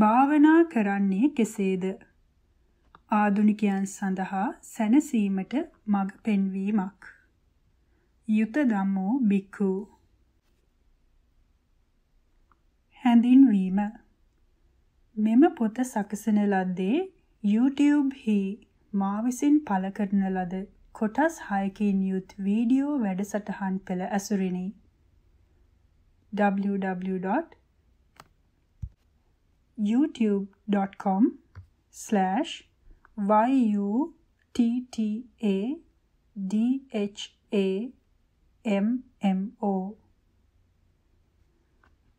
භාවනා කරන්නේ කෙසේද? ආදුනිකයන් සඳහා සැනසීමට මඟ පෙන්වීමක්. යුත ධම්මෝ බික්ඛු. හැඳින්වීම මෙම පොත සකසන ලද්දේ YouTube හි මා විසින් පළ කරන ලද කොටස් 6කින් යුත් වීඩියෝ වැඩසටහන් පෙළ ඇසුරිනි www youtube.com slash YUTTADHAMMO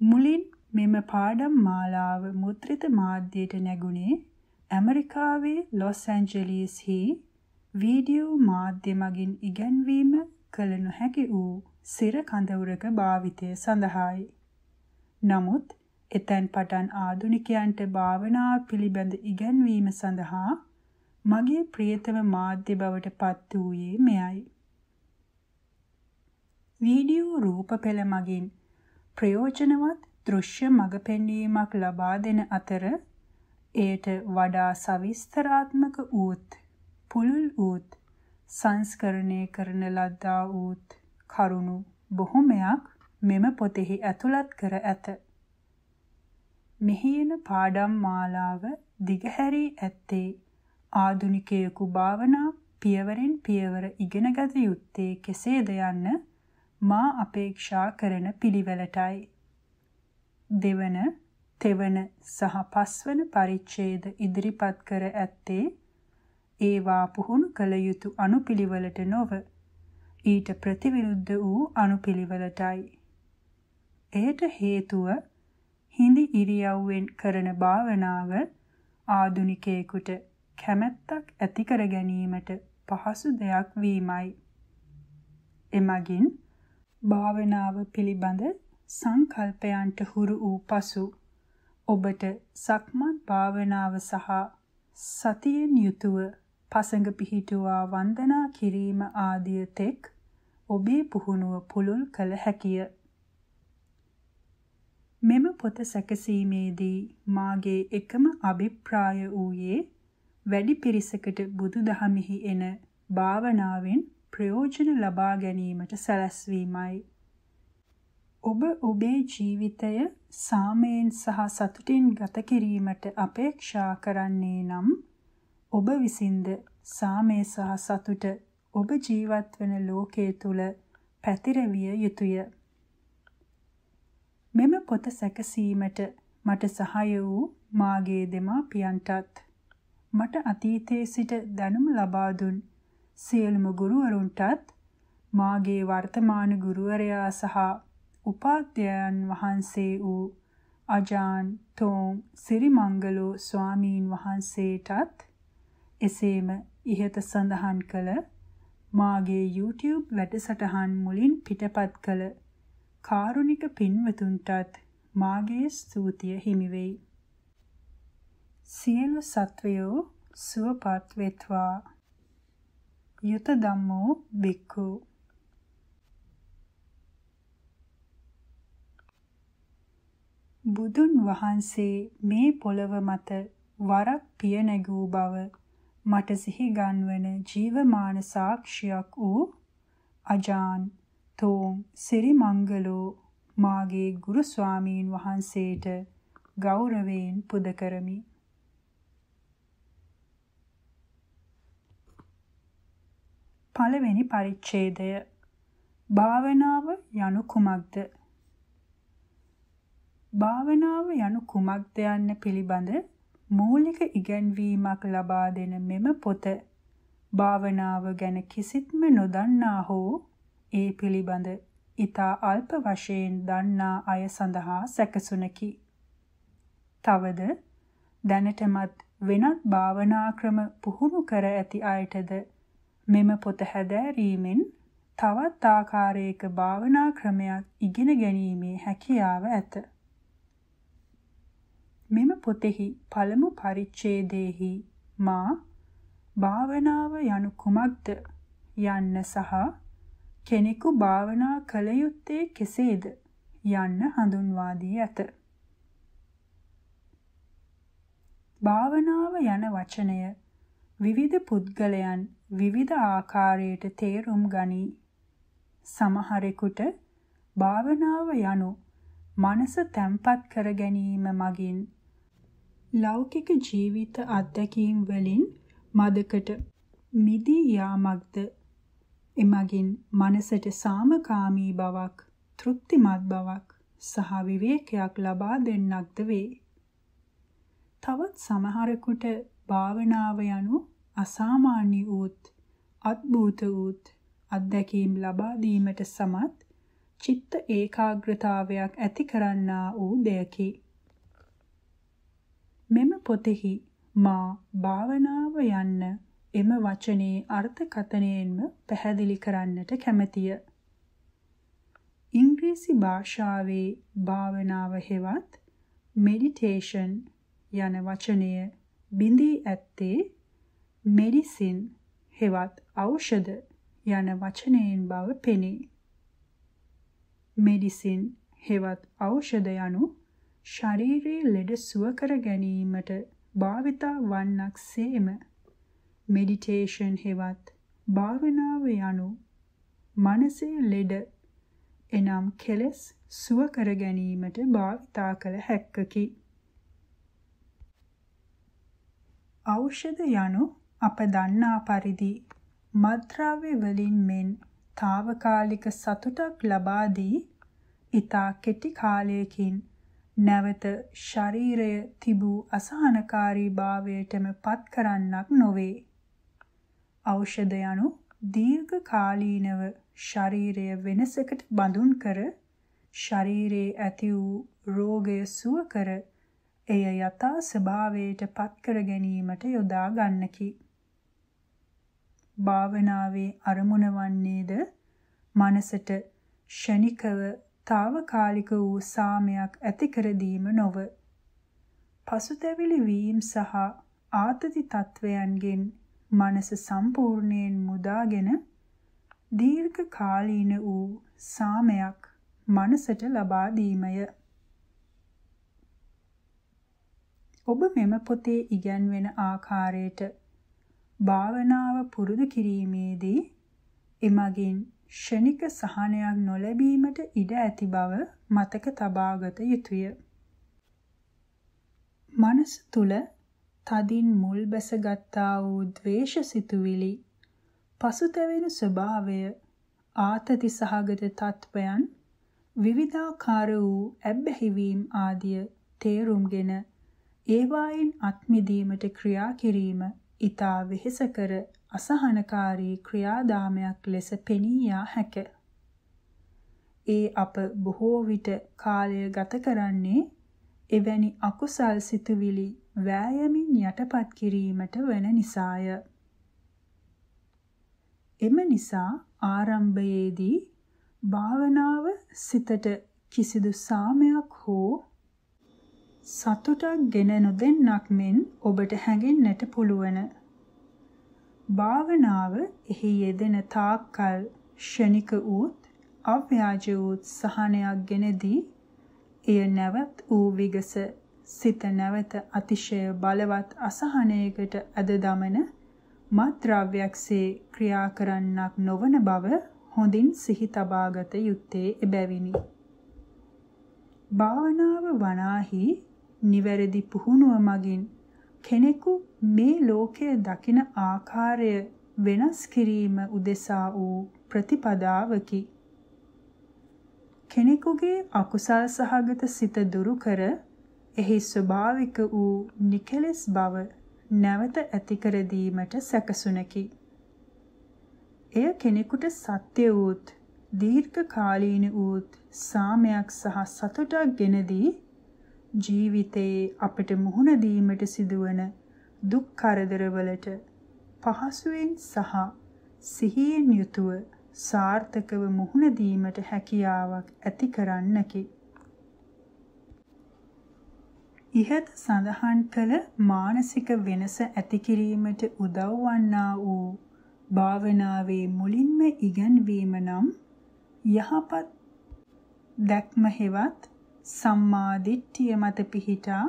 මුලින් මෙම පාඩම් මාලාව මුද්‍රිත මාධ්‍යයට නැගුණේ ඇමරිකාවේ ලොස් ඇන්ජලීස්හි වීඩියෝ මාධ්‍ය මගින් ඉගැන්වීම කළ නොහැකි වූ සිර කඳවුරක භාවිතය සඳහායි. නමුත් එතැන් පටන් ආදුනිකයන්ට භාවනාව පිළිබඳ ඉගැන්වීම සඳහා මගේ ප්‍රියතම මාධ්‍ය බවට පත් වූයේ මෙයයි. වීඩියෝ රූප පෙළ මගින් ප්‍රයෝජනවත් දෘශ්‍ය මඟ පෙන්වීමක් ලබා දෙන අතර එයට වඩා සවිස්තරාත්මක වූත් පුළුල් වූත් සංස්කරණය කරන ලද්දා වූත් කරුණු බොහොමයක් මෙම පොතෙහි ඇතුළත් කර ඇත. මෙහෙයන පාඩම් මාලාව දිගහැරී ඇත්තේ ආදුනිකයෙකු භාවනා පියවරෙන් පියවර ඉගෙනගත යුත්තේ කෙසේද යන්න මා අපේක්ෂා කරන පිළිවෙලටයි. දෙවන, තෙවන සහ පස්වන පරිච්ඡේද ඉදිරිපත් කර ඇත්තේ ඒවා පුහුණු කළ යුතු අනුපිළිවෙලට නොව ඊට ප්‍රතිවිරුද්ධ වූ අනුපිළිවෙලටයි. එයට හේතුව හිඳි ඉරියව්වෙන් කරන භාවනාව ආදුනිකයෙකුට කැමැත්තක් ඇති කර ගැනීමට පහසු දෙයක් වීමයි. එමගින් භාවනාව පිළිබඳ සංකල්පයන්ට හුරු වූ පසු ඔබට සක්මන් භාවනාව සහ සතියෙන් යුතුව පසඟ පිහිටුවා වන්දනා කිරීම ආදිය තෙක් ඔබේ පුහුණුව පුළුල් කළ හැකිය. මෙම පොත සැකසීමේදී මාගේ එකම අභිප්‍රාය වූයේ වැඩි පිරිසකට බුදුදහමෙහි එන භාවනාවෙන් ප්‍රයෝජන ලබා ගැනීමට සැලැස්වීමයි. ඔබ ඔබේ ජීවිතය සාමයෙන් සහ සතුටින් ගත කිරීමට අපේක්ෂා කරන්නේ නම් ඔබ විසින්ද සාමය සහ සතුට ඔබ ජීවත් වන ලෝකයේ තුල පැතිරවිය යුතුය. මෙම පොත සැකසීමට මට සහාය වූ මාගේ දෙමාපියන්ටත් මට අතීතයේ සිට දැනුම ලබා දුන් සියලුම ගුරුවරුන්ටත් මාගේ වර්තමාන ගුරුවරයා සහ උපාධ්‍යයන් වහන්සේ වූ අජාන් තෝන් සිරිමංගලෝ ස්වාමීන් වහන්සේටත් එසේම ඉහත සඳහන් කළ මාගේ YouTube වැඩසටහන් මුලින් පිටපත් කළ කාරුණික පින්වතුන්ටත් මාගේ ස්තුතිය හිමි වෙයි. සියලු සත්වයෝ සුවපත් වෙත්වා. යුත ධම්මෝ බික්ඛු බුදුන් වහන්සේ මේ පොළව මත වරක් පිය නැගූ බව මට සිහි ගන්වන ජීවමාන සාක්ෂියක් වූ අජාන් තෝ සිරිමංගලෝ මාගේ ගුරු ස්වාමීන් වහන්සේට ගෞරවයෙන් පුද කරමි. පළවෙනි පරිච්ඡේදය භාවනාව යනු කුමක්ද? භාවනාව යනු කුමක්ද යන්න පිළිබඳ මූලික ඉගැන්වීමක් ලබා දෙන මෙම පොත භාවනාව ගැන කිසිත්ම නොදන්නා හෝ ඒ පිළිබඳ ඊතා අල්ප වශයෙන් දන්නා අය සඳහා සැකසුනකි. තවද දැනටමත් වෙනත් භාවනා ක්‍රම පුහුණු කර ඇති අයටද මෙම පොත හැදෑරීමෙන් තවත් ආකාරයක භාවනා ක්‍රමයක් ඉගෙන ගැනීමේ හැකියාව ඇත. මෙම පොතෙහි පළමු පරිච්ඡේදයේහි මා භාවනාව යනු කුමක්ද යන්න සහ කෙනෙකු භාවනා කළ යුත්තේ කෙසේද යන්න හඳුන්වා දී ඇත. භාවනාව යන වචනය විවිධ පුද්ගලයන් විවිධ ආකාරයට තේරුම් ගනී. සමහරෙකුට භාවනාව යනු මනස තැම්පත් කර ගැනීම මගින් ලෞකික ජීවිත අත්දැකීම් වලින් මදකට මිදී යාමක්ද එමගින් මනසට සාමකාමී බවක්, තෘප්තිමත් බවක් සහ විවේකයක් ලබා දෙන්නක්ද වේ. තවත් සමහරෙකුට භාවනාව යනු අසාමාන්‍ය වූත්, අද්භූත වූත් අත්දැකීම් ලබා දීමට සමත් චිත්ත ඒකාග්‍රතාවයක් ඇති කරන්නා වූ දෙයකි. මෙම පොතෙහි මා භාවනාව යන්න එම වචනේ අර්ථකථනයෙන්ම පැහැදිලි කරන්නට කැමැතිය. ඉංග්‍රීසි භාෂාවේ භාවනාව හෙවත් මෙඩිටේෂන් යන වචනය බිඳී ඇත්තේ මෙඩිසින් හෙවත් ඖෂධ යන වචනයෙන් බව පෙනේ. මෙඩිසින් හෙවත් ඖෂධ යනු ශරීරයේ ලෙඩ සුව කර ගැනීමට භාවිතා වන්නක්සේම මෙඩිටේෂන් හෙවත් භාවනාව යනු මනසේ ලෙඩ එනම් කෙලෙස් සුව කර ගැනීමට භාවිතා කළ හැක්කකි. ඖෂධ යනු අප දන්නා පරිදි මත්ද්‍රව්‍ය වලින් මෙන් తాවකාලික සතුටක් ලබා දී ඊතා කෙටි කාලයකින් නැවත ශරීරය තිබූ අසහනකාරී භාවයටම පත් කරන්නක් නොවේ. ඖෂධ යනු දීර්ඝ කාලීනව ශරීරය වෙනසකට බඳුන් කර ශරීරයේ ඇති වූ රෝගය සුව කර එය යථා ස්වභාවයට පත් කර ගැනීමට යොදා ගන්නකි. භාවනාවේ අරමුණ වන්නේද මනසට ෂණිකව తాවකාලික වූ සාමයක් ඇති කර දීම නොව පසුතැවිලි වීම සහ ආතති තත්වයන්ගෙන් මනස සම්පූර්ණයෙන් මුදාගෙන දීර්ඝ කාලීන වූ සාමයක් මනසට ලබා දීමය. ඔබ මෙම පොතේ ඉගැන්වෙන ආකාරයට භාවනාව පුරුදු කිරීමේදී එමගින් ෂණික සහනයක් නොලැබීමට ඉඩ ඇති බව මතක තබාගත යුතුය. මනස තුල තදින් මුල් බැසගත්තා වූ ද්වේෂ සිතුවිලි පසුතැවෙන ස්වභාවය ආතති සහගත තත්වයන් විවිධාකාර වූ ඇබ්බැහිවීම් ආදිය තේරුම්ගෙන ඒවායින් අත්මිදීමට ක්‍රියා කිරීම ඊතා වෙහෙසකර අසහනකාරී ක්‍රියාදාමයක් ලෙස පෙනී යා හැකිය. ඒ අප බොහෝ විට කාලය ගත කරන්නේ එවැනි අකුසල් සිතුවිලි වෑයමින් යටපත් කිරීමට වන නිසාය. එම නිසා ආරම්භයේදී භාවනාව සිතට කිසිදු සාමයක් හෝ සතුටක් ගෙන නොදෙන්නක් මෙන් ඔබට හැඟෙන්නට පුළුවන්. භාවනාව එහි යෙදෙන තාක්කල් ෂණික වූත් අව්‍යාජ වූත් සහනයක් ගෙනදී එය නැවත් වූ විගස සිත නැවත අතිශය බලවත් අසහනයකට අද දමන මත්ද්‍රව්‍යක්සේ ක්‍රියා කරන්නක් නොවන බව හොඳින් සිහි තබාගත යුත්තේ එබැවිනි. භාවනාව වනාහි නිවැරදි පුහුණුව මගින් කෙනෙකු මේ ලෝකය දකින ආකාරය වෙනස් කිරීම උදෙසා වූ ප්‍රතිපදාවකි. කෙනෙකුගේ අකුසල් සහගත සිත දුරු කර එහි ස්වභාවික වූ නිකලස් බව නැවත ඇති කර දීමට සැකසුණකි. එය කෙනෙකුට සත්‍ය වූත් දීර්ඝ කාලීන වූත් සාමයක් සහ සතුටක් ගෙන දී ජීවිතයේ අපට මුහුණ දීමට සිදුවන දුක් කරදරවලට පහසුවෙන් සහ සිහියෙන් යුතුව සාර්ථකව මුහුණ දීමට හැකියාවක් ඇති කරන්නකි. ඉහත සඳහන් කළ මානසික වෙනස ඇති කිරීමට උදව් වන්නා වූ භාවනාවේ මුලින්ම ඉගැන්වීම නම් යහපත් දැක්ම හෙවත් සම්මා දිට්ඨිය මත පිහිටා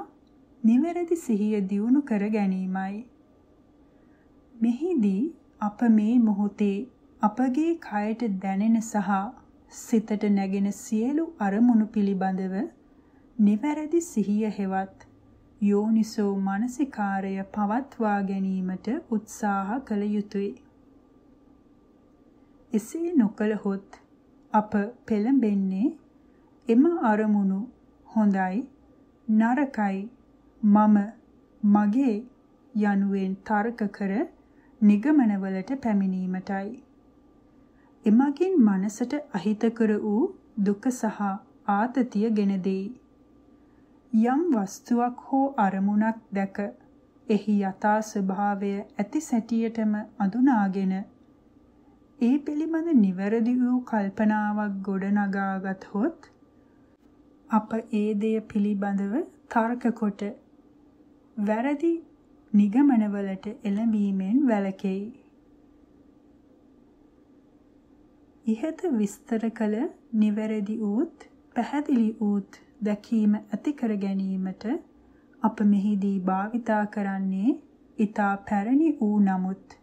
නිවැරදි සිහිය දියුණු කර ගැනීමයි. මෙහිදී අප මේ මොහොතේ අපගේ කයට දැනෙන සහ සිතට නැගෙන සියලු අරමුණු පිළිබඳව නිවැරදි සිහිය හෙවත් යෝනිසෝ මානසිකාරය පවත්වා ගැනීමට උත්සාහ කළ යුතුය. එසේ නොකළහොත් අප පෙළඹෙන්නේ එම අරමුණු හොඳයි නරකයි මම මගේ යනුවෙන් තර්ක කර නිගමනවලට පැමිණීමටයි. එමගින් මනසට අහිතකර වූ දුක සහ ආතතිය ගෙන දෙයි. යම් වස්තුවක් හෝ අරමුණක් දැක එහි යථා ස්වභාවය ඇති සැටියටම අඳුනාගෙන ඒ පිළිබඳ නිවැරදි වූ කල්පනාවක් ගොඩනගාගත් හොත් අප ඒ දෙය පිළිබඳව තර්ක කොට වැරදි නිගමනවලට එළඹීමෙන් වැළකෙයි. ইহත විස්තර කළ නිවැරදි ඌත් පැහැදිලි ඌත් දැකීම ඇති කර ගැනීමට අප මෙහිදී භාවිතා කරන්නේ ඊතා පැරණි වූ නමුත්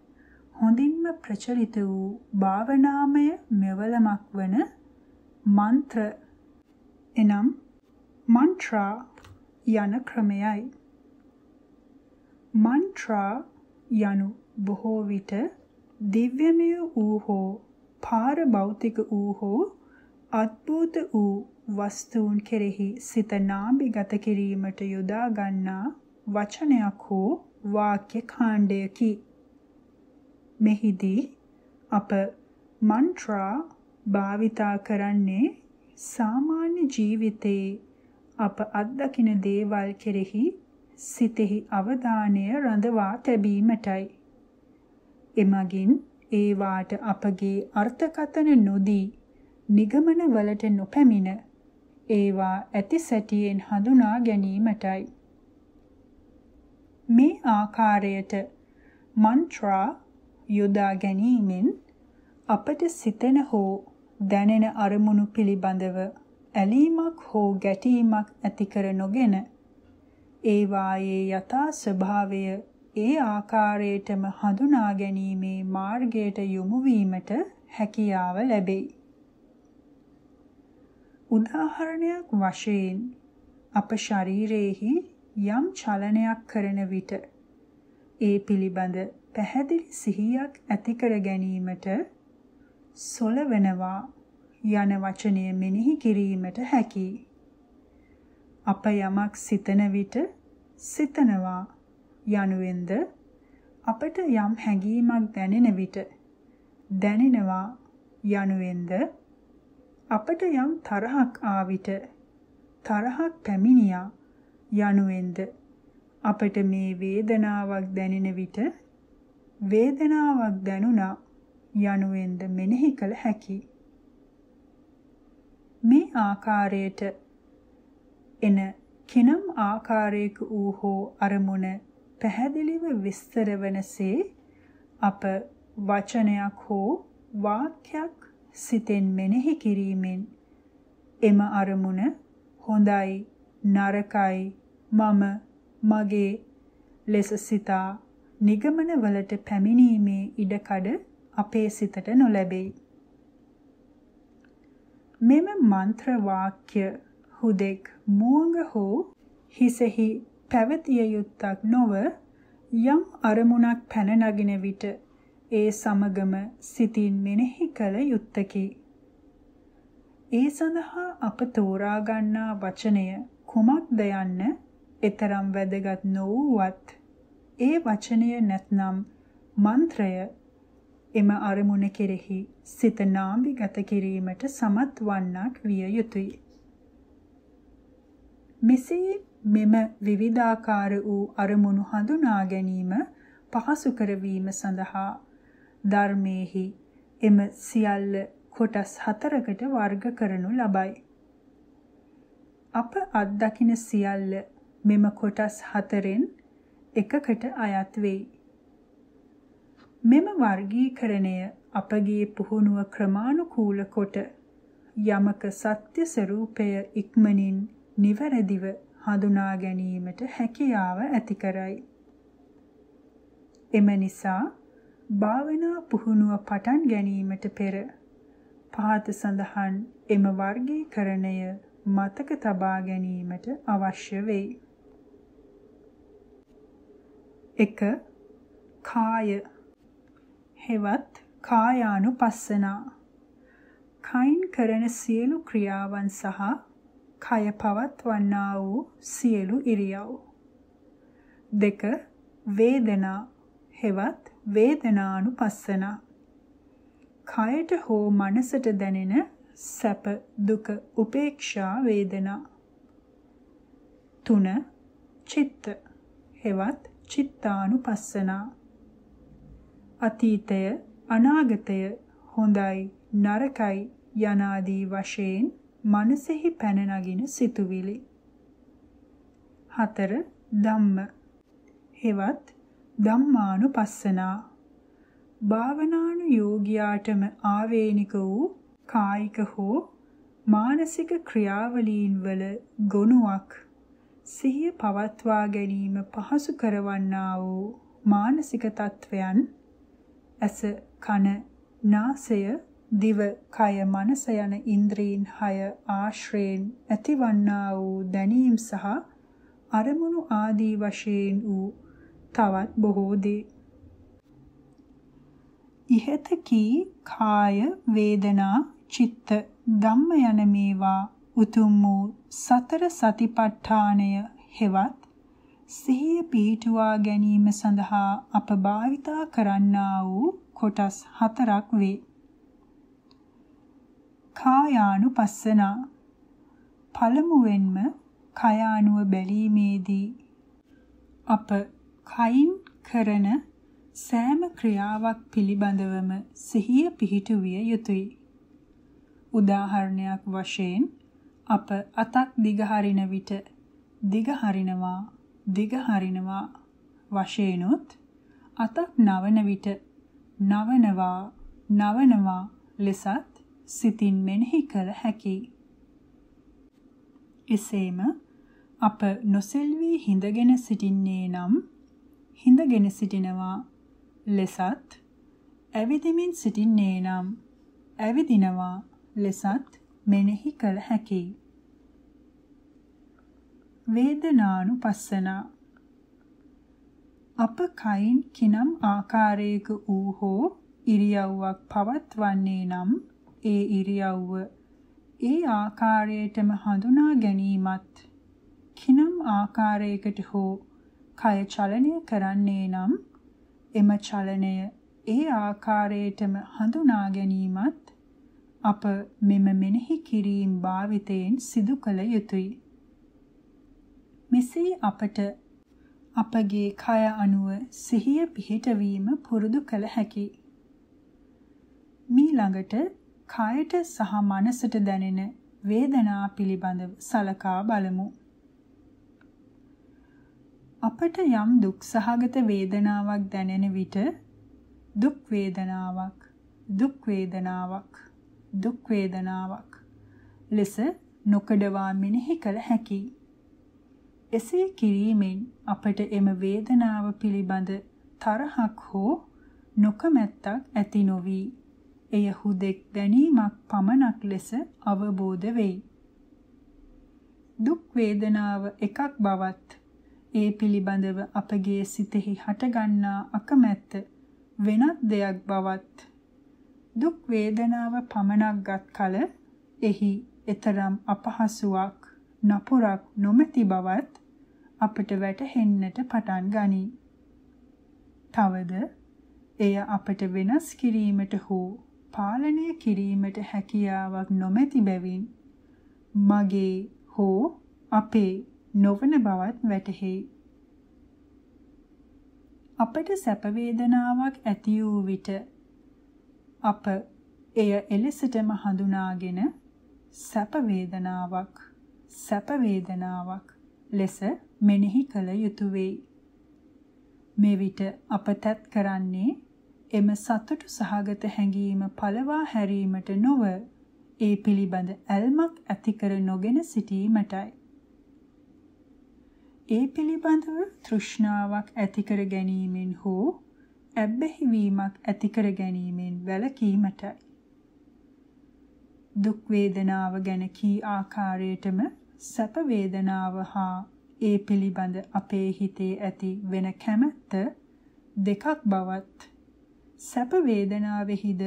හොඳින්ම ප්‍රචලිත වූ භාවනාමය මෙවලමක් වන මන්ත්‍ර එනම් මන්ත්‍රා යන ක්‍රමයයි මන්ත්‍රා යනු බොහෝ විට දිව්‍යමය වූ හෝ පාර භෞතික වූ හෝ අද්භූත වූ වස්තුන් කෙරෙහි සිත නාඹිගත කිරීමට යොදා ගන්නා වචනයක් හෝ වාක්‍ය කාණ්ඩයකි. මෙහිදී අප මන්ත්‍රා භාවිතා කරන්නේ සාමාන්‍ය ජීවිතයේ අප අත්දකින දේවල් කෙරෙහි සිතෙහි අවධානය රඳවා තැබීමටයි. එමගින් ඒ වාට අපගේ අර්ථකතන නොදී නිගමනවලට නොපැමිණ ඒවා ඇති සැටියෙන් හඳුනා ගැනීමටයි මේ ආකාරයට මන්ත්‍රා යොදා ගැනීමෙන් අපට සිතන හෝ දැනෙන අරමුණු පිළිබඳව ඇලීමක් හෝ ගැටීමක් ඇති කර නොගෙන ඒවායේ යථා ස්වභාවය ඒ ආකාරයටම හඳුනා ගැනීමේ මාර්ගයට යොමු වීමට හැකියාව ලැබේ. උදාහරණයක් වශයෙන් අප ශරීරයේහි යම් චලනයක් කරන විට ඒ පිළිබඳ පැහැදිලි සිහියක් ඇති කර ගැනීමට සොලවනවා යන වචනය මෙනෙහි කිරීමට හැකි. අප යමක් සිතන විට සිතනවා යනුවෙන්ද අපට යම් හැඟීමක් දැනෙන විට දැනෙනවා යනුවෙන්ද අපට යම් තරහක් ආවිට තරහක් පැමිණියා යනුවෙන්ද අපට මේ වේදනාවක් දැනෙන විට වේදනාවක් දැනුණා යනුවෙන්ද මෙනෙහි කළ හැකි මේ ආකාරයට එන කිනම් ආකාරයක වූ හෝ අරමුණ පැහැදිලිව විස්තර වනසේ අප වචනයක් හෝ වාක්‍යයක් සිතෙන් මෙනෙහි කිරීමෙන් එම අරමුණ හොඳයි නරකයි මම මගේ ලෙස සිතා නිගමනවලට පැමිණීමේ ඉඩකඩ අපේ සිතට නොලැබෙයි. මෙම මන්ත්‍ර වාක්‍ය හුදෙක් මුවඟ හෝ හිසෙහි පැවතිය යුත්තක් නොව යම් අරමුණක් පැන නගින විට ඒ සමගම සිතින් මෙනෙහි කළ යුත්තකි. ඒ සඳහා අප තෝරා ගන්නා වචනය කුමක්ද යන්න එතරම් වැදගත් නොවුවත් ඒ වචනය නැත්නම් මන්ත්‍රය එම අරමුණ කෙරෙහි සිත නාඹිගත කිරීමට සමත් වන්නක් විය යුතුය. මෙසේ මෙම විවිධාකාර වූ අරමුණු හඳුනා ගැනීම පහසු කරවීම සඳහා ධර්මයේහි එම සියල්ල කොටස් හතරකට වර්ග කරනු ලබයි. අප අත්දකින සියල්ල මෙම කොටස් හතරෙන් එකකට අයත් වෙයි. මෙම වර්ගීකරණය අපගේ පුහුණුව ක්‍රමානුකූල කොට යමක සත්‍ය ස්වરૂපය ඉක්මනින් නිවැරදිව හඳුනා ගැනීමට හැකියාව ඇති කරයි. එම නිසා භාවනා පුහුණුව පටන් ගැනීමට පෙර පහත සඳහන් එම වර්ගීකරණය මතක තබා ගැනීමට අවශ්‍ය වෙයි. 1. කාය හෙවත් කායානුපස්සනා කයින් කරන සියලු ක්‍රියාවන් සහ කය පවත්වන්නා වූ සියලු ඉරියව්. 2. වේදනා හෙවත් වේදනානුපස්සන කයට හෝ මනසට දැනෙන සැප දුක උපේක්ෂා වේදනා 3 චිත්ත හෙවත් චිත්තානුපස්සන අතීතය අනාගතය හොඳයි නරකයි යනාදී වශයෙන් මනසෙහි පැන නගින සිතුවිලි 4 ධම්ම හෙවත් ධම්මානුපස්සනා භාවනානු යෝගියාටම ආවේනික වූ කායික හෝ මානසික ක්‍රියාවලීන් වල ගුණයක් සිහිය පවත්වා ගැනීම පහසු කරවන්නා වූ මානසික තත්වයන් ඇස කන නාසය දිව කය මනස යන ඉන්ද්‍රීන් හය ආශ්‍රයෙන් ඇතිවන්නා වූ දැනීම් සහ අරමුණු ආදී වශයෙන් වූ තවත් බොහෝ දේ. ඉහත කී කාය වේදනා චිත්ත ධම්ම යන මේවා උතුම් වූ සතර සතිපට්ඨානය හෙවත් සිහිය පීටුවා ගැනීම සඳහා අප භාවිතා කරන්නා වූ කොටස් හතරක් වේ. කායානුපස්සනා පළමුවෙන්ම කය ආනුව බැලීමේදී අප කයින් කරන සෑම ක්‍රියාවක් පිළිබඳවම සිහිය පිහිටුවිය යුතුය. උදාහරණයක් වශයෙන් අප අතක් දිගහරින විට දිගහරිනවා දිගහරිනවා වශයෙන්ුත් අතක් නවන විට නවනවා නවනවා ලෙසත් සිතින් මෙනෙහි කළ හැකියි. එසේම අප නොසෙල්වී හිඳගෙන සිටින්නේ නම් හිඳගෙන සිටිනවා ලෙසත් ඇවිදිමින් සිටින්නේ නම් ඇවිදිනවා ලෙසත් මෙනෙහි කළ හැකියි. වේදනානුපස්සන අප කයින් කිනම් ආකාරයක වූ හෝ ඉරියව්වක් පවත්වන්නේ නම් ඒ ඉරියව්ව ඒ ආකාරයටම හඳුනා ගැනීමත් කිනම් ආකාරයකට හෝ කය චලනය කරන්නේ නම් එම චලනය ඒ ආකාරයටම හඳුනා ගැනීමත් අප මෙම මෙනෙහි කිරීම භාවිතයෙන් සිදු කළ යුතුය. මෙසේ අපට අපගේ කය අනුව සිහිය පිහිටවීම පුරුදු කළ හැකියි. මීළඟට කායට සහ මනසට දැනෙන වේදනා පිළිබඳව සලකා බලමු. අපට යම් දුක් සහගත වේදනාවක් දැනෙන විට දුක් වේදනාවක් දුක් වේදනාවක් දුක් වේදනාවක් ලෙස නොකඩවා මෙනෙහි කළ හැකියි. එසේ කිරීමෙන් අපට එම වේදනාව පිළිබඳ තරහක් හෝ නොකමැත්තක් ඇති නොවි. එය හුදෙක් දැනීමක් පමණක් ලෙස අවබෝධ වෙයි. දුක් වේදනාව එකක් බවත් ඒ පිළිබඳව අපගේ සිතෙහි හටගන්නා අකමැත්ත වෙනත් දෙයක් බවත් දුක් වේදනාව පමණක්ගත් කල එහි එතරම් අපහසුවක් නපුරක් නොමැති බවත් අපට වැටහෙන්නට පටන් ගනී. තවද එය අපට වෙනස් කිරීමට හෝ පාලනය කිරීමට හැකියාවක් නොමැති බැවින් මගේ හෝ අපේ නොවන බවත් වැටහෙයි. අපට සැප වේදනාවක් ඇති වූ විට අප එය එලෙසටම හඳුනාගෙන සැප වේදනාවක් සැප වේදනාවක් ලෙස මෙනෙහි කළ යුතුය වේ. මේ විට අප තත් කරන්නේ එම සතුටු සහගත හැඟීම පළවා හැරීමට නොව ඒ පිළිබඳ ඇල්මක් ඇති කර නොගෙන සිටීමටයි. ඒ පිළිබඳව තෘෂ්ණාවක් ඇති කර ගැනීමෙන් හෝ ඇබ්බැහිවීමක් ඇති කර ගැනීමෙන් වැළකීමටයි. දුක් වේදනාව ගැන කී ආකාරයටම සැප වේදනාව හා ඒ පිළිබඳ අපේ හිතේ ඇති වෙන කැමැත්ත දෙකක් බවත් සැප වේදනාවෙහිද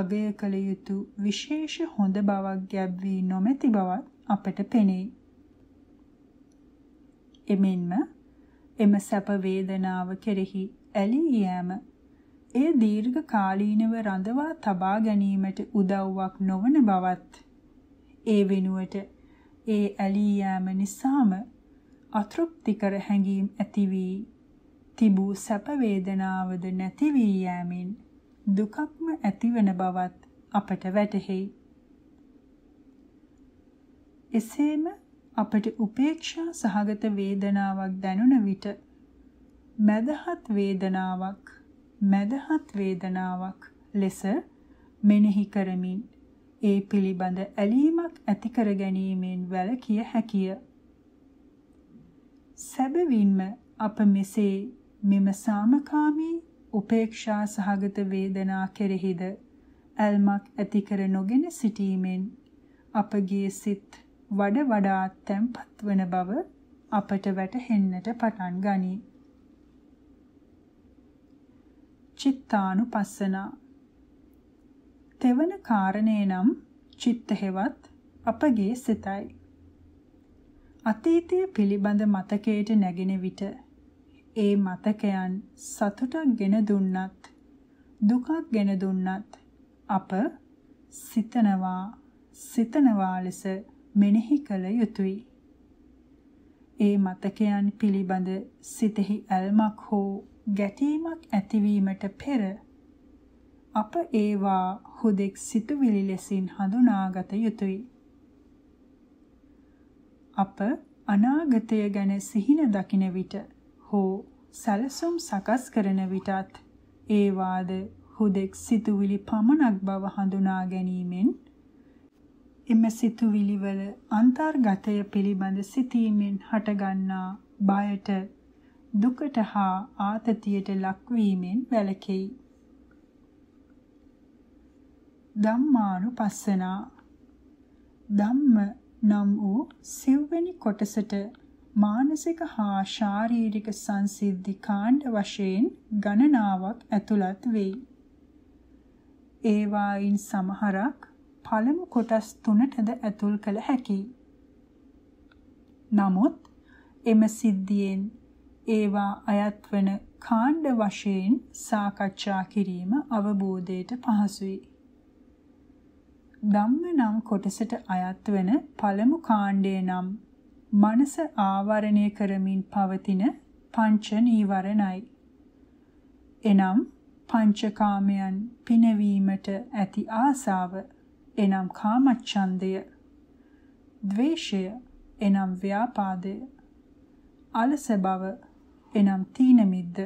අගය කළ යුතු විශේෂ හොඳ බවක් ගැබ් වී නොමැති බවත් අපට පෙනේ. එමෙන්ම එම සැප වේදනාව කෙරෙහි ඇලී යෑම ඒ දීර්ඝ කාලීනව රඳවා තබා ගැනීමට උදව්වක් නොවන බවත් ඒ වෙනුවට ඒ ඇලී යෑම නිසාම අතෘප්තිකර හැඟීම් ඇති වී තිබූ සැප වේදනාවද නැති වී යෑමෙන් දුකක්ම ඇතිවන බවත් අපට වැටහෙයි එසේම අපට උපේක්ෂා සහගත වේදනාවක් දැනුන විට මදහත් වේදනාවක් මදහත් වේදනාවක් ලෙස මෙනෙහි කරමින් ඒ පිළිබඳ ඇලීමක් ඇති කර ගැනීමෙන් වැළකිය හැකිය. සැබවින්ම අප මෙසේ මෙම සාමකාමී උපේක්ෂා සහගත වේදනා කෙරෙහිද ඇල්මක් ඇති කර නොගෙන සිටීමෙන් අපගේ සිත් වඩ වඩාත් තැම්පත් වන බව අපට වැටහෙන්නට පටන් ගනී. චිත්තානුපස්සනා තෙවන කාරණේ නම් චිත්ත හෙවත් අපගේ සිතයි. අතීතය පිළිබඳ මතකයට නැගෙන විට ඒ මතකයන් සතුටක් ගෙන දුන්නත් දුකක් ගෙන දුන්නත් අප සිතනවා සිතනවා ලෙස මෙනෙහි කළ යුතුයයි. ඒ මතකයන් පිළිබඳ සිතෙහි ඇල්මක් හෝ ගැටීමක් ඇතිවීමට පෙර අප ඒවා හුදෙක් සිතුවිලි ලෙසින් හඳුනාගත යුතුයයි. අප අනාගතය ගැන සිහින දකින විට හෝ සැලසුම් සකස් කරන විටත් ඒවාද හුදෙක් සිතුවිලි පමණක් බව හඳුනා ගැනීමෙන් එම සිතුවිලි වල අන්තර්ගතය පිළිබඳ සිතීමෙන් හටගන්නා බයට දුකට හා ආතතියට ලක්වීමෙන් වැළකෙයි. ධම්මානුපස්සනා ධම්ම නම් වූ සිව්වැනි කොටසට මානසික හා ශාරීරික සංසිද්ධි කාණ්ඩ වශයෙන් ගණනාවක් ඇතුළත් වෙයි. ඒවායින් සමහරක් පළමු කොටස් තුනටද ඇතුල් කළ හැකියි. නමුත් එම සිද්ධියෙන් ඒවා අයත් වන කාණ්ඩ වශයෙන් සාකච්ඡා කිරීම අවබෝධයට පහසුයි. ධම්ම නම් කොටසට අයත් වෙන පළමු කාණ්ඩය නම් මනස ආවරණය කරමින් පවතින පංච නීවරණයි. එනම් පංචකාමයන් පිනවීමට ඇති ආසාව එනම් කාමච්ඡන්දය ද්වේෂය එනම් ව්‍යාපාදය අලස බව එනම් තීන මිද්ද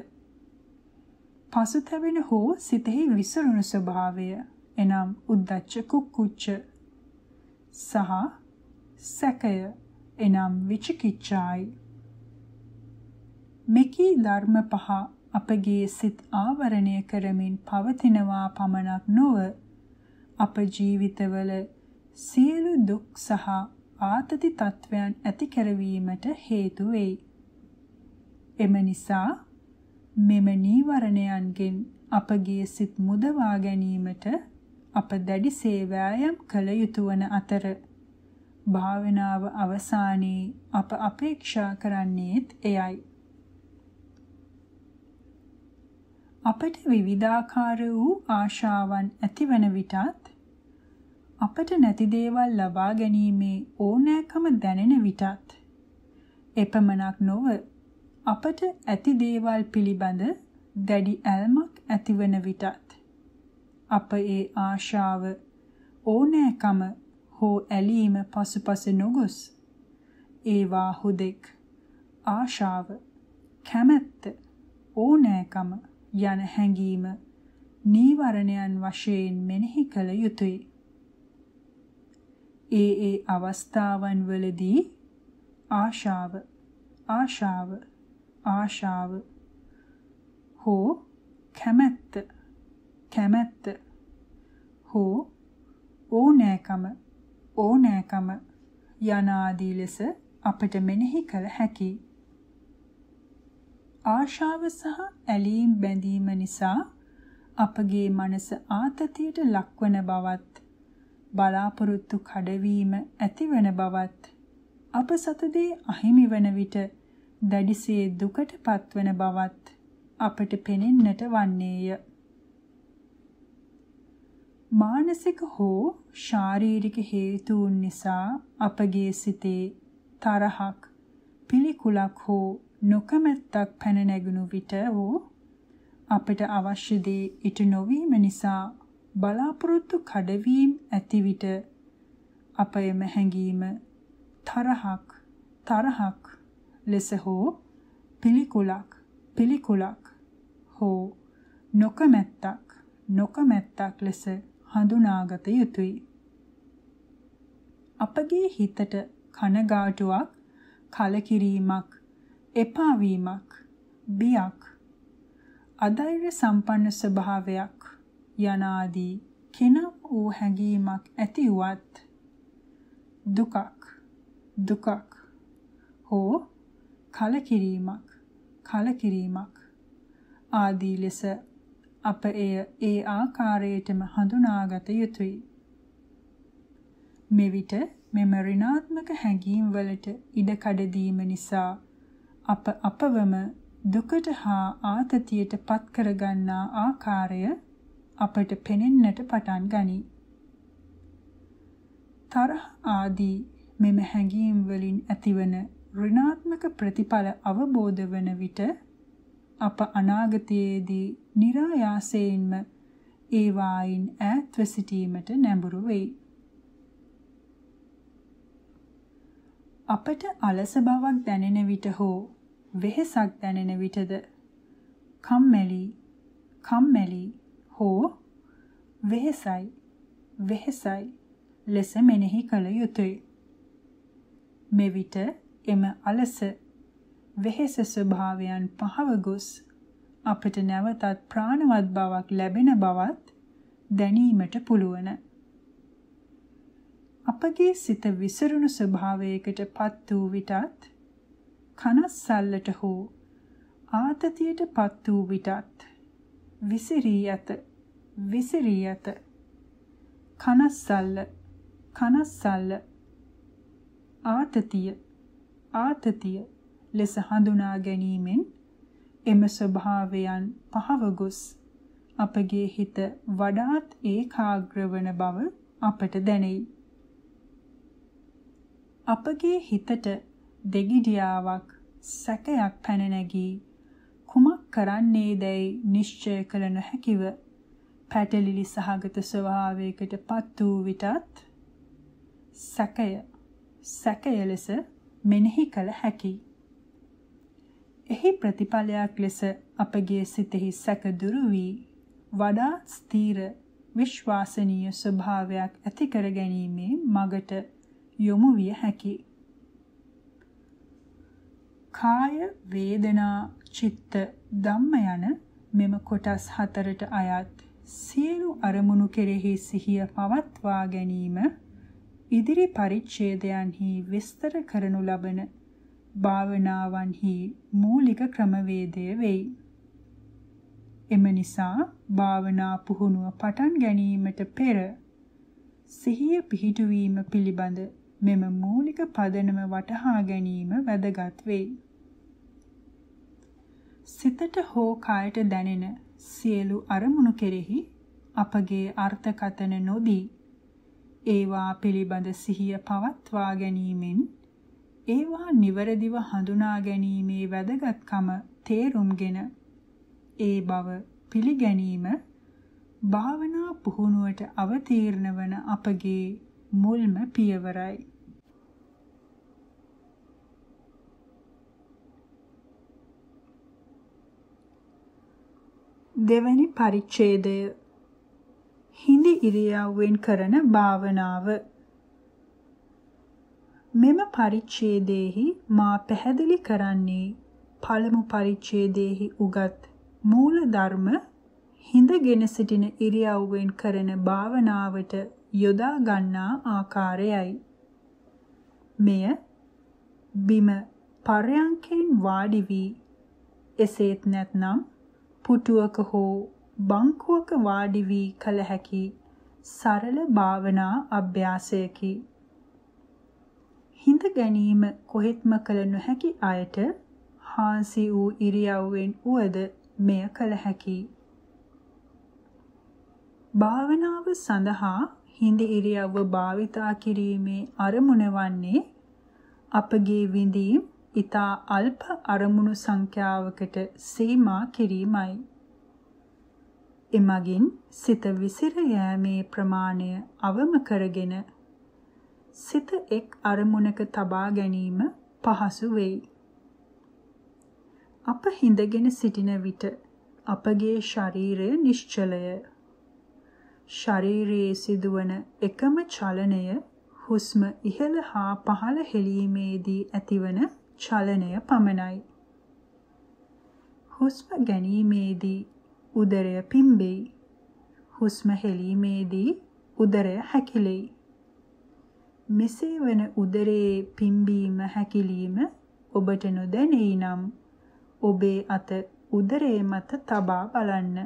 පසුතැවෙන හෝ සිතෙහි විසිරුණු ස්වභාවය එනම් උද්දච්ච කුක්කුච්ච සහ සැකය එනම් විචිකිච්ඡායි මෙකී ධර්ම පහ අපගේ සිත් ආවරණය කරමින් පවතිනවා පමණක් නොව අප ජීවිතවල සියලු දුක් සහ ආතති තත්වයන් ඇති කරවීමට හේතු වෙයි. එම නිසා මෙම නීවරණයන්ගෙන් අපගේ සිත් මුදවා ගැනීමට අප දැඩි සේවෑයම් කළ යුතු වන අතර භාවනාව අවසානයේ අප අපේක්ෂා කරන්නේත් එයයි. අපට විවිධාකාර වූ ආශාවන් ඇතිවන විටත් අපට නැති දේවල් ලබා ගැනීමේ ඕනෑකම දැනෙන විටත් එපමණක් නොව අපට ඇති දේවල් පිළිබඳ දැඩි ඇල්මක් ඇතිවන විටත් අප ඒ ආශාව ඕනෑකම හෝ ඇලීම පසුපස නොගොස් ඒවා හුදෙක් ආශාව කැමැත්ත ඕනෑකම යන හැඟීම නීවරණයන් වශයෙන් මෙනෙහි කළ යුතුය. ඒ ඒ අවස්ථාවන් වලදී ආශාව ආශාව ආශාව හෝ කැමැත්ත කැමැත්ත හෝ ඕනෑකම ඕනෑකම යනාදී ලෙස අපට මෙනෙහි කළ හැකියි. ආශාව සහ ඇලීම් බැඳීම නිසා අපගේ මනස ආතතියට ලක්වන බවත් බලාපොරොත්තු කඩවීම ඇතිවන බවත් අප සතුදී අහිමි වන විට දැඩිසේ දුකට පත්වන බවත් අපට පෙනෙන්නට වන්නේය. මානසික හෝ ශාරීරික හේතුන් නිසා අපගේ සිතේ තරහක් පිළිකුලක් හෝ නොකමැත්තක් පැන නැගුණු විට වූ අපිට අවශ්‍ය දේ ඉටු නොවීම නිසා බලාපොරොත්තු කඩවීම ඇති විට අපේම හැඟීම තරහක් තරහක් ලෙස හෝ පිළිකුලක් පිළිකුලක් හෝ නොකමැත්තක් නොකමැත්තක් ලෙස හඳුනාගත යුතුය. අපගේ හිතට කනගාටුවක් කලකිරීමක් එපා වීමක් බියක් අධෛර්ය සම්පන්න ස්වභාවයක් යනාදී කෙනම් වූ හැඟීමක් ඇති වුවත් දුකක් දුකක් හෝ කලකිරීමක් කලකිරීමක් ආදී ලෙස අප එය ඒ ආකාරයටම හඳුනාගත යුතුය මෙවිට මෙම ඍණාත්මක හැඟීම් වලට ඉඩ කඩ දීම නිසා අප අපවම දුකට හා ආතතියට පත් කරගන්නා ආකාරය අපට පෙනෙන්නට පටන් ගනී. තරහ ආදී මෙම හැඟීම් වලින් ඇතිවන ඍණාත්මක ප්‍රතිඵල අවබෝධ වන විට අප අනාගතයේදී નિરાයාසයෙන්ම ඒවායින් ඈත්ව සිටීමට නැඹුරු වෙයි. අපට අලස බවක් දැනෙන විට හෝ වෙහෙසක් දැනෙන විටද කම්මැලි කම්මැලි හෝ වෙහෙසයි වෙහෙසයි ලෙස මෙනෙහි කළ යුතුය. මෙවිට එම අලස වෙහෙස ස්වභාවයන් පහව ගොස් අපට නැවතත් ප්‍රාණවත් බවක් ලැබෙන බවත් දැනීමට පුළුවන්. අපගේ සිත විසිරුණු ස්වභාවයකට පත් වූ විටත් කනස්සල්ලට හෝ ආතතියට පත් වූ විටත් විසිරී ඇත විසිරී ඇත කනස්සල්ල කනස්සල්ල ආතතිය ආතතිය ලෙස හඳුනා ගැනීමෙන් එම ස්වභාවයන් පහව ගොස් අපගේ හිත වඩාත් ඒකාග්‍ර වන බව අපට දැනෙයි අපගේ හිතට දෙගිඩියාවක් සැකයක් පැන නැගී කුමක් කරන්නේ දැයි නිශ්චය කළ නොහැකිව පැටලිලි සහගත ස්වභාවයකට පත් වූ විටත් සැකය සැකය ලෙස මෙනෙහි කළ හැකි. එහි ප්‍රතිඵලයක් ලෙස අපගේ සිතෙහි සැක දුරු වී වඩා ස්ථීර විශ්වාසනීය ස්වභාවයක් ඇති කර ගැනීමේ මගට යොමු විය හැකියි. කාය වේදනා චිත්ත ධම්ම යන මෙම කොටස් හතරට අයත් සියලු අරමුණු කෙරෙහි සිහිය පවත්වා ගැනීම ඉදිරි පරිච්ඡේදයන්හි විස්තර කරනු ලබන භාවනාවන්හි මූලික ක්‍රමවේදය වෙයි. එම නිසා භාවනා පුහුණුව පටන් ගැනීමට පෙර සිහිය පිහිටුවීම පිළිබඳ මෙම මූලික පදනම වටහා ගැනීම වැදගත් වෙයි. සිතට හෝ කායට දැනෙන සියලු අරමුණු කෙරෙහි අපගේ අර්ථකතන නොදී ඒවා පිළිබඳ සිහිය පවත්වා ගැනීමෙන් ඒවා නිවැරදිව හඳුනා ගැනීමේ වැදගත්කම තේරුම්ගෙන ඒ බව පිළිගැනීම භාවනා පුහුණුවට අවතීර්ණ වන අපගේ මුල්ම පියවරයි දෙවැනි පරිච්ඡේදය හිඳ ඉරියව්වෙන් කරන භාවනාව මෙම පරිච්ඡේදයේහි මා පැහැදිලි කරන්නේ පළමු පරිච්ඡේදයේහි උගත් මූල ධර්ම හිඳගෙන සිටින ඉරියව්වෙන් කරන භාවනාවට යොදා ගන්නා ආකාරයයි මෙය බිම පරයන්කෙන් වාඩි වී එසේත් නැත්නම් පුටුවක හෝ බංකුවක වාඩි වී කළ හැකි සරල භාවනා අභ්‍යාසයකි. හිඳ ගැනීම කොහෙත්ම කළ නොහැකි අයට හාන්සි වූ ඉරියව්වෙන් උවද මෙය කළ හැකි. භාවනාව සඳහා හිඳ ඉරියව්ව භාවිතා කිරීමේ අරමුණ වන්නේ අපගේ විඳීම් ඊතා අල්ප අරමුණු සංඛ්‍යාවකට සීමා කිරීමයි. එමගින් සිත විසිර යෑමේ ප්‍රමාණය අවම කරගෙන සිත එක් අරමුණක තබා ගැනීම පහසු වෙයි. අප හිඳගෙන සිටින විට අපගේ ශරීරය නිශ්චලය. ශරීරයේ සිදුවන එකම චලනය හුස්ම ඉහළ හා පහළ හෙලීමේදී ඇතිවන චලනය පමණයි. හුස්ම ගැනීමේදී උදරය පිම්බෙයි. හුස්ම හෙලීමේදී උදරය හැකිලෙයි. මෙසේ වන උදරයේ පිම්බීම හැකිලීම ඔබට නොදැනෙයි නම් ඔබේ අත උදරයේ මත තබා බලන්න.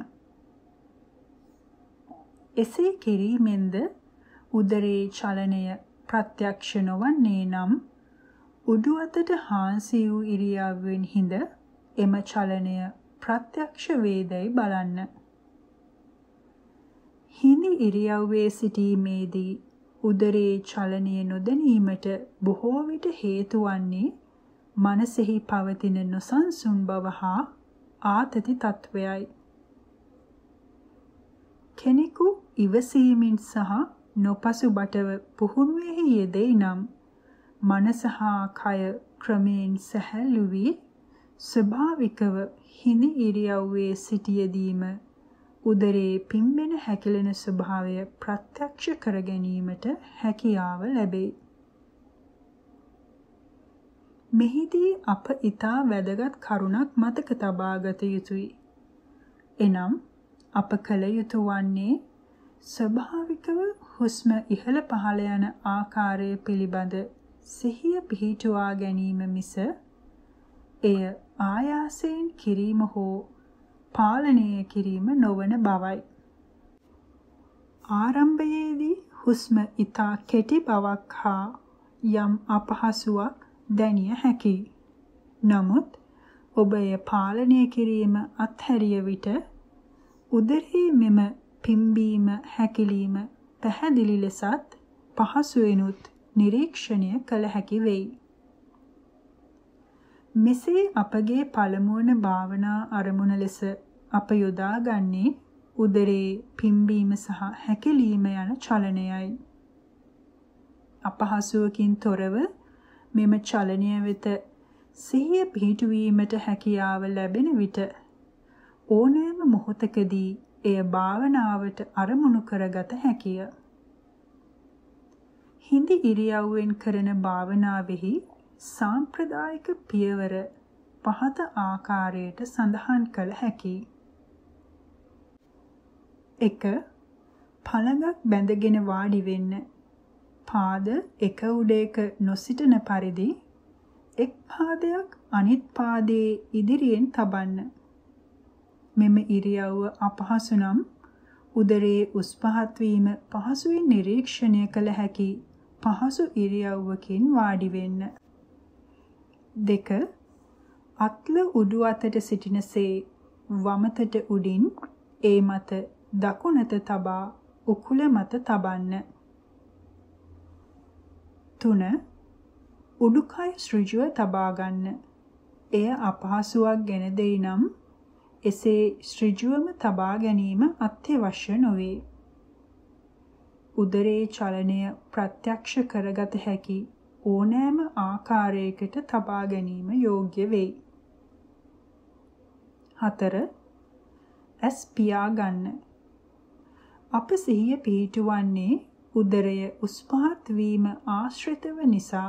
එසේ කිරීමෙන්ද උදරයේ චලනය ප්‍රත්‍යක්ෂ නොවන්නේ නම් උඩු අතට හාන්සි වූ ඉරියව්වෙන් හිඳ එම චලනය ප්‍රත්‍යක්ෂ වේදයි බලන්න. හිඳි ඉරියව්වේ සිටීමේදී උදරයේ චලනය නොදැනීමට බොහෝ විට හේතු වන්නේ මනසෙහි පවතින නොසන්සුන් බව හා ආතති తත්වයයි. කෙනෙකු ඉවසීමෙන් සහ නොපසුබටව පුහුණුවෙහි යෙදෙයි නම් මනස හා කය ක්‍රමයෙන් සැහැල්ලු වී ස්වභාවිකව හිඳ ඉරියව්වේ සිටියදීම උදරේ පිම්බෙන හැකිලෙන ස්වභාවය ප්‍රත්‍යක්ෂ කර ගැනීමට හැකියාව ලැබේ. මෙහිදී අප ඊටා වැදගත් කරුණක් මතක තබා ගත යුතුයි. එනම් අප කල යුතු වන්නේ ස්වභාවිකව හුස්ම ඉහළ පහළ යන ආකාරය පිළිබඳ සිහිය පිහිටුවා ගැනීම මිස එය ආයාසයෙන් කිරීම හෝ පාලනය කිරීම නොවන බවයි. ආරම්භයේදී හුස්ම ඊතා කෙටි බවක් හා යම් අපහසුවක් දැනිය හැකියි. නමුත් ඔබ එය පාලනය කිරීම අත්හැරිය විට උදරයේ මෙම පිම්බීම හැකිලිම පැහැදිලි ලෙසත් පහසුවෙනුත් නිරීක්ෂණය කළ හැකි වෙයි. මෙසේ අපගේ පළමුවන භාවනා අරමුණ ලෙස අප යොදාගන්නේ උදරේ පිම්බීම සහ හැකිලීම යන චලනයයි. අපහසුවකින් තොරව මෙම චලනය වෙත සිහිය පිහිටුවීමට හැකියාව ලැබෙන විට ඕනෑම මොහොතකදී එය භාවනාවට අරමුණු කරගත හැකිය. හිඳි ඉරියව්වෙන් කරන භාවනාවෙහි සාම්ප්‍රදායික පියවර පහත ආකාරයට සඳහන් කළ හැකියි. 1. පළඟක් බැඳගෙන වාඩි වෙන්න. පාද එක උඩ එක නොසිටන පරිදි එක් පාදයක් අනිත් පාදයේ ඉදිරියෙන් තබන්න. මෙම ඉරියව්ව අපහසු නම් උදරයේ උස් පහත් වීම පහසුවෙන් නිරීක්ෂණය කළ හැකියි. පහසු ඉරියව්වකින් වාඩි වෙන්න. 2. අත්ල උඩු අතට සිටිනසේ වමතට උඩින් ඒ මත දකුණත තබා උකුල මත තබන්න. 3. උඩුකය ඍජුව තබා ගන්න. එය අපහසුවක් ගැන දෙයි නම් එසේ ඍජුවම තබා ගැනීම අත්‍යවශ්‍ය නොවේ. උදරයේ චලනය ප්‍රත්‍යක්ෂ කරගත හැකි ඕනෑම ආකාරයකට තබා ගැනීම යෝග්‍ය වෙයි. 4. ඇස් පියා ගන්න. අප සිහිය පිහිටුවන්නේ උදරය උස් පහත් වීම ආශ්‍රිතව නිසා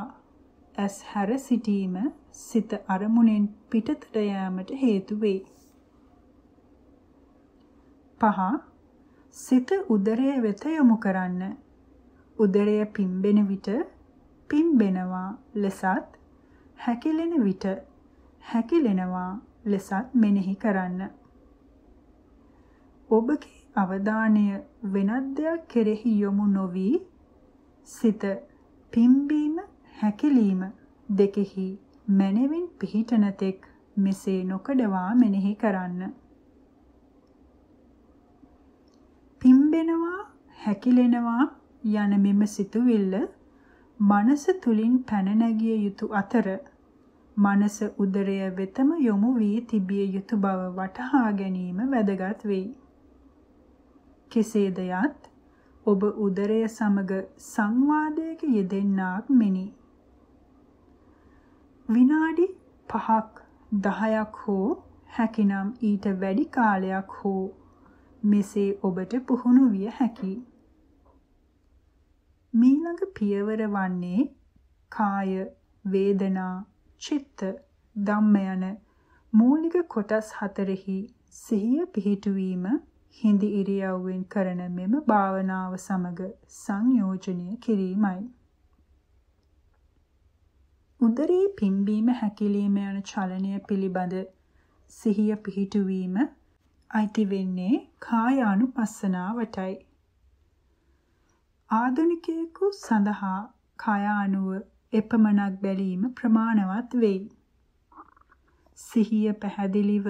ඇස් හැර සිටීම සිත අරමුණෙන් පිටතට යාමට හේතු වෙයි. පහ සිත උදරය වෙත යොමු කරන්න. උදරය පිම්බෙන විට පිම්බෙනවා ලෙසත් හැකිලෙන විට හැකිලෙනවා ලෙසත් මෙනෙහි කරන්න. ඔබගේ අවධානය වෙනත් දෙයක් කෙරෙහි යොමු නොවි සිත පිම්බීම හැකිලීම දෙකෙහි මැනවින් පිහිටන තෙක් මෙසේ නොකඩවා මෙනෙහි කරන්න. එළඹෙනවා හැකිලෙනවා යන මෙම සිතුවිල්ල මනස තුලින් පැන නැගිය යුතු අතර මනස උදරය වෙතම යොමු වී තිබිය යුතු බව වටහා ගැනීම වැදගත් වෙයි. කෙසේද යත් ඔබ උදරය සමග සංවාදයක යෙදෙන්නාක් මෙනි. විනාඩි 5ක් 10ක් හෝ හැකිනම් ඊට වැඩි කාලයක් හෝ මෙසේ ඔබට පුහුණු විය හැකියි. මීළඟ පියවර වන්නේ කාය, වේදනා, චිත්ත, ධම්ම යන මූලික කොටස් හතරෙහි සිහිය පිහිටුවීම හිඳි ඉරියව්වෙන් කරන මෙම භාවනාව සමග සංයෝජනය කිරීමයි. උදරයේ පිම්බීම හැකිලිම යන චලනය පිළිබඳ සිහිය පිහිටුවීම අයිති වෙන්නේ කායානුපස්සනාවටයි. ආධුනිකයෙකු සඳහා කායානුව එපමණක් බැලීම ප්‍රමාණවත් වෙයි. සිහිය පැහැදිලිව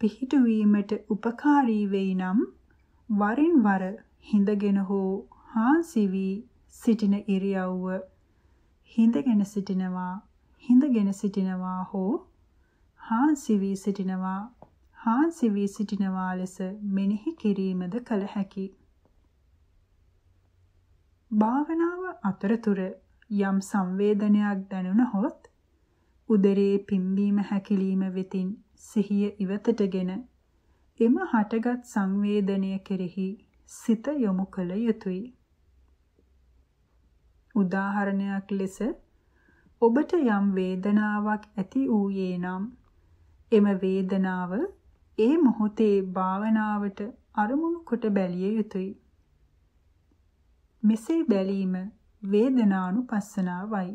පිහිටුවීමට උපකාරී වෙයි නම් වරින් වර හිඳගෙන හෝ හාන්සි වී සිටින ඉරියව්ව හිඳගෙන සිටිනවා හිඳගෙන සිටිනවා හෝ හාන්සි වී සිටිනවා හාන්සි වී සිටිනවා ලෙස මෙනෙහි කිරීමද කළ හැකි. භාවනාව අතරතුර යම් සංවේදනයක් දැනුණහොත් උදරයේ පිම්බීම හැකිලිම වෙතින් සිහිය ඉවතටගෙන එම හටගත් සංවේදනය කෙරෙහි සිත යොමු කළ යුතුය. උදාහරණයක් ලෙස ඔබට යම් වේදනාවක් ඇති වූයේ නම් එම වේදනාව ඒ මොහොතේ භාවනාවට අරමුණු කොට බැලිය යුතුය. මෙසේ බැලීම වේදනානුපස්සනාවයි.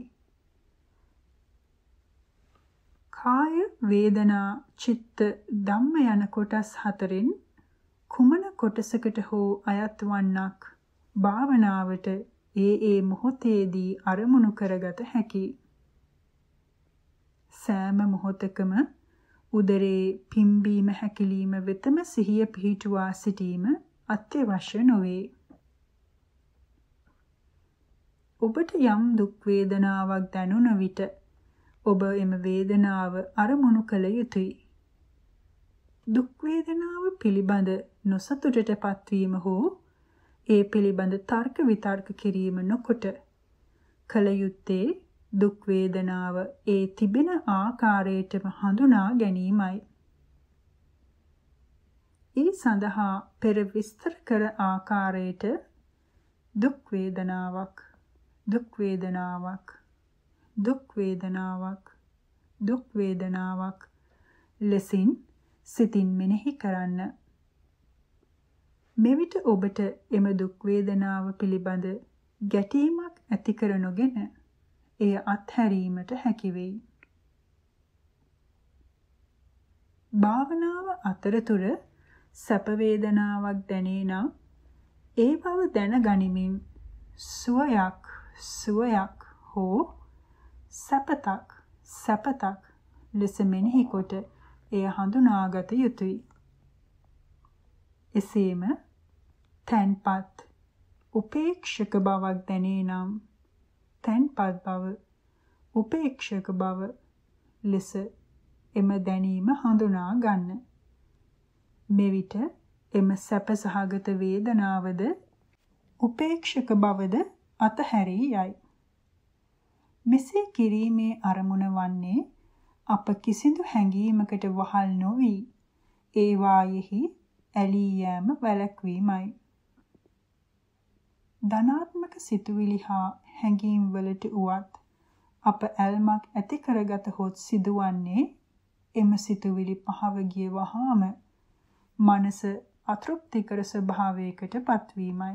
කාය වේදනා චිත්ත ධම්ම යන කොටස් හතරෙන් කුමන කොටසකට හෝ අයත් වන්නක් භාවනාවට ඒ ඒ මොහොතේදී අරමුණු කරගත හැකියි. සෑම මොහොතකම උදරේ පිම්බීම හැකිලිම වෙතම සිහිය පිහිටුවා සිටීම අත්‍යවශ්‍ය නොවේ. ඔබට යම් දුක් වේදනාවක් දැනුන විට ඔබ එම වේදනාව අරමුණු කළ යුතුයි. දුක් වේදනාව පිළිබඳ නොසතුටට පත්වීම හෝ ඒ පිළිබඳ තර්ක විතර්ක කිරීම නොකොට කල යුත්තේ දුක් වේදනාව ඒ තිබෙන ආකාරයටම හඳුනා ගැනීමයි. ඒ සඳහා පෙර විස්තර කර ආකාරයට දුක් වේදනාවක් දුක් වේදනාවක් දුක් වේදනාවක් දුක් වේදනාවක් ලෙසින් සිතින් මෙනෙහි කරන්න. මෙවිට ඔබට එම දුක් වේදනාව පිළිබඳ ගැටීමක් ඇති කර නොගෙන එය අත්හැරීමට හැකි වෙයි. භාවනාව අතරතුර සැප වේදනාවක් දැනේනම් ඒ බව දැනගනිමින් සුවයක් සුවයක් හෝ සැපතක් සැපතක් ලෙස මෙනෙහි කොට එය හඳුනාගත යුතුය. එසේම තන්පත් උපේක්ෂක බවක් දැනේනම් තැන්පත් බව උපේක්ෂක බව ලෙස එම දැනීම හඳුනා ගන්න. මෙවිට එම සැප සහගත වේදනාවද උපේක්ෂක බවද අතහැරී යයි. මෙසේ කිරීමේ අරමුණ වන්නේ අප කිසිදු හැඟීමකට වහල් නොවි ඒ වායෙහි ඇලී යෑම වැළැක්වීමයි. ධනාත්මක සිතුවිලි හා හැඟීම්වලට උවත් අප ඇල්මක් ඇති කරගතහොත් සිදුවන්නේ එම සිතුවිලි පහව ගිය වහාම මනස අතෘප්තිකර ස්වභාවයකට පත්වීමයි.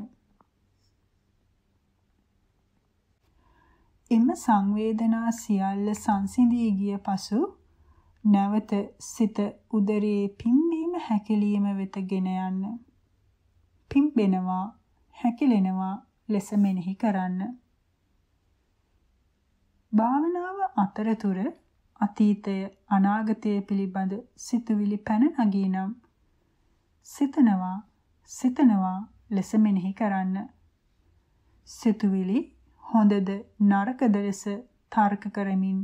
එම සංවේදනා සියල්ල සංසිඳී ගිය පසු නැවත සිත උදරයේ පිම්බීම හැකිලීම වෙතගෙන යන්න. පිම්බෙනවා, හැකිලෙනවා ලෙස මෙනෙහි කරන්න. භාවනාව අතරතුර අතීතය අනාගතය පිළිබඳ සිතුවිලි පැන නගී නම් සිතනවා සිතනවා ලෙස මෙනෙහි කරන්න. සිතුවිලි හොඳද නරකද ලෙස තර්ක කරමින්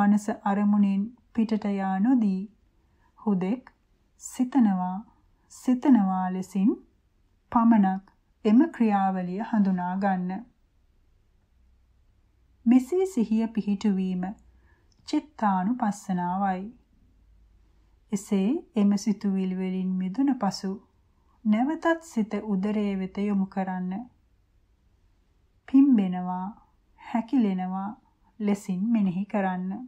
මනස අරමුණෙන් පිටට යා නොදී හුදෙක් සිතනවා සිතනවා ලෙසින් පමණක් එම ක්‍රියාවලිය හඳුනා ගන්න. මෙසේ සිහිය පිහිටුවීම චිත්තානුපස්සනාවයි. එසේ එම සිතුවිලි වලින් මිදුන පසු නැවතත් සිත උදරයේ වෙත යොමු කරන්න. පිම්බෙනවා, හැකිලෙනවා ලෙසින් මෙනෙහි කරන්න.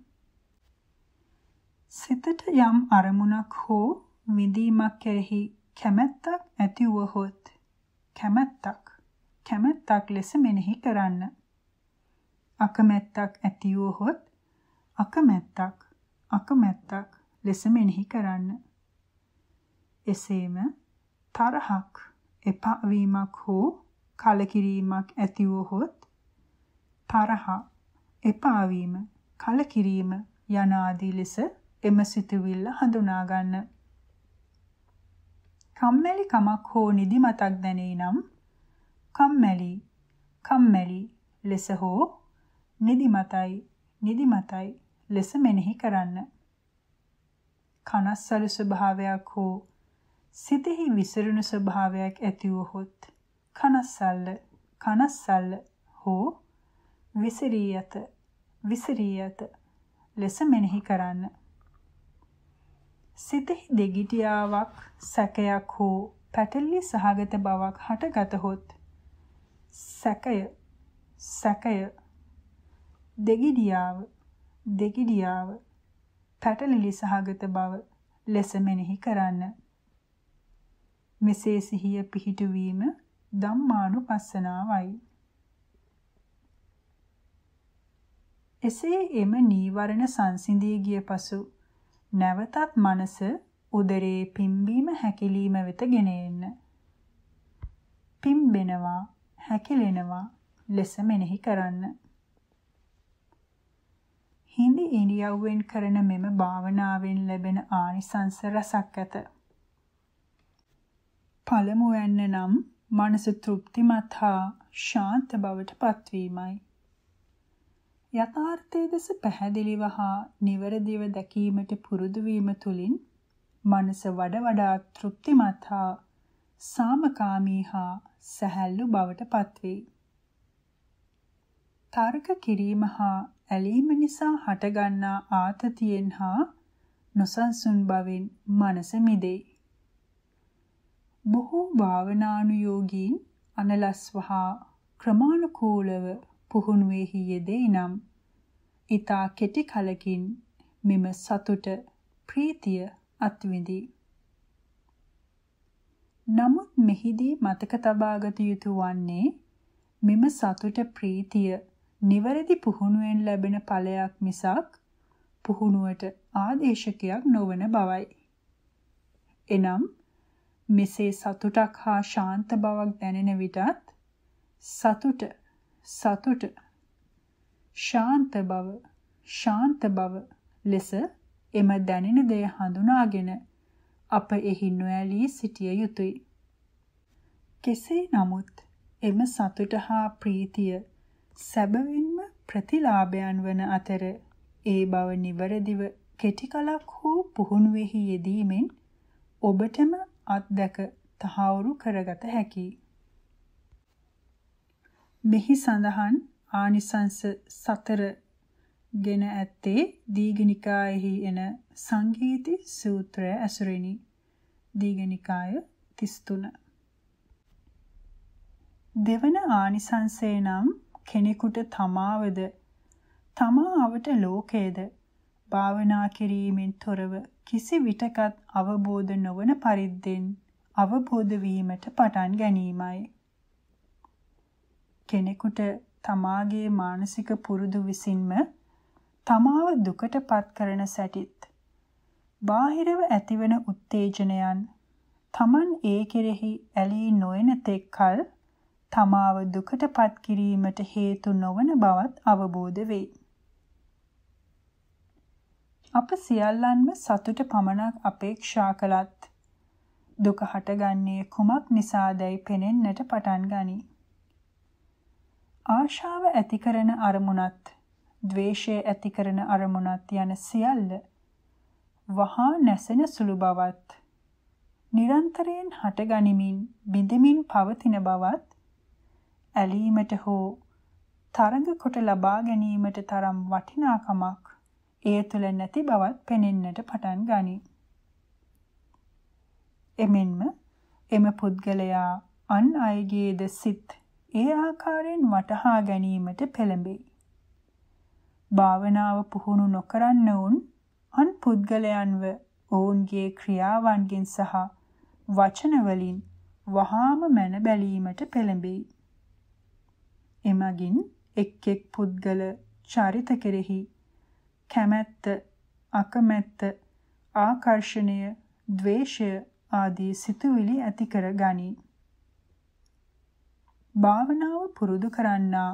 සිතට යම් අරමුණක් හෝ විඳීමක් කෙරෙහි කැමැත්තක් ඇති වුවහොත් කැමැත්තක් කැමැත්තක් ලෙස මෙනෙහි කරන්න. අකමැත්තක් ඇති වූහොත් අකමැත්තක් අකමැත්තක් ලෙස මෙනෙහි කරන්න. එසේම තරහක් එපා වීමක් හෝ කලකිරීමක් ඇති වූහොත් තරහ එපා වීම කලකිරීම යන ආදී ලෙස එම සිතුවිල්ල හඳුනා ගන්න. කම්මැලි කමක් හෝ නිදිමතක් දැනේ නම් කම්මැලි කම්මැලි ලෙස හෝ නිදිමතයි නිදිමතයි ලෙස මෙනෙහි කරන්න. කනස්සලු ස්වභාවයක් හෝ සිතෙහි විසිරුණු ස්වභාවයක් ඇති වූහොත් කනස්සල්ල කනස්සල්ල හෝ විසිරී ඇත විසිරී ඇත ලෙස මෙනෙහි කරන්න. සිතෙහි දෙගිටියාවක් සැකයක් හෝ පැටලි සහගත බවක් හටගතහොත් සැකය සැකය දෙගිඩියාව දෙගිඩියාව පැටලිලි සහගත බව ලෙස මෙනෙහි කරන්න. මෙසේ සිහිය පිහිටුවීම ධම්මානුපස්සනාවයි. එසේ එම නීවරණ සංසිඳී ගිය පසු නැවතත් මනස උදරේ පිම්බීම හැකිලිම වෙත ගෙන එන්න. පිම්බෙනවා, හැකිලෙනවා ලෙස මෙනෙහි කරන්න. ඉරියව්වෙන් කරන මෙම භාවනාවෙන් ලැබෙන ආනිසංස රසක් ඇත. පළමු වෙන්න නම් මනස තෘප්තිමත් හා ශාන්ත බවට පත්වීමයි. යථාර්ථයේ දෙස පැහැදිලිව හා නිවැරදිව දැකීමට පුරුදු වීම තුළින් මනස වඩ වඩා තෘප්තිමත් හා සාමකාමී හා සැහැල්ලු බවට පත්වේ. තර්ක කිරීම හා ඇලීම නිසා හටගන්නා ආතතියෙන් හා නොසන්සුන් බවෙන් මනස මිදෙයි. බොහෝ භාවනානුයෝගීන් අනලස්වහා ක්‍රමානුකූලව පුහුණුවෙහි යෙදෙයි නම් ඊතා කෙටි කලකින් මෙම සතුට ප්‍රීතිය අත්විඳී. නමුත් මෙහිදී මතක තබාගත යුතු වන්නේ මෙම සතුට ප්‍රීතිය නිවැරදි පුහුණුවෙන් ලැබෙන ඵලයක් මිසක් පුහුණුවට ආදේශකයක් නොවන බවයි. එනම් මෙසේ සතුටක් හා ශාන්ත බවක් දැනෙන විටත් සතුට සතුට ශාන්ත බව ශාන්ත බව ලෙස එම දැනෙන දේ හඳුනාගෙන අප එහි නොඇලී සිටිය යුතුය. කෙසේ නමුත් එම සතුට හා ප්‍රීතිය සැබවින්ම ප්‍රතිලාභයන් වන අතර ඒ බව නිවරදිව කෙටි කලක් හෝ පුහුණුවෙහි යෙදීමෙන් ඔබටම අත්දැක තහවුරු කරගත හැකියි. මෙහි සඳහන් ආනිසංස සතර ගෙන ඇත්තේ දීගනිකායෙහි එන සංගීති සූත්‍රය ඇසුරෙනි. දීගනිකාය 33 දෙවන ආනිසංසේ නම් කෙනෙකුට තමාවද තමාවට ලෝකයේද භාවනා කිරීමෙන් තොරව කිසි විටකත් අවබෝධ නොවන පරිද්දෙන් අවබෝධ වීමට පටන් ගැනීමයි කෙනෙකුට තමාගේ මානසික පුරුදු විසින්ම තමාව දුකටපත් කරන සැටිත් බාහිරව ඇතිවන උත්තේජනයන් තමන් ඒ කෙරෙහි ඇලී නොයන තෙක්කල් තමාව දුකටපත් කිරීමට හේතු නොවන බවත් අවබෝධ වේ. අප සියල්ලන්ම සතුට පමණක් අපේක්ෂා කළත් දුක හටගන්නේ කුමක් නිසාදයි පෙනෙන්නට පටන් ගනී. ආශාව ඇති කරන අරමුණත්, ద్వේෂය ඇති කරන අරමුණත් යන සියල්ල වහා නැසෙන සුළු බවත්, නිරන්තරයෙන් හටගනිමින්, බිඳෙමින් පවතින බවත් ඇලීමට හෝ තරඟ කොට ලබා ගැනීමට තරම් වටිනාකමක් ඒ තුළ නැති බවත් පෙනෙන්නට පටන් ගනී. එමෙන්ම එම පුද්ගලයා අන් අයගේද සිත් ඒ ආකාරයෙන් වටහා ගැනීමට පෙළඹෙයි. භාවනාව පුහුණු නොකරන්න වුන් අන් පුද්ගලයන්ව ඔවුන්ගේ ක්‍රියාවන්ගෙන් සහ වචන වලින් වහාම මැන බැලීමට පෙළඹෙයි. එමගින් එක් එක් පුද්ගල චරිත කෙරෙහි කැමැත්ත අකමැත්ත ආකර්ෂණය ද්වේෂය ආදී සිතුවිලි ඇති කර ගනී. භාවනාව පුරුදු කරන්නා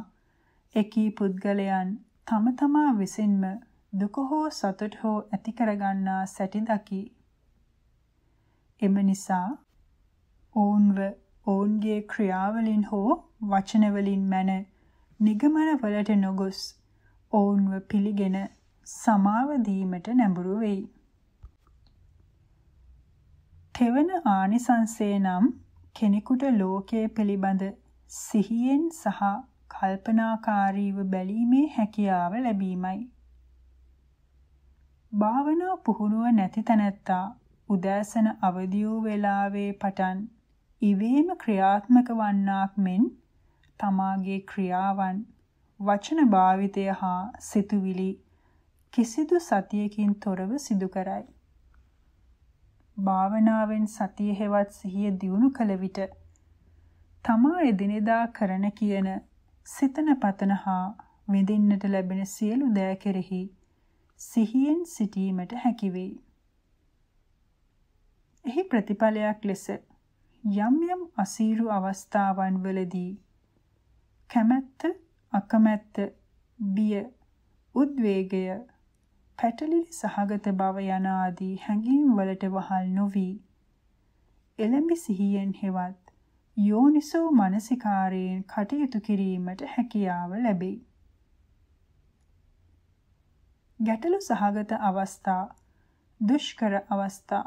එකී පුද්ගලයන් තම තමා විසින්ම දුක හෝ සතුට හෝ ඇති කරගන්නා සැටි දකි. එම නිසා ඔවුන්ව ඔවුන්ගේ ක්‍රියාවලින් හෝ වචනවලින් මැන නිගමනවලට නොගොස් ඔවුන්ව පිළිගෙන සමාව දීමට නැඹුරු වෙයි. තෙවන ආනිසංසය නම් කෙනෙකුට ලෝකයේ පිළිබඳ සිහියෙන් සහ කල්පනාකාරීව බැලීමේ හැකියාව ලැබීමයි. භාවනා පුහුණුව නැති තැනැත්තා උදෑසන අවදි වූ වේලාවේ පටන් ඉවේම ක්‍රියාත්මක වන්නාක් මෙන් තමාගේ ක්‍රියාවන් වචන භාවිතය හා සිතුවිලි කිසිදු සතියකින් තොරව සිදු කරයි. භාවනාවෙන් සතිය හෙවත් සිහිය දියුණු කළ විට තමා එදිනෙදා කරන කියන සිතන පතන හා විඳින්නට ලැබෙන සියලු දෑ කෙරෙහි සිහියෙන් සිටීමට හැකි වේ. එහි ප්‍රතිඵලයක් ලෙස යම් යම් අසීරු අවස්ථාවන් වලදී කැමැත්ත, අකමැත්ත, බිය, උද්වේගය, පැටලිලි සහගත බව යන ආදී හැඟීම් වලට වහල් නොවි. එළඹ සිහියෙන් හෙවත් යෝනිසෝ මනසිකාරයෙන් කටයුතු කිරීමට හැකියාව ලැබේ. ගැටලු සහගත අවස්ථා, දුෂ්කර අවස්ථා,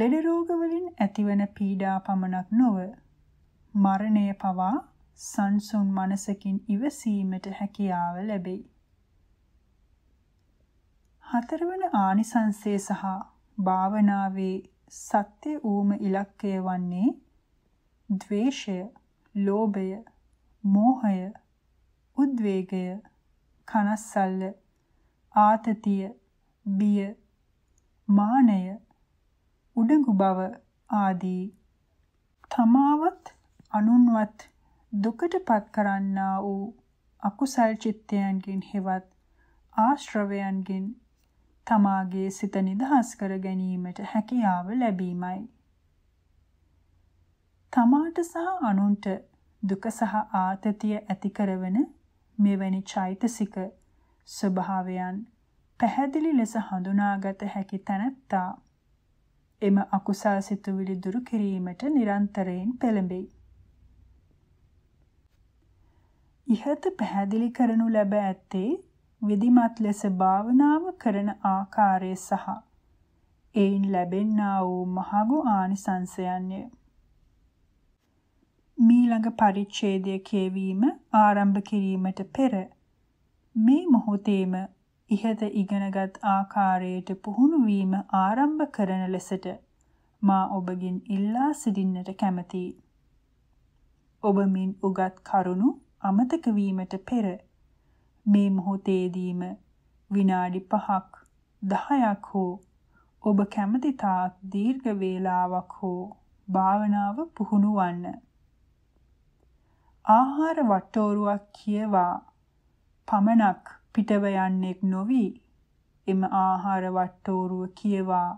ලෙඩ රෝග වලින් ඇතිවන පීඩා පමණක් නොව මරණය පවා සංසුන් මනසකින් ඉවසීමට හැකියාව ලැබෙයි. හතරවන ආනිසංසය සහ භාවනාවේ සත්‍ය ඌම ඉලක්කය වන්නේ ද්වේෂය, ලෝභය, මෝහය, උද්වේගය, කනස්සල්ල, ආතතිය, බිය, මානය, උඩඟු බව ආදී තමාවත් අනුන්වත් දුකට පත් කරන්නා වූ අකුසල් චිත්තයන්ගෙන් හෙවත් ආශ්‍රවයන්ගෙන් තමාගේ සිත නිදහස් කර ගැනීමට හැකියාව ලැබීමයි. තමාට සහ අනුන්ට දුක සහ ආතතිය ඇති කරවන මෙවැනි චෛතසික ස්වභාවයන් පැහැදිලි ලෙස හඳුනාගත හැකි තැනැත්තා එම අකුසල් සිතුවිලි දුරු කිරීමට නිරන්තරයෙන් පෙළඹෙයි. ඉහත පැහැදිලි කරනු ලැබ ඇත්තේ විධිමත් ලෙස භාවනාව කරන ආකාරය සහ එයින් ලැබෙන්නා වූ මහඟු ආනිසංසයන්ය. මීළඟ පරිච්ඡේදය කියවීම ආරම්භ කිරීමට පෙර මේ මොහොතේම ඉහත ඉගෙනගත් ආකාරයට පුහුණු වීම ආරම්භ කරන ලෙසට මා ඔබගින් ඉල්ලා සිටින්නට කැමැතියි. ඔබ මින් උගත් කරුණු අමතක වීමට පෙර මේ මොහොතේදීම විනාඩි 5ක් 10ක් හෝ ඔබ කැමති තාක් දීර්ඝ වේලාවක් හෝ භාවනාව පුහුණු වන්න. ආහාර වට්ටෝරුවක් කියවා පමණක් පිටව යන්නේක් නොවි එම ආහාර වට්ටෝරුව කියවා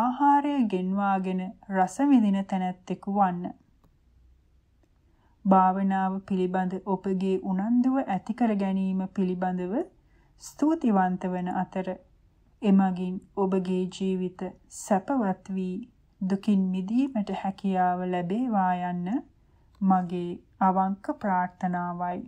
ආහාරය ගෙන්වාගෙන රස විඳින තැනැත්තෙකු වන්න. භාවනාව පිළිබඳ ඔබගේ උනන්දුව ඇති කර ගැනීම පිළිබඳව ස්තුතිවන්ත වන අතර එමගින් ඔබගේ ජීවිත සැපවත් වී දුකින් මිදීමට හැකියාව ලැබේවා යන්න මගේ අවංක ප්‍රාර්ථනාවයි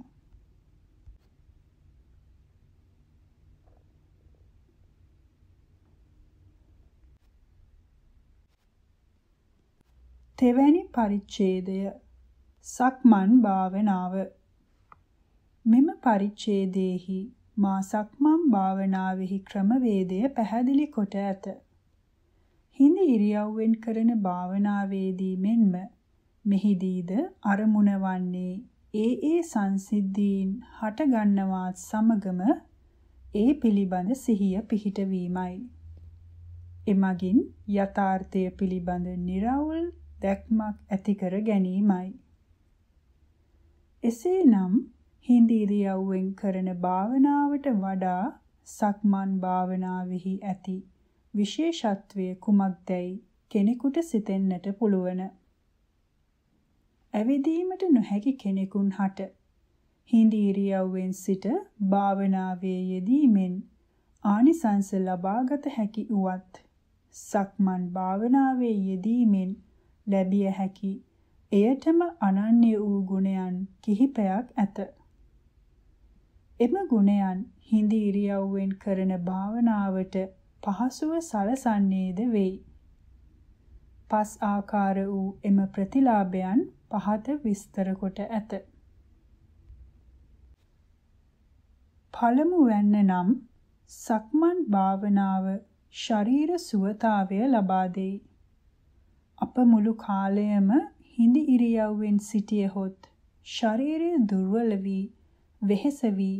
තෙවැනි පරිච්ඡේදය සක්මන් භාවනාව මෙම පරිච්ඡේදයේහි මා සක්මන් භාවනාවෙහි ක්‍රමවේදය පැහැදිලි කොට ඇත. හිඳ ඉරියව්වෙන් කරන භාවනාවේදී මෙන්ම මෙහිදීද අරමුණ වන්නේ ඒ ඒ සංසිද්ධීන් හට ගන්නවත් සමගම ඒ පිළිබඳ සිහිය පිහිටවීමයි. එමගින් යථාර්ථය පිළිබඳ निराවුල් දැක්මක් ඇති කර ගැනීමයි. එසේනම් හිඳ ඉරියව්වෙන් කරන භාවනාවට වඩා සක්මන් භාවනාවෙහි ඇති විශේෂත්වය කුමක්දයි කෙනෙකුට සිතෙන්නට පුළුවන්. ඇවිදීමට නොහැකි කෙනෙකුන් හට හිඳ ඉරියව්වෙන් සිට භාවනාවේ යෙදීමෙන් ආනිසංස ලබාගත හැකි උවත් සක්මන් භාවනාවේ යෙදීමෙන් ලැබිය හැකි එයටම අනන්‍ය වූ ගුණයන් කිහිපයක් ඇත. එම ගුණයන් හිඳි ඉරියව්වෙන් කරන භාවනාවට පහසුව සලසන්නේද වෙයි. පස් ආකාර වූ එම ප්‍රතිලාභයන් පහත විස්තර කොට ඇත. පළමු වෙන්න නම් සක්මන් භාවනාව ශරීර සුවතාවය ලබා දෙයි. අප මුළු කාලයම හිඳි ඉරියව්වෙන් සිටියහොත් ශරීරය දුර්වල වී වෙහෙස වී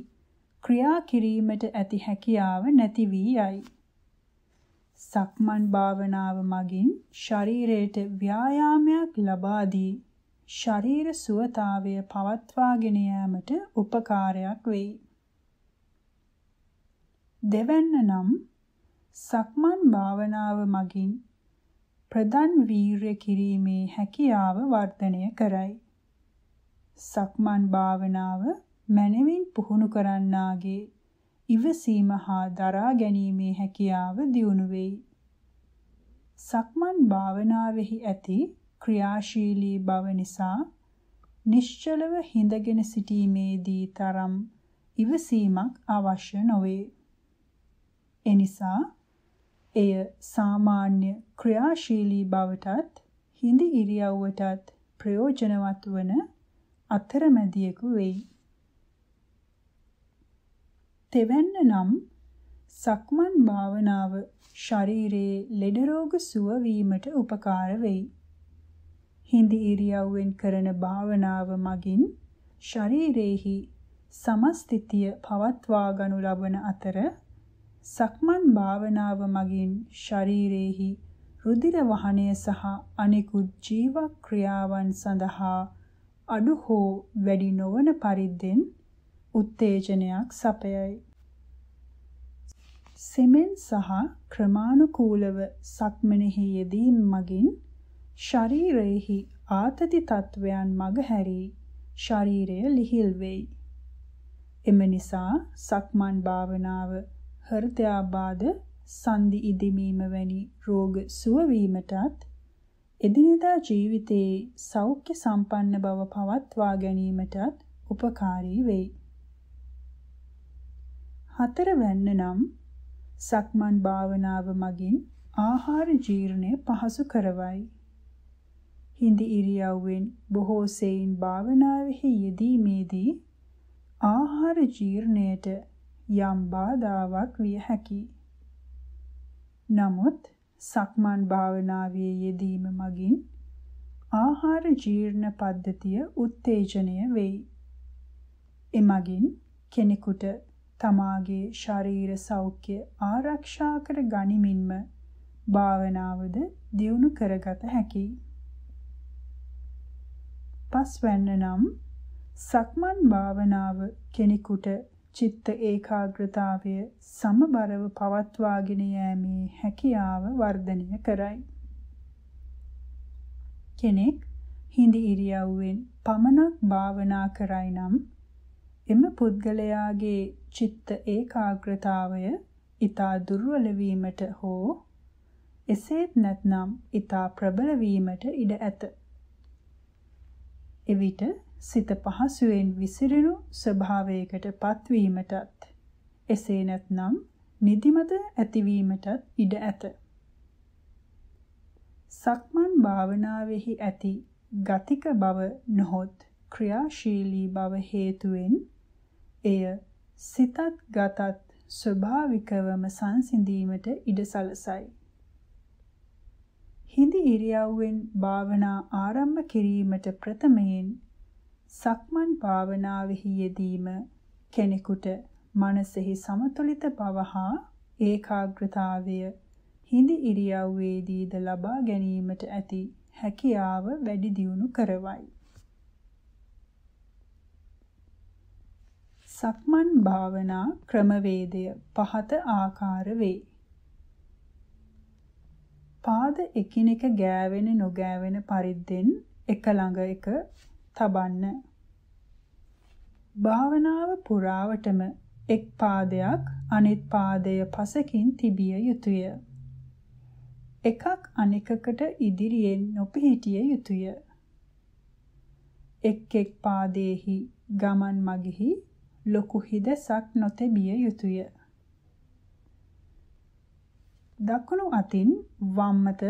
ක්‍රියා කිරීමට ඇති හැකියාව නැති වී යයි. සක්මන් භාවනාව මගින් ශරීරයට ව්‍යායාමයක් ලබා දී ශරීර සුවතාවය පවත්වාගෙන යාමට උපකාරයක් වෙයි. දෙවැන්න නම් සක්මන් භාවනාව මගින් ප්‍රධාන වීරය කිරීමේ හැකියාව වර්ධනය කරයි. සක්මන් භාවනාව මනමින් පුහුණු කරන්නාගේ ඉවසීම හා දරා ගැනීමේ හැකියාව දියුණු වෙයි. සක්මන් භාවනාවෙහි ඇති ක්‍රියාශීලී බව නිසා නිශ්චලව හිඳගෙන සිටීමේදී තරම් ඉවසීමක් අවශ්‍ය නොවේ. එනිසා එය සාමාන්‍ය ක්‍රියාශීලී බවටත් හිඳි ඉරියව්වටත් ප්‍රයෝජනවත් වන අතරමැදියෙකු වෙයි. තෙවැන්න නම් සක්මන් භාවනාව ශරීරයේ ලෙඩ රෝග සුව වීමට උපකාර වෙයි. හිඳි ඉරියව්වෙන් කරන භාවනාව මගින් ශරීරෙහි සමස්තිතිය පවත්වා ගනු ලබන අතර සක්මන් භාවනාව මගින් ශරීරේහි රුධිර වහනය සහ අනෙකුත් ජීව ක්‍රියාවන් සඳහා අඩු හෝ වැඩි නොවන පරිද්දෙන් උත්තේජනයක් සපයයි. සෙමෙන් සහ ක්‍රමානුකූලව සක්මනෙහි යෙදීම මගින් ශරීරයේහි ආතති තත්වයන් මගහැරී ශරීරය ලිහිල් වෙයි. එම නිසා සක්මන් භාවනාව හෘදයාබාධ, සන්ධි ඉදිමීම වැනි රෝග සුව වීමටත් එදිනෙදා ජීවිතයේ සෞඛ්‍ය සම්පන්න බව පවත්වා ගැනීමටත් උපකාරී වෙයි. හතරවැන්න නම් සක්මන් භාවනාව මගින් ආහාර ජීර්ණය පහසු කරවයි. හිඳි ඉරියව්වෙන් බොහෝ සෙයින් භාවනාවෙහි යෙදීමේදී ආහාර ජීර්ණයට යම් බාධාවක් විය හැකියි. නමුත් සක්මන් භාවනාවේ යෙදීම මගින් ආහාර ජීර්ණ පද්ධතිය උත්තේජනය වෙයි. එමගින් කෙනෙකුට තමාගේ ශරීර සෞඛ්‍ය ආරක්ෂා කර ගනිමින්ම භාවනාවද දියුණු කරගත හැකියි. පස්වැන්න නම් සක්මන් භාවනාව කෙනෙකුට චිත්ත ඒකාග්‍රතාවය සමබරව පවත්වාගෙන යෑමේ හැකියාව වර්ධනය කරයි. කෙනෙක් හිඳ ඉරියව්වෙන් පමණක් භාවනා කරයි නම් එම පුද්ගලයාගේ චිත්ත ඒකාග්‍රතාවය ඊතා දුර්වල වීමට හෝ එසේත් නැත්නම් ඊතා ප්‍රබල වීමට ඉඩ ඇත. එවිට සිත පහසුවෙන් විසිරුණු ස්වභාවයකට පත්වීමටත් එසේ නැත්නම් නිදිමත ඇතිවීමටත් ඉඩ ඇත. සක්මන් භාවනාවෙහි ඇති ගතික බව නොහොත් ක්‍රියාශීලී බව හේතුවෙන් එය සිතත් ගතත් ස්වභාවිකවම සංසිඳීමට ඉඩ සලසයි. හිඳි ඉරියව්වෙන් භාවනා ආරම්භ කිරීමට ප්‍රථමයෙන් සක්මන් භාවනාවෙහි යෙදීම කෙනෙකුට මනසෙහි සමතුලිත බව හා ඒකාග්‍රතාවය හිඳි ඉරියව්වේදීද ලබා ගැනීමට ඇති හැකියාව වැඩි දියුණු කරවයි. සක්මන් භාවනා ක්‍රමවේදය පහත ආකාර වේ. පාද එකිනෙක ගෑවෙන නොගෑවෙන පරිද්දෙන් එක ළඟ එක තබන්න. භාවනාව පුරාවටම එක් පාදයක් අනිත් පාදය පසකින් තිබිය යුතුය. එකක් අනෙකකට ඉදිරියෙන් නොපිහිටිය යුතුය. එක් එක් පාදයේහි ගමන් මගෙහි ලොකු හිදසක් නොතැබිය යුතුය. දකුණු අතින් වම් මත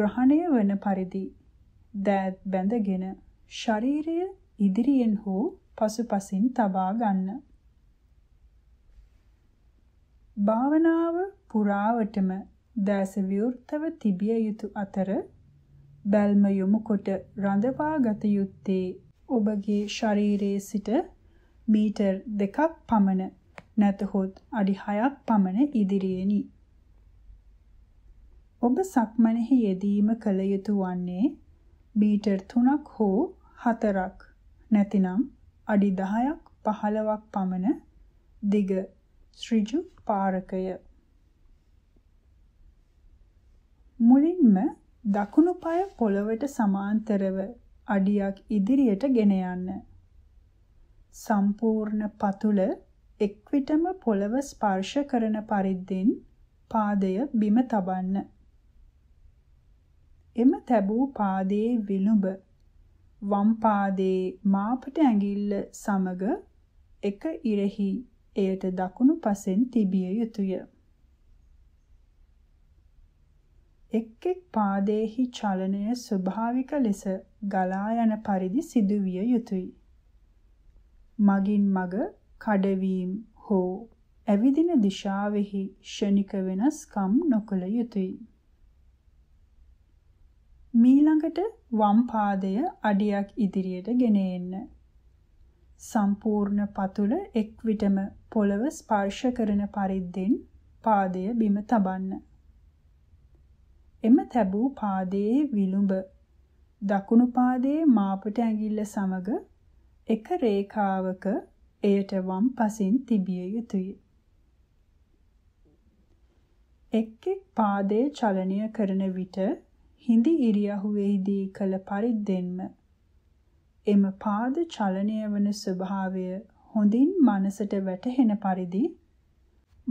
ග්‍රහණය වන පරිදි දෑත් බැඳගෙන ශරීරය ඉදිරියෙන් හෝ පසුපසින් තබා ගන්න. භාවනාව පුරාවටම දැස විවෘතව තිබිය යුතු අතර බැල්ම යොමු කොට රඳවා ගත යුත්තේ ඔබගේ ශරීරයේ සිට මීටර් දෙකක් පමණ නැතහොත් අඩි 6ක් පමණ ඉදිරියෙනි. ඔබ සක්මනෙහි යෙදීම කළ යුතු වන්නේ මීටර් 3ක් හෝ 4ක් නැතිනම් අඩි 10ක් 15ක් පමණ දිග ශ්‍රීජු පාරකය. මුලින්ම දකුණු පාය පොළවට සමාන්තරව අඩියක් ඉදිරියට ගෙන යන්න. සම්පූර්ණ පතුල එක්විටම පොළව ස්පර්ශ කරන පරිද්දෙන් පාදය බිම තබන්න. එම තැබූ පාදයේ විලුඹ වම් පාදයේ මාපට ඇඟිල්ල සමග එක ඉරෙහි එයට දකුණු පසෙන් තිබිය යුතුය. එක් එක් පාදයේහි චලනය ස්වභාවික ලෙස ගලා යන පරිදි සිදුවිය යුතුය. මගින් මග කඩවීම හෝ ඇවිදින දිශාවෙහි ෂණික වෙනස්කම් නොකළ යුතුය. මීළඟට වම් පාදය අඩියක් ඉදිරියට ගෙන එන්න. සම්පූර්ණ පතුල එක් විටම පොළව ස්පර්ශ කරන පරිද්දෙන් පාදය බිම තබන්න. එම තබූ පාදයේ විලුඹ දකුණු පාදයේ මාපට ඇඟිල්ල සමග එක රේඛාවක එයට වම් පසින් තිබිය යුතුය. එක් එක් පාදයේ චලනය කරන විට හිඳි ඉරියව්වෙහිදී කළ පරිද්දෙන්ම එම පාද චලනය වන ස්වභාවය හොඳින් මනසට වැටහෙන පරිදි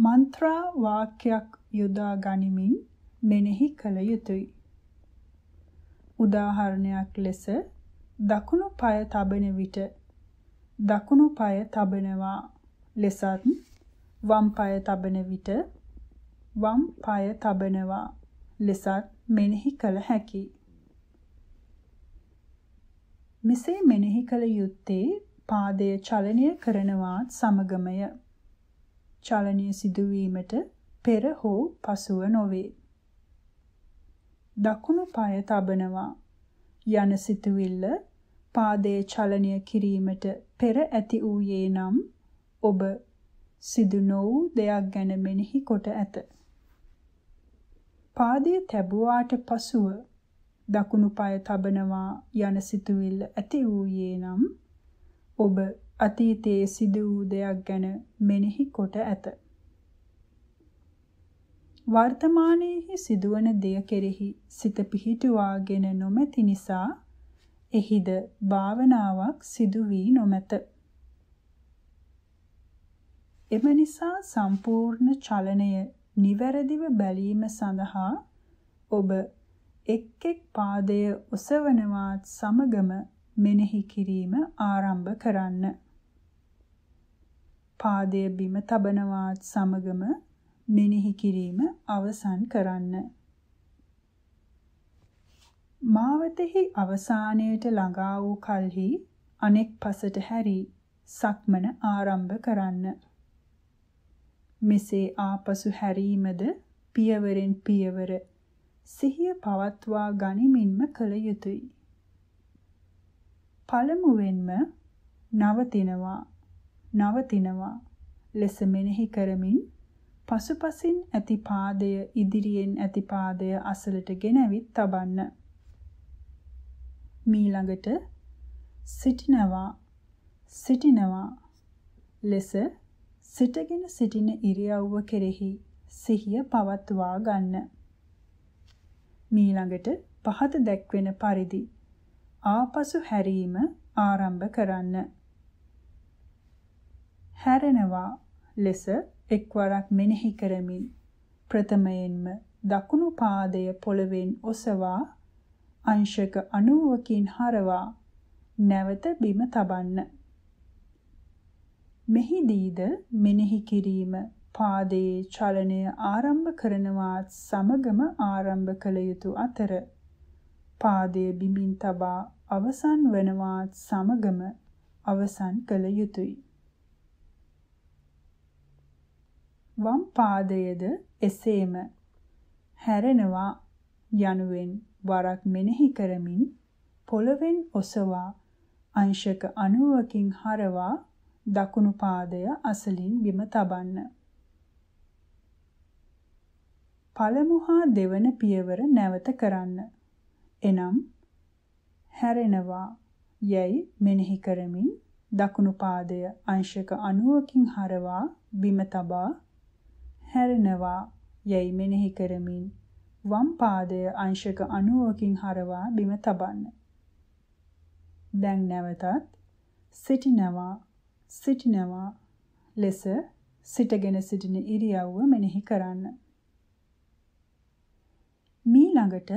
මන්ත්‍රා වාක්‍යයක් යොදා ගනිමින් මෙනෙහි කළ යුතුය. උදාහරණයක් ලෙස දකුණු පාය තබන විට දකුණු පාය තබනවා ලෙසත් වම් පාය තබන විට වම් පාය තබනවා ලෙසත් මෙනෙහි කළ හැකි. මෙසේ මෙනෙහි කළ යුත්තේ පාදය චලනය කරනවාත් සමගමය. චලනය සිදුවීමට පෙර හෝ පසුව නොවේ. දකුණු පාය තබනවා යන සිතුවිල්ල පාදයේ චලනය කිරීමට පෙර ඇති වූයේ නම් ඔබ සිදු නො වූ දෙයක් ගැන මෙනෙහි කොට ඇත. පාදයේ තැබුවාට පසුව දකුණු පාය තබනවා යන සිතුවිල්ල ඇති වූයේ නම් ඔබ අතීතයේ සිදු වූ දෙයක් ගැන මෙනෙහි කොට ඇත. වර්තමානයේ සිදුවන දෙය කෙරෙහි සිත පිහිටුවාගෙන නොමැති නිසා එහිද භාවනාවක් සිදු වී නොමැත. එම නිසා සම්පූර්ණ චලනය නිවැරදිව බැලීම සඳහා ඔබ එක් එක් පාදය ඔසවනවත් සමගම මෙනෙහි කිරීම ආරම්භ කරන්න. පාදය බිම තබනවත් සමගම මෙනෙහි කිරීම අවසන් කරන්න. මාවතෙහි අවසානයට ළඟා වූ කලෙහි අනෙක් පසට හැරී සක්මන ආරම්භ කරන්න. මෙසේ ආපසු හැරීමද පියවරෙන් පියවර සිහිය පවත්වා ගනිමින්ම කළ යුතුය. පළමුවෙන්ම නවතිනවා නවතිනවා ලෙස මෙනෙහි කරමින් පසුපසින් ඇති පාදය ඉදිරියෙන් ඇති පාදය අසලට ගෙනවිත් තබන්න. මීළඟට සිටිනවා සිටිනවා ලෙස සිටගෙන සිටින ඉරියව්ව කෙරෙහි සිහිය පවත්වා ගන්න. මීළඟට පහත දැක්වෙන පරිදි ආපසු හැරීම ආරම්භ කරන්න. හැරෙනවා ලෙස එක්වරක් මෙනෙහි කරමින් ප්‍රථමයෙන්ම දකුණු පාදය පොළවෙන් ඔසවා අංශක 90කින් හරවා නැවත බිම තබන්න. මෙහිදීද මෙනෙහි කිරීම පාදයේ චලනය ආරම්භ කරනවාත් සමගම ආරම්භ කළ යුතු අතර පාදයේ බිමින් තබා අවසන් වෙනවාත් සමගම අවසන් කළ යුතුය. වම් පාදයේද එසේම හැරෙනවා යනුවෙන් වරක් මෙනෙහි කරමින් පොළවෙන් ඔසවා අංශක 90කින් හරවා දකුණු පාදය අසලින් බිම තබන්න. පළමු හා දෙවන පියවර නැවත කරන්න. එනම් හැරෙනවා යැයි මෙනෙහි කරමින් දකුණු පාදය අංශක 90කින් හරවා බිම තබා හැරෙනවා යැයි මෙනෙහි කරමින් වම් පාදය අංශක 90කින් හරවා බිම තබන්න. දැන් නැවතත් සිටිනවා සිටිනවා ලෙස සිටගෙන සිටින ඉරියව්ව මෙනෙහි කරන්න. මී ළඟට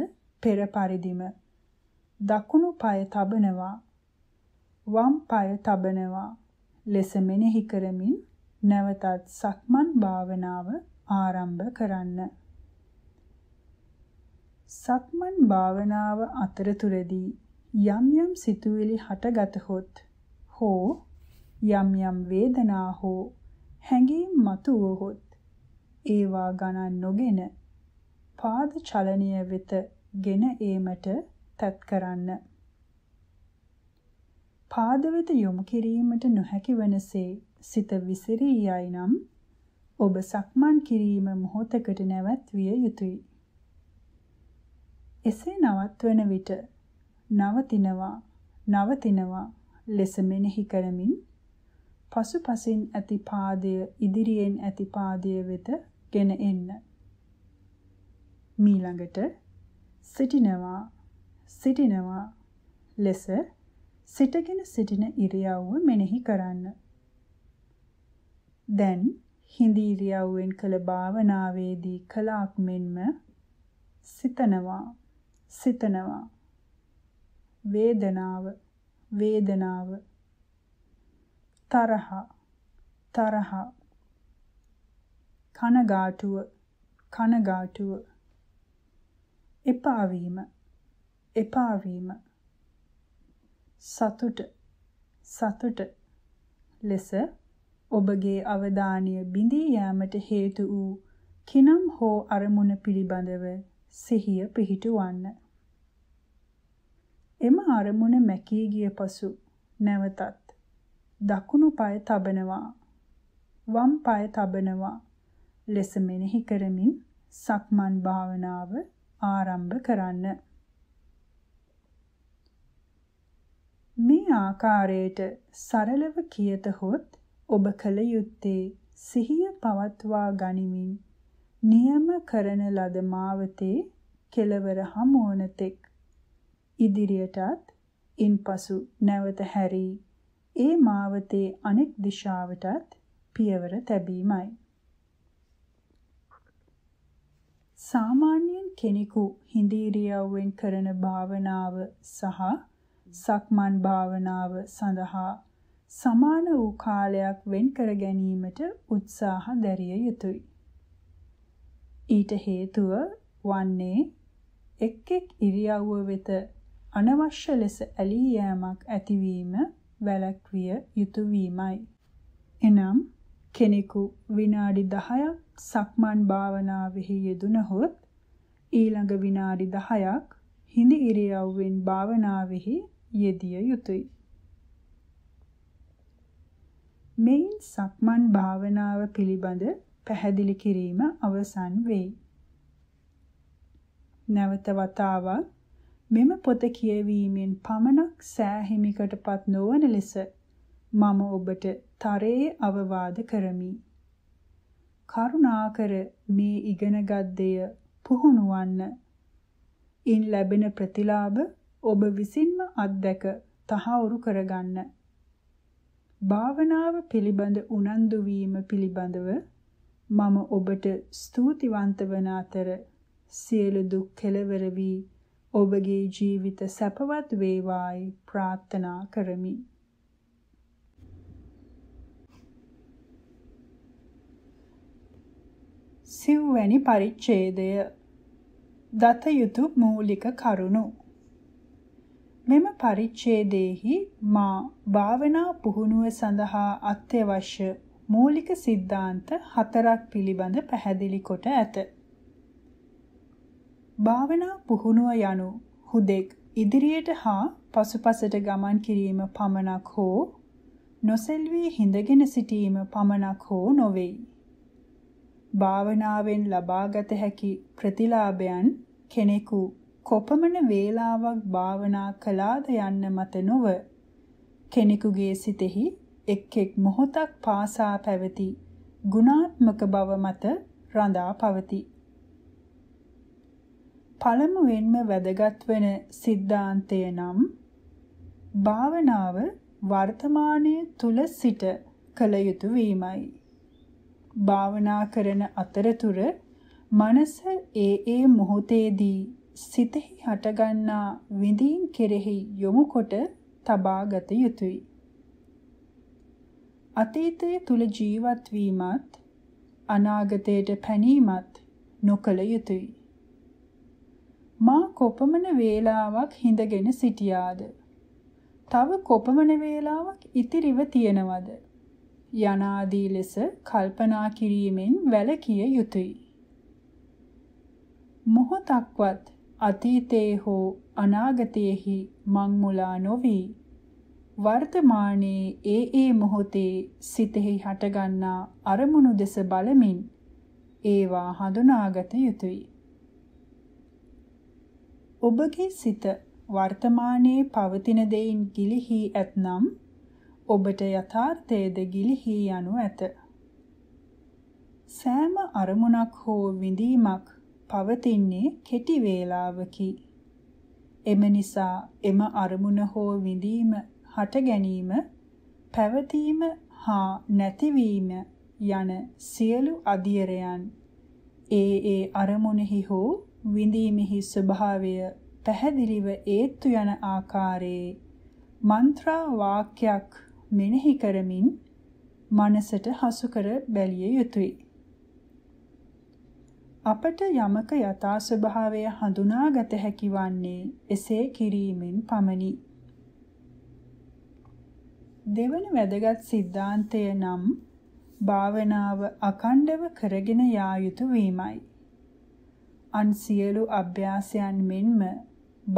පෙර පරිදිම දකුණු පාය තබනවා වම් පාය තබනවා ලෙස මෙනෙහි කරමින් නැවතත් සක්මන් භාවනාව ආරම්භ කරන්න. සක්මන් භාවනාව අතරතුරදී යම් යම් සිතුවිලි හටගතහොත් හෝ යම් යම් වේදනා හෝ හැඟීම් මතුවහොත් ඒවා ගණන් නොගෙන පාද චලනය වෙත ගෙන ඒමට තත් කරන්න. පාද වෙත යොමු කිරීමට නොහැකි වනසේ සිත විසිරී යයි නම් ඔබ සක්මන් කිරීම මොහොතකට නැවැත්විය යුතුය. එසේ නවත්වන විට නවතිනවා නවතිනවා ලෙස මෙනෙහි කරමින් පසුපසින් ඇති පාදය ඉදිරියෙන් ඇති පාදය වෙත ගෙන එන්න. මීළඟට සිටිනවා සිටිනවා ලෙස සිටගෙන සිටින ඉරියව්ව මෙනෙහි කරන්න. දැන් හිඳ ඉරියව්වෙන් කළ භාවනාවේදී කලාක් මෙන්ම සිතනවා සිතනවා වේදනාව වේදනාව තරහ තරහ කනගාටුව කනගාටුව එපා වීම එපා වීම සතුට සතුට ලෙස ඔබගේ අවධානය බිඳී යාමට හේතු වූ කිනම් හෝ අරමුණ පිළිබඳව සිහිය පිහිටුවන්න එම අරමුණ මැකී ගිය පසු නැවතත් දකුණු පාය තබනවා. වම් පාය තබනවා. ලෙස මෙනෙහි කරමින් සක්මන් භාවනාව ආරම්භ කරන්න. මේ ආකාරයට සරලව කියත හොත් ඔබ කල යුත්තේ සිහිය පවත්වා ගනිමින් නියම කරන ලද මාවතේ කෙලවර හමුවනතෙක් ඉදිරියටත් ඉන්පසු නැවත හැරී ඒ මාවතේ අනෙක් දිශාවටත් පියවර තැබීමයි. සාමාන්‍යයෙන් කෙනෙකු හිඳීරියවෙන් කරන භාවනාව සහ සක්මන් භාවනාව සඳහා සමාන වූ කාලයක් වෙන් කර ගැනීමට උත්සාහ දැරිය යුතුය. ඊට හේතුව වන්නේ එක් එක් ඉරියව්ව වෙත අනවශ්‍ය ලෙස ඇලී යෑමක් ඇතිවීම වැළැක්විය යුතු වීමයි. එනම් කෙනෙකු විනාඩි 10ක් සක්මන් භාවනාවෙහි යෙදුනහොත් ඊළඟ විනාඩි 10ක් හිඳ ඉරියව්වෙන් භාවනාවෙහි යෙදිය යුතුය. මෙයින් සක්මන් භාවනාව පිළිබඳ පැහැදිලි කිරීම අවසන් වෙයි. නැවත වතාවක් මෙම පොත කියවීමෙන් පමණක් සෑහිමිකටපත් නොවන ලෙස මම ඔබට තරයේ අවවාද කරමි. කරුණාකර මේ ඉගෙනගත් දෙය පුහුණුවන්න. ඉන් ලැබෙන ප්‍රතිලාභ ඔබ විසින්ම අත්දැක තහවුරු කරගන්න. භාවනාව පිළිබඳ උනන්දු වීම පිළිබඳව මම ඔබට ස්තුතිවන්ත වන අතර සියලු දුක් කෙලවර වී ඔබගේ ජීවිත සැපවත් වේවායි ප්‍රාර්ථනා කරමි. සිව්වැනි පරිච්ඡේදය දත යුතු මූලික කරුණු මෙම පරිච්ඡේදයේහි මා භාවනා පුහුණුව සඳහා අත්‍යවශ්‍ය මූලික સિદ્ધාන්ත හතරක් පිළිබඳ පැහැදිලි කොට ඇත. භාවනා පුහුණුව යනු හුදෙක් ඉදිරියට හා පසුපසට ගමන් කිරීම පමණක් හෝ නොසෙල්වී හිඳගෙන සිටීම පමණක් හෝ නොවේ. භාවනාවෙන් ලබාගත හැකි ප්‍රතිලාභයන් කෙනෙකු කොපමණ වේලාවක් භාවනා කළාද යන්න මත නොව කෙනෙකුගේ සිතෙහි එක් එක් මොහොතක් පාසා පැවති ගුණාත්මක බව මත රඳා පවතී. පළමුවෙන්ම වැදගත් වෙන સિદ્ધාන්තය නම් භාවනාව වර්තමානයේ තුල සිට කළ යුතු වීමයි. භාවනා කරන අතරතුර මනස ඒ ඒ මොහොතේදී සිතෙහි හටගන්නා විඳින් කෙරෙහි යොමුකොට තබාගත යුතුය. අතීතයේ තුල ජීවත් වීමත් අනාගතයට පැනීමත් නොකළ යුතුය. මා කොපමණ වේලාවක් හිඳගෙන සිටියාද? තව කොපමණ වේලාවක් ඉතිරිව තියෙනවද? යනාදී ලෙස කල්පනා කිරීමෙන් වැළකිය යුතුය. මොහොතක්වත් අතීතේ හෝ අනාගතයේහි මං මුලා නොවි වර්තමානයේ ඒ ඒ මොහොතේ සිතෙහි හටගන්නා අරමුණු දෙස බලමින් ඒවා හඳුනාගත යුතුය. ඔබගේ සිත වර්තමානයේ පවතින දෙයින් ගිලිහි ඇතනම් ඔබට යථාර්ථයේද ගිලිහි යනු ඇත. සෑම අරමුණක් හෝ විඳීමක් පවතින්නේ කෙටි වේලාවකි. එම නිසා එම අරමුණ හෝ විඳීම හට ගැනීම පැවතීම හා නැතිවීම යන සියලු අධිරයන් ඒ ඒ අරමුණෙහි හෝ විඳීමෙහි ස්වභාවය පැහැදිලිව ඒත්තු යන ආකාරයේ මන්ත්‍රා වාක්‍යයක් මෙනෙහි කරමින් මනසට හසු කර බැලිය යුතුය. අපට යමක යථා ස්වභාවය හඳුනාගත හැකි වන්නේ එසේ කිරීමෙන් පමණි. දෙවන වැදගත් સિદ્ધාන්තය නම් භාවනාව අකණ්ඩව කරගෙන යා යුතු වීමයි. අන් සියලු අභ්‍යාසයන් මෙන්ම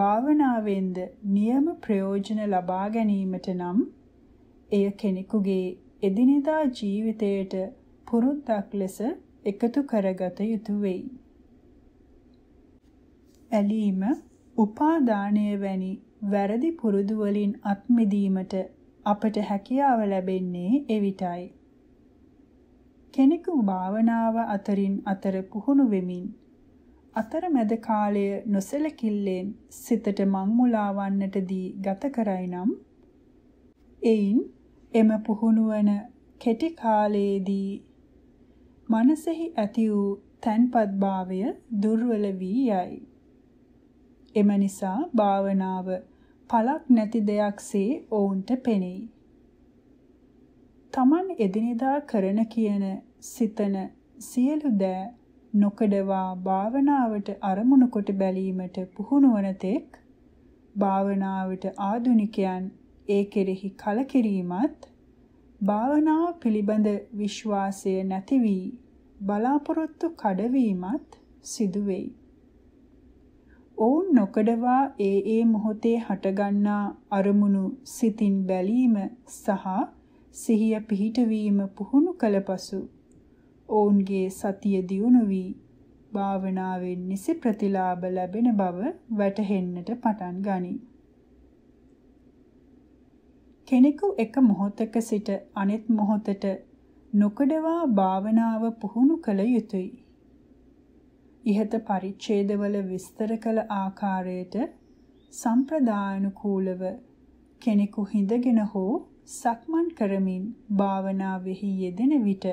භාවනාවෙන්ද නියම ප්‍රයෝජන ලබා ගැනීමට නම් එය කෙනෙකුගේ එදිනෙදා ජීවිතයට පුරුද්දක් ලෙස එකතු කරගත යුතු වෙයි. ඇලීම, උපාදානය වැනි වැරදි පුරුදු වලින් අත් මිදීමට අපට හැකියාව ලැබෙන්නේ එවිටයි. කෙනෙකු භාවනාව අතරින් අතර පුහුණු වෙමින් අතරමැද කාලය නොසලකිල්ලෙන් සිතට මං මුලාවන්නට දී ගත කරයි නම් එයින් එම පුහුණුවන කෙටි කාලයේදී මනසෙහි ඇති වූ තන්පත්භාවය දුර්වල වී යයි. එම නිසා භාවනාව පලක් නැති දෙයක්සේ ඔවුන්ට පෙනෙයි. Taman එදිනෙදා කරන කියන සිතන සියලු දෑ නොකඩවා භාවනාවට අරමුණු කොට බැලීමට පුහුණු වන තෙක් භාවනාවට ආධුනිකයන් ඒ කෙරෙහි කලකිරීමත් භාවනාව පිළිබඳ විශ්වාසය නැති වී බලාපොරොත්තු කඩවීමත් සිදු වෙයි. ඔවුන් නොකඩවා ඒ ඒ මොහොතේ හටගන්නා අරමුණු සිතින් බැලීම සහ සිහිය පිහිටවීම පුහුණු කළ පසු ඔවුන්ගේ සතිය දියුණු වී භාවනාවෙන් නිසි ප්‍රතිලාභ ලැබෙන බව වැටහෙන්නට පටන් ගනී. කෙනෙකු එක මොහොතක සිට අනෙත් මොහොතට නොකඩවා භාවනාව පුහුණු කළ යුතුය. ইহත පරිච්ඡේදවල විස්තර කළ ආකාරයට සම්ප්‍රදායනුකූලව කෙනෙකු හිඳගෙන හෝ සක්මන් කරමින් භාවනාවෙහි යෙදෙන විට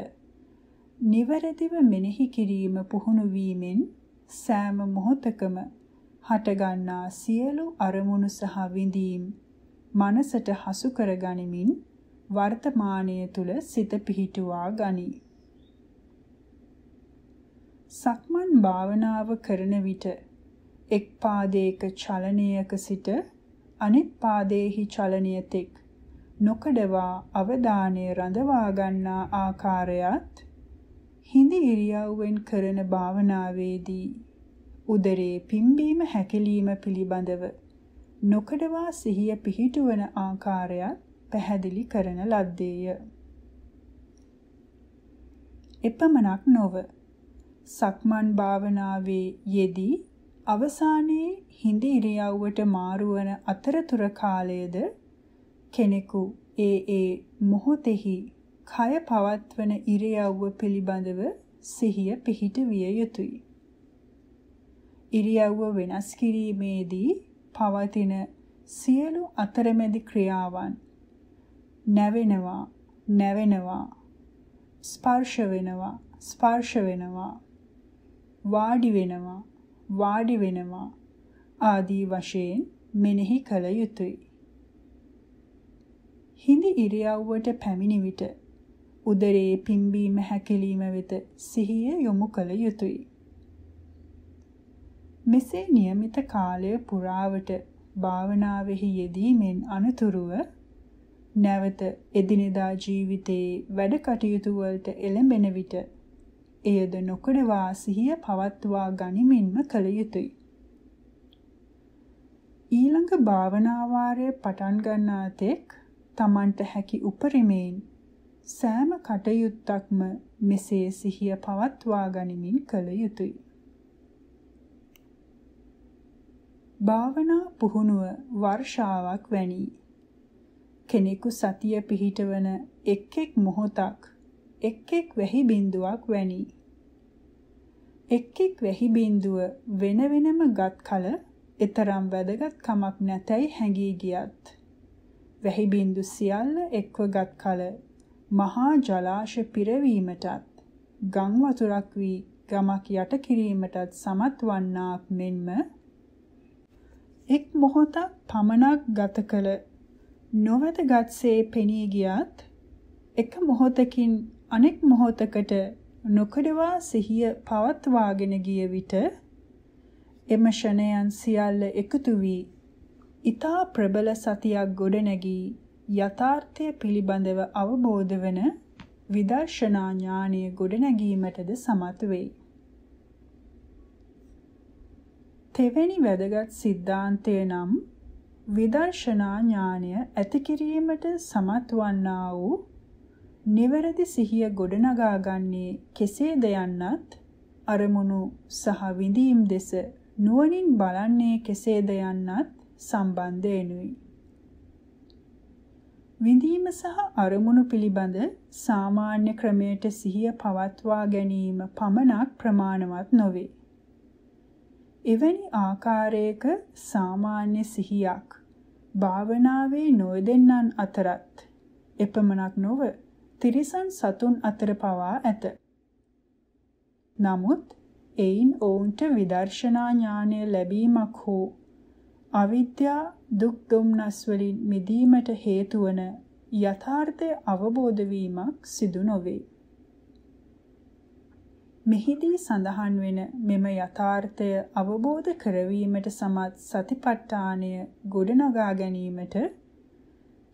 නිවැරදිව මෙනෙහි කිරීම පුහුණු වීමෙන් සෑම මොහොතකම හටගන්නා සියලු අරමුණු සහ විඳීම් මනසට හසු කරගනිමින් වර්තමානය තුල සිත පිහිටුවා ගනී. සක්මන් භාවනාව කරන විට එක් පාදයක චලනයක සිට අනිත් පාදයේහි චලනය තෙක් නොකඩවා අවධානය රඳවා ගන්නා ආකාරයත් හිඳ ඉරියව්වෙන් කරන භාවනාවේදී උදරයේ පිම්බීම හැකිලිම පිළිබඳව නොකඩවා සිහිය පිහිටුවන ආකාරයත් පැහැදිලි කරන ලද්දේය. එපමණක් නොව සක්මන් භාවනාවේ යෙදී අවසානයේ හිඳ ඉරියව්වට මාරුවන අතරතුර කාලයේද කෙනෙකු ඒ ඒ මොහොතෙහි කය පවත්වන ඉරියව්ව පිළිබඳව සිහිය පිහිටවිය යුතුය. ඉරියව්ව වෙනස් කිරීමේදී පවතින සියලු අතරමැදි ක්‍රියාවන් නැවෙනවා නැවෙනවා ස්පර්ශ වෙනවා ස්පර්ශ වෙනවා වාඩි වෙනවා වාඩි වෙනවා ආදී වශයෙන් මෙනෙහි කළ යුතුය. හිඳි ඉරියව්වට පැමිණි විට උදරයේ පිම්බීම හැකිලිම වෙත සිහිය යොමු කළ යුතුය. මෙසේ નિયમિત කාලය පුරාවට භාවනාවෙහි යෙදීමෙන් අනුතුරුව නැවත එදිනෙදා ජීවිතයේ වැඩ කටයුතු වලට එළඹෙන විට එයද නොකඩවා සිහිය පවත්වා ගනිමින්ම කළ යුතුය. ඊළඟ භාවනා වාරයේ පටන් ගන්නා තෙක් තමන්ට හැකි උපරිමයෙන් සෑම කටයුත්තක්ම මෙසේ සිහිය පවත්වා ගනිමින් කළ යුතුය. භාවනා පුහුණුව වර්ෂාවක් වැනි කෙනෙකු සතිය පිහිටවන එක් එක් මොහොතක් එක් එක් වැහි බිඳුවක් වැනි එක් එක් වැහි බිඳුව වෙන වෙනම ගත් කල එතරම් වැදගත් කමක් නැතයි හැඟී ගියත් වැහි බිඳු සියල්ල එක්ව ගත් කල මහා ජලාශ පිරවීමටත් ගම් වතුරක් වී ගමක් යට කිරීමටත් සමත් වන්නාක් මෙන්ම එක් මොහොතක් පමණක් ගත කළ නොවැදගත්සේ පෙනී ගියත් එක මොහොතකින් අනෙක් මොහොතකට නොකඩවා සිහිය පවත්වාගෙන ගිය විට එම ෂණයන් සියල්ල එකතු වී ඊතා ප්‍රබල සතියක් ගොඩනැගී යථාර්ථය පිළිබඳව අවබෝධ වන විදර්ශනා ඥානය ගොඩනැගීමටද සමත් වෙයි. තෙවැනි වැදගත් સિદ્ધාන්තය නම් විදර්ශනා ඥානය ඇති කිරීමට සමත් වන්නා වූ නිවැරදි සිහිය ගොඩනගාගන්නේ කෙසේද යන්නත් අරමුණු සහ විඳීම් දෙස නුවණින් බලන්නේ කෙසේද යන්නත් සම්බන්ධ වෙනුයි. විඳීම සහ අරමුණු පිළිබඳ සාමාන්‍ය ක්‍රමයට සිහිය පවත්වා ගැනීම පමණක් ප්‍රමාණවත් නොවේ. එවැනි ආකාරයක සාමාන්‍ය සිහියක් භාවනාවේ නොයදෙන්නන් අතරත් එපමණක් නොව තිරිසන් සතුන් අතර පවා ඇත. නමුත් එයින් ඔවුන්ට විදර්ශනා ඥානය ලැබීමක් හෝ අවිද්‍යා දුක් දුම්නස් වලින් මිදීමට හේතු වන යථාර්ථය අවබෝධ වීමක් සිදු නොවේ. මෙහිදී සඳහන් වෙන මෙම යථාර්ථය අවබෝධ කරවීමට සමත් සතිපට්ඨානය ගොඩනගා ගැනීමට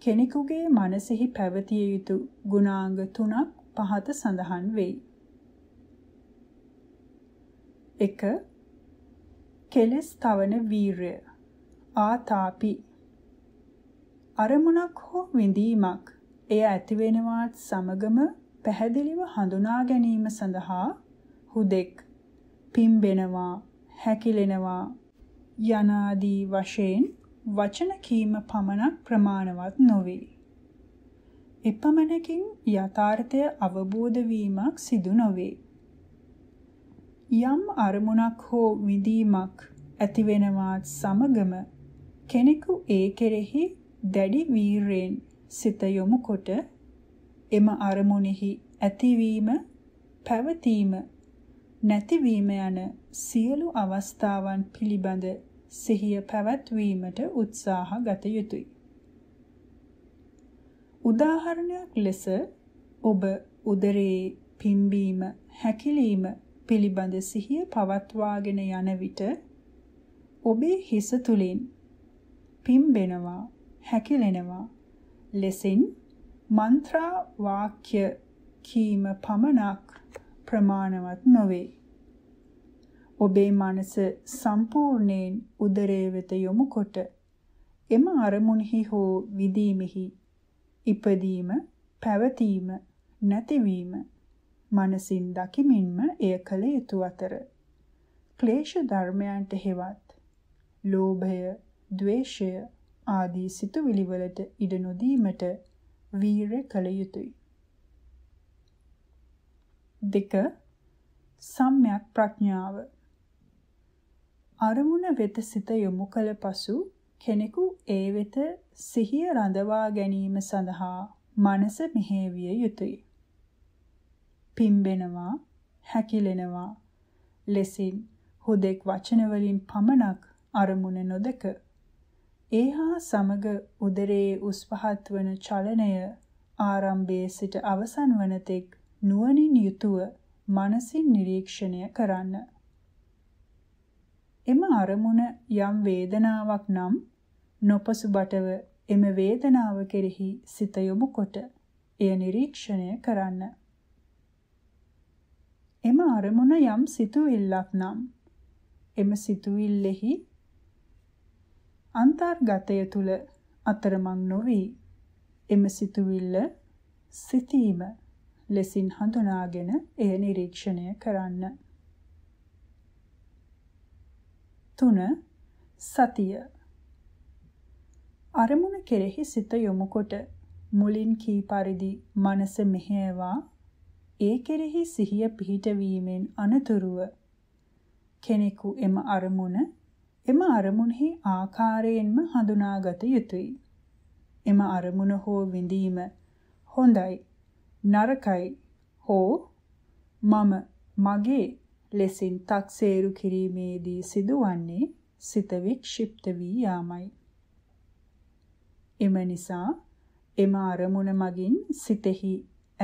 කෙනෙකුගේ මනසෙහි පැවතිය යුතු ගුණාංග තුනක් පහත සඳහන් වෙයි. 1. කෙලස් තවන වීරය ආතාපි අරමුණක් හෝ විඳීමක් එය ඇතිවෙනවත් සමගම පැහැදිලිව හඳුනා ගැනීම සඳහා හුදෙක් පිම්බෙනවා හැකිලෙනවා යනාදී වශයෙන් වචන කීම පමණක් ප්‍රමාණවත් නොවේ. එපමණකින් යථාර්ථය අවබෝධ වීමක් සිදු නොවේ. යම් අරමුණක් හෝ විඳීමක් ඇතිවෙනවත් සමගම කෙනෙකු ඒ කෙරෙහි දැඩි වීරයෙන් සිත යොමුකොට එම අරමුණෙහි ඇතිවීම පැවතීම නැතිවීම යන සියලු අවස්ථාවන් පිළිබඳ සිහිය පැවැත්වීමට උත්සාහ ගත යුතුය. උදාහරණයක් ලෙස ඔබ උදරයේ පිම්බීම හැකිලිම පිළිබඳ සිහිය පවත්වාගෙන යන විට ඔබේ හිස තුලින් පිම්බෙනවා, හැකිලෙනවා. ලෙසින් මන්ත්‍රා වාක්‍ය කීම පමණක් ප්‍රමාණවත් නොවේ. ඔබේ මනස සම්පූර්ණයෙන් උදරය වෙත යොමුකොට එම අරමුණෙහි හෝ විදීමෙහි ඉපදීම, පැවතීම, නැතිවීම මනසින් දකිමින්ම එය කළ යුතු අතර ක්ලේශ ධර්මයන්ට හෙවත් ලෝභය, ද්වේෂය ආදී සිතුවිලි වලට ඉඩ නොදීමට වීර කළ යුතුය. දෙක සම්්‍යක් ප්‍රඥාව අරමුණ වෙත සිත යොමු කළ පසු කෙනෙකු ඒ වෙත සිහිය රඳවා ගැනීම සඳහා මනස මෙහෙවිය යුතුය. පිම්බෙනවා, හැකිලෙනවා. ලෙසින් හුදෙක් වචන වලින් පමණක් අරමුණ නොදක ඒ හා සමග උදරයේ උස් පහත් වන චලනය ආරම්භයේ සිට අවසන් වන තෙක් නුවණින් යුතුව මනසින් නිරීක්ෂණය කරන්න. එම අරමුණ යම් වේදනාවක් නම් නොපසුබටව එම වේදනාව කෙරෙහි සිත යොමුකොට එය නිරීක්ෂණය කරන්න. එම අරමුණ යම් සිතුවිල්ලක් නම් එම සිතුවිල්ලෙහි අන්තර්ගතය තුල අතරමං නොවි එම සිතුවිල්ල සිතීම ලෙසින් හඳුනාගෙන එය නිරීක්ෂණය කරන්න. 3. සතිය අරමුණ කෙරෙහි සිත යොමුකොට මුලින් කී පරිදි මනස මෙහෙයවා ඒ කෙරෙහි සිහිය පිහිටවීමෙන් අනතුරුව කෙනෙකු එම අරමුණ එම අරමුණෙහි ආකාරයෙන්ම හඳුනාගත යුතුය. එම අරමුණ හෝ විඳීම හොඳයි, නරකයි හෝ මම මගේ ලෙසින් තක්සේරු කිරීමේදී සිදුවන්නේ සිත වික්ෂිප්ත වී යාමයි. එම නිසා එම අරමුණ මගින් සිතෙහි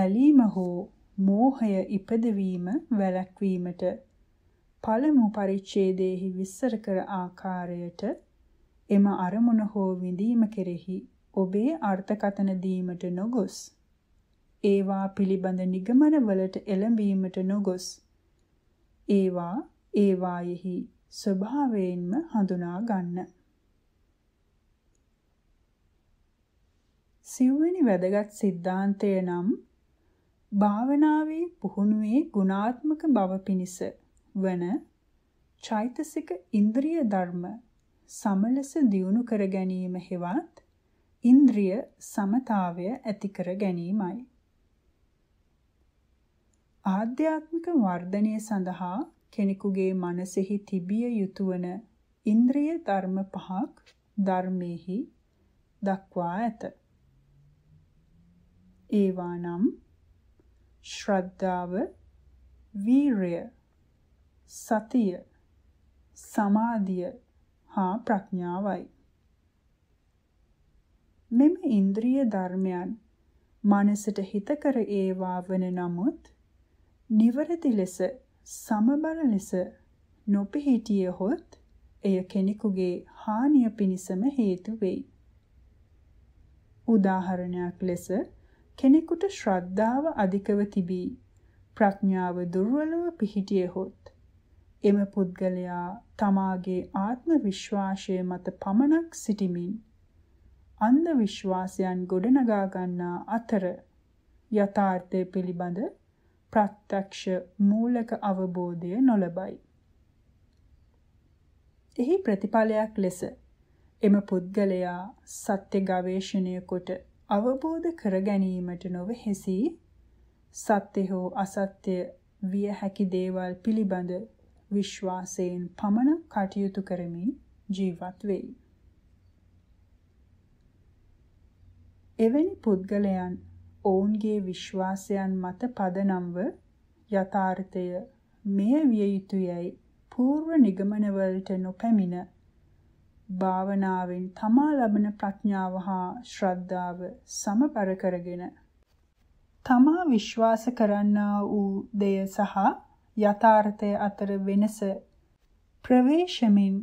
ඇලීම හෝ මෝහය ඉපදවීම වැළැක්වීමට පළමු පරිච්ඡේදයේහි විස්තර කර ආකාරයට එම අරමුණ හෝ විඳීම කෙරෙහි ඔබේ අර්ථකතන දීමට නොගොස් ඒවා පිළිබඳ නිගමනවලට එළඹීමට නොගොස් ඒවා ඒවායෙහි ස්වභාවයෙන්ම හඳුනා ගන්න. සිව්වෙනි වැදගත් සිද්ධාන්තය නම් භාවනාවේ පුහුණුවේ ගුණාත්මක බව පිණිස වන චෛතසික ඉන්ද්‍රිය ධර්ම සමලස දියුණු කර ගැනීම හෙවත් ඉන්ද්‍රිය සමතාවය ඇති කර ගැනීමයි. ආධ්‍යාත්මික වර්ධනය සඳහා කෙනෙකුගේ මනසෙහි තිබිය යුතු වන ඉන්ද්‍රිය ධර්ම පහක් ධර්මෙහි දක්වා ඇත. ඒවා නම් ශ්‍රද්ධාව, වීරය, සතිය සමාධිය හා ප්‍රඥාවයි මෙම ඉන්ද්‍රිය ධර්මයන් මනසට හිතකර ඒවා වන නමුත් නිවරදි ලෙස සමබර ලෙස නොපිහිටිය හොත් එය කෙනෙකුගේ හානිය පිණිසම හේතු වෙයි. උදාහරණයක් ලෙස කෙනෙකුට ශ්‍රද්ධාව අධිකව තිබී ප්‍රඥාව දුර්වලව පිහිටිය හොත් එම පුද්ගලයා තමාගේ ආත්ම විශ්වාසය මත පමණක් සිටිමින් අන්ධ විශ්වාසයන් ගොඩනගා ගන්නා අතර යථාර්ථය පිළිබඳ ප්‍රත්‍යක්ෂ මූලක අවබෝධය නොලබයි. එහි ප්‍රතිඵලයක් ලෙස එම පුද්ගලයා සත්‍ය ගවේෂණය කොට අවබෝධ කර ගැනීමට නොවෙහසී සත්‍ය හෝ අසත්‍ය විය හැකි දේවල් පිළිබඳ විශ්වාසයෙන් පමණ කටයුතු කරමින් ජීවත් වෙයි. එවැනි පුද්ගලයන් ඔවුන්ගේ විශ්වාසයන් මත පදනම්ව යථාර්ථය මෙය විය යුතුයයි పూర్ව නිගමනවලට නොපැමිණ භාවනාවෙන් තමා ලබන ප්‍රඥාව හා ශ්‍රද්ධාව සමබර කරගෙන තමා විශ්වාස කරන්නා වූ දෙය සහ යථාර්ථය අතර වෙනස ප්‍රවේශමෙන්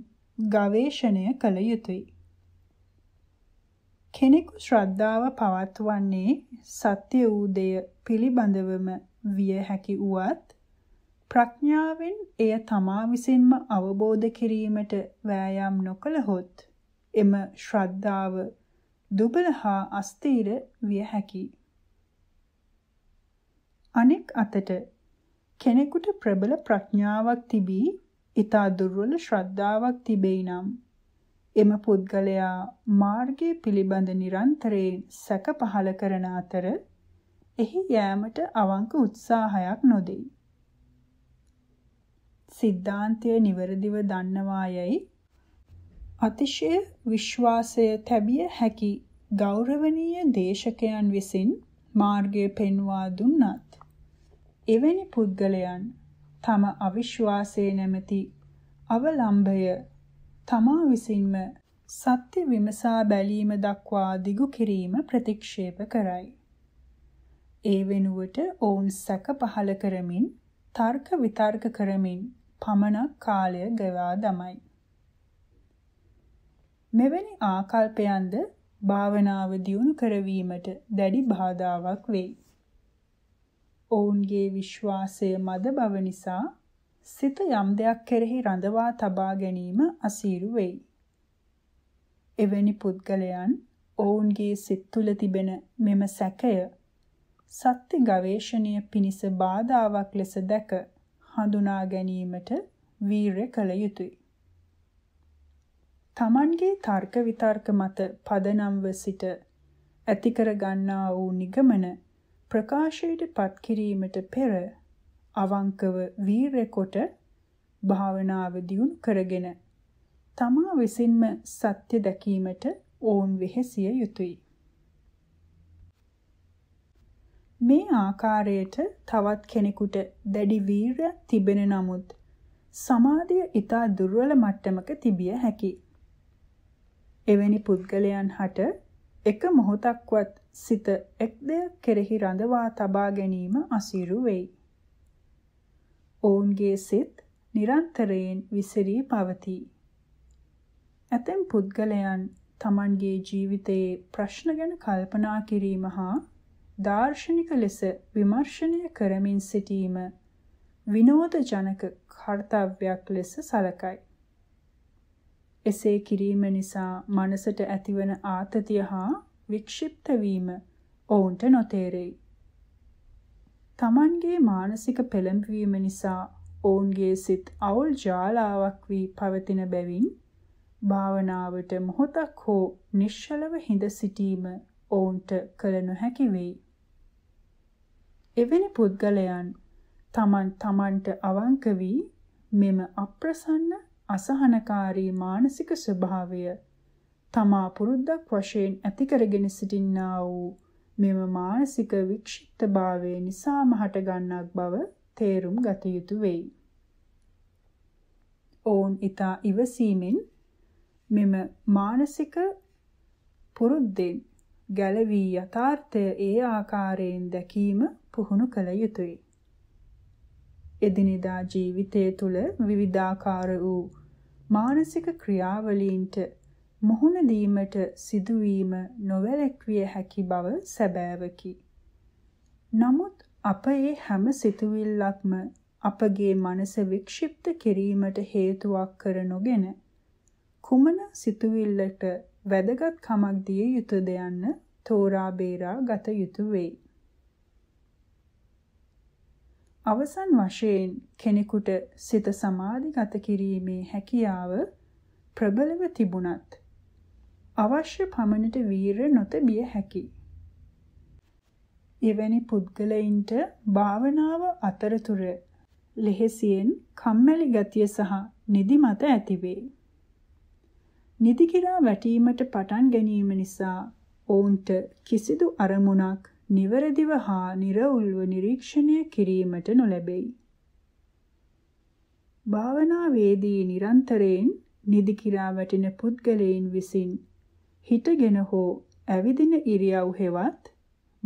ගවේෂණය කළ යුතුය. කෙනෙකු ශ්‍රද්ධාව පවත්වන්නේ සත්‍ය වූ දෙය පිළිබඳවම විය හැකි උවත් ප්‍රඥාවෙන් එය තමා විසින්ම අවබෝධ කිරීමට වෑයම් නොකළහොත් එම ශ්‍රද්ධාව දුබල හා අස්ථීර විය හැකියි. අනෙක් අතට කෙනෙකුට ප්‍රබල ප්‍රඥාවක් තිබී ඊතා දුර්වල ශ්‍රද්ධාවක් තිබේ නම් එම පුද්ගලයා මාර්ගයේ පිළිබඳ නිරන්තරයෙන් සැක පහල කරන අතර එහි යෑමට අවංක උත්සාහයක් නොදෙයි. සිද්ධාන්තය නිවැරදිව දන්නවා යයි අතිශය විශ්වාසය තැබිය හැකි ගෞරවනීය දේශකයන් විසින් මාර්ගය පෙන්වා දුන්නත් එවැනි පුද්ගලයන් තම අවිශ්වාසයේ නැමැති අවලම්භය තමා විසින්ම සත්‍ය විමසා බැලීම දක්වා දිගු කිරීම ප්‍රතික්ෂේප කරයි. ඒ වෙනුවට ඔවුන් සැක පහල කරමින් තර්ක විතර්ක කරමින් පමණක් කාලය ගවා දමයි. මෙවැනි ආකල්පයන්ද භාවනාව දියුණු කරවීමට දැඩි බාධාවක් වෙයි. ඔවුන්ගේ විශ්වාසය මද බව නිසා සිත යම් දෙයක් කෙරෙහි රඳවා තබා ගැනීම අසීරු වෙයි. එවැනි පුද්ගලයන් ඔවුන්ගේ සිත් තුළ තිබෙන මෙම සැකය සත්‍ය ගවේෂණය පිණිස බාධාවක් ලෙස දැක හඳුනා ගැනීමට වීරය කළ යුතුය. තමන්ගේ තර්ක විතර්ක මත පදනම්ව සිට ඇති කර ගන්නා වූ නිගමන ප්‍රකාශයට පත් කිරීමට පෙර අවංකව වීරෙකොට භාවනාව දියුණු කරගෙන තමා විසින්ම සත්‍ය දැකීමට ඕන් වෙහෙසිය යුතුය. මේ ආකාරයට තවත් කෙනෙකුට දැඩි වීරය තිබෙන නමුත් සමාධිය ඊතා දුර්වල මට්ටමක තිබිය හැකියි. එවැනි පුද්ගලයන් හට එක මොහොතක්වත් සිත එක් දෙයක් කෙරෙහි රඳවා තබා ගැනීම අසීරු වෙයි. ඔවුන්ගේ සිත් නිරන්තරයෙන් විසිරී පවතී. ඇතැම් පුද්ගලයන් තමන්ගේ ජීවිතයේ ප්‍රශ්න ගැන කල්පනා කිරීම හා දාර්ශනික ලෙස විමර්ශනය කරමින් සිටීම විනෝදජනක කර්තව්‍යයක් ලෙස සලකයි. එසේ කිරීම නිසා මනසට ඇතිවන ආතතිය හා වික්ෂිප්ත වීම ඔවුන්ට නොතේරෙයි. Tamanගේ මානසික පෙළඹවීම නිසා ඔවුන්ගේ සිත් අවුල් ජාලාවක් වී පවතින බැවින් භාවනාවට මොහොතක් හෝ නිශ්චලව හිඳ සිටීම ඔවුන්ට කළ නොහැකි වෙයි. එවැනි පුද්ගලයන් Taman Tamanට අවංක වී මෙම අප්‍රසන්න අසහනකාරී මානසික ස්වභාවය තමා පුරුද්දක් වශයෙන් ඇති කරගෙන සිටින්නා වූ මෙම මානසික වික්ෂිප්තභාවය නිසාම හටගන්නක් බව තේරුම් ගත යුතු වෙයි. ඔවුන් ඊතා ඉවසීමෙන් මෙම මානසික පුරුද්දෙන් ගැලවී යථාර්ථය ඒ ආකාරයෙන් දැකීම පුහුණු කළ යුතුය. එදිනෙදා ජීවිතය තුළ විවිධාකාර වූ මානසික ක්‍රියාවලීන්ට මුහුණ දීමට සිදුවීම නොවැළැක්විය හැකි බව සැබෑවකි. නමුත් අප ඒ හැම සිතුවිල්ලක්ම අපගේ මනස වික්ෂිප්ත කිරීමට හේතුවක් කර නොගෙන කුමන සිතුවිල්ලට වැදගත් කමක් දිය යුතුද යන්න තෝරා බේරා ගත යුතුය වේ. අවසන් වශයෙන් කෙනෙකුට සිත සමාධිගත කිරීමේ හැකියාව ප්‍රබලව තිබුණත් අවශ්‍ය පමණට වීර නොතබිය හැකියි. එවැනි පුද්ගලයින්ට භාවනාව අතරතුර ලෙහෙසියෙන් කම්මැලි ගතිය සහ නිදිමත ඇතිවේ. නිදිකිරා වැටීමට පටන් ගැනීම නිසා ඔවුන්ට කිසිදු අරමුණක් නිවැරදිව හා නිර්වුල්ව නිරීක්ෂණය කිරීමට නොලැබෙයි. භාවනාවේදී නිරන්තරයෙන් නිදිකිරා වැටෙන පුද්ගලයන් විසින් හිටගෙන හෝ ඇවිදින ඉරියව් හෙවත්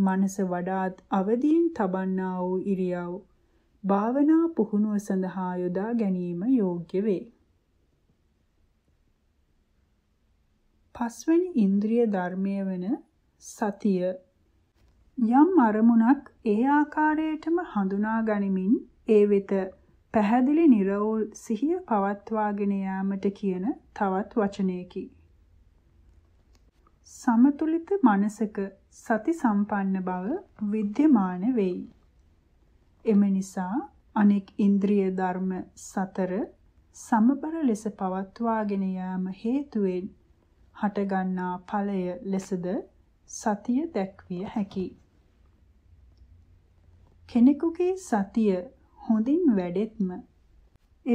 මනස වඩාත් අවදීන් තබන්නා වූ ඉරියව් භාවනා පුහුණුව සඳහා යොදා ගැනීම යෝග්‍ය වේ. පස්වැනි ඉන්ද්‍රිය ධර්මය වන සතිය යම් අරමුණක් ඒ ආකාරයටම හඳුනා ගනිමින් ඒ වෙත පැහැදිලි නිරවුල් සිහිය පවත්වාගෙන යාමට කියන තවත් වචනයකි. සමතුලිත මනසක සති සම්පන්න බව විද්‍යමාන වෙයි. එම නිසා අනෙක් ඉන්ද්‍රිය ධර්ම සතර සමබර ලෙස පවත්වාගෙන යාම හේතුවෙන් හටගන්නා ඵලය ලෙසද සතිය දැක්විය හැකියි. කෙනෙකුගේ සතිය හොඳින් වැඩෙත්ම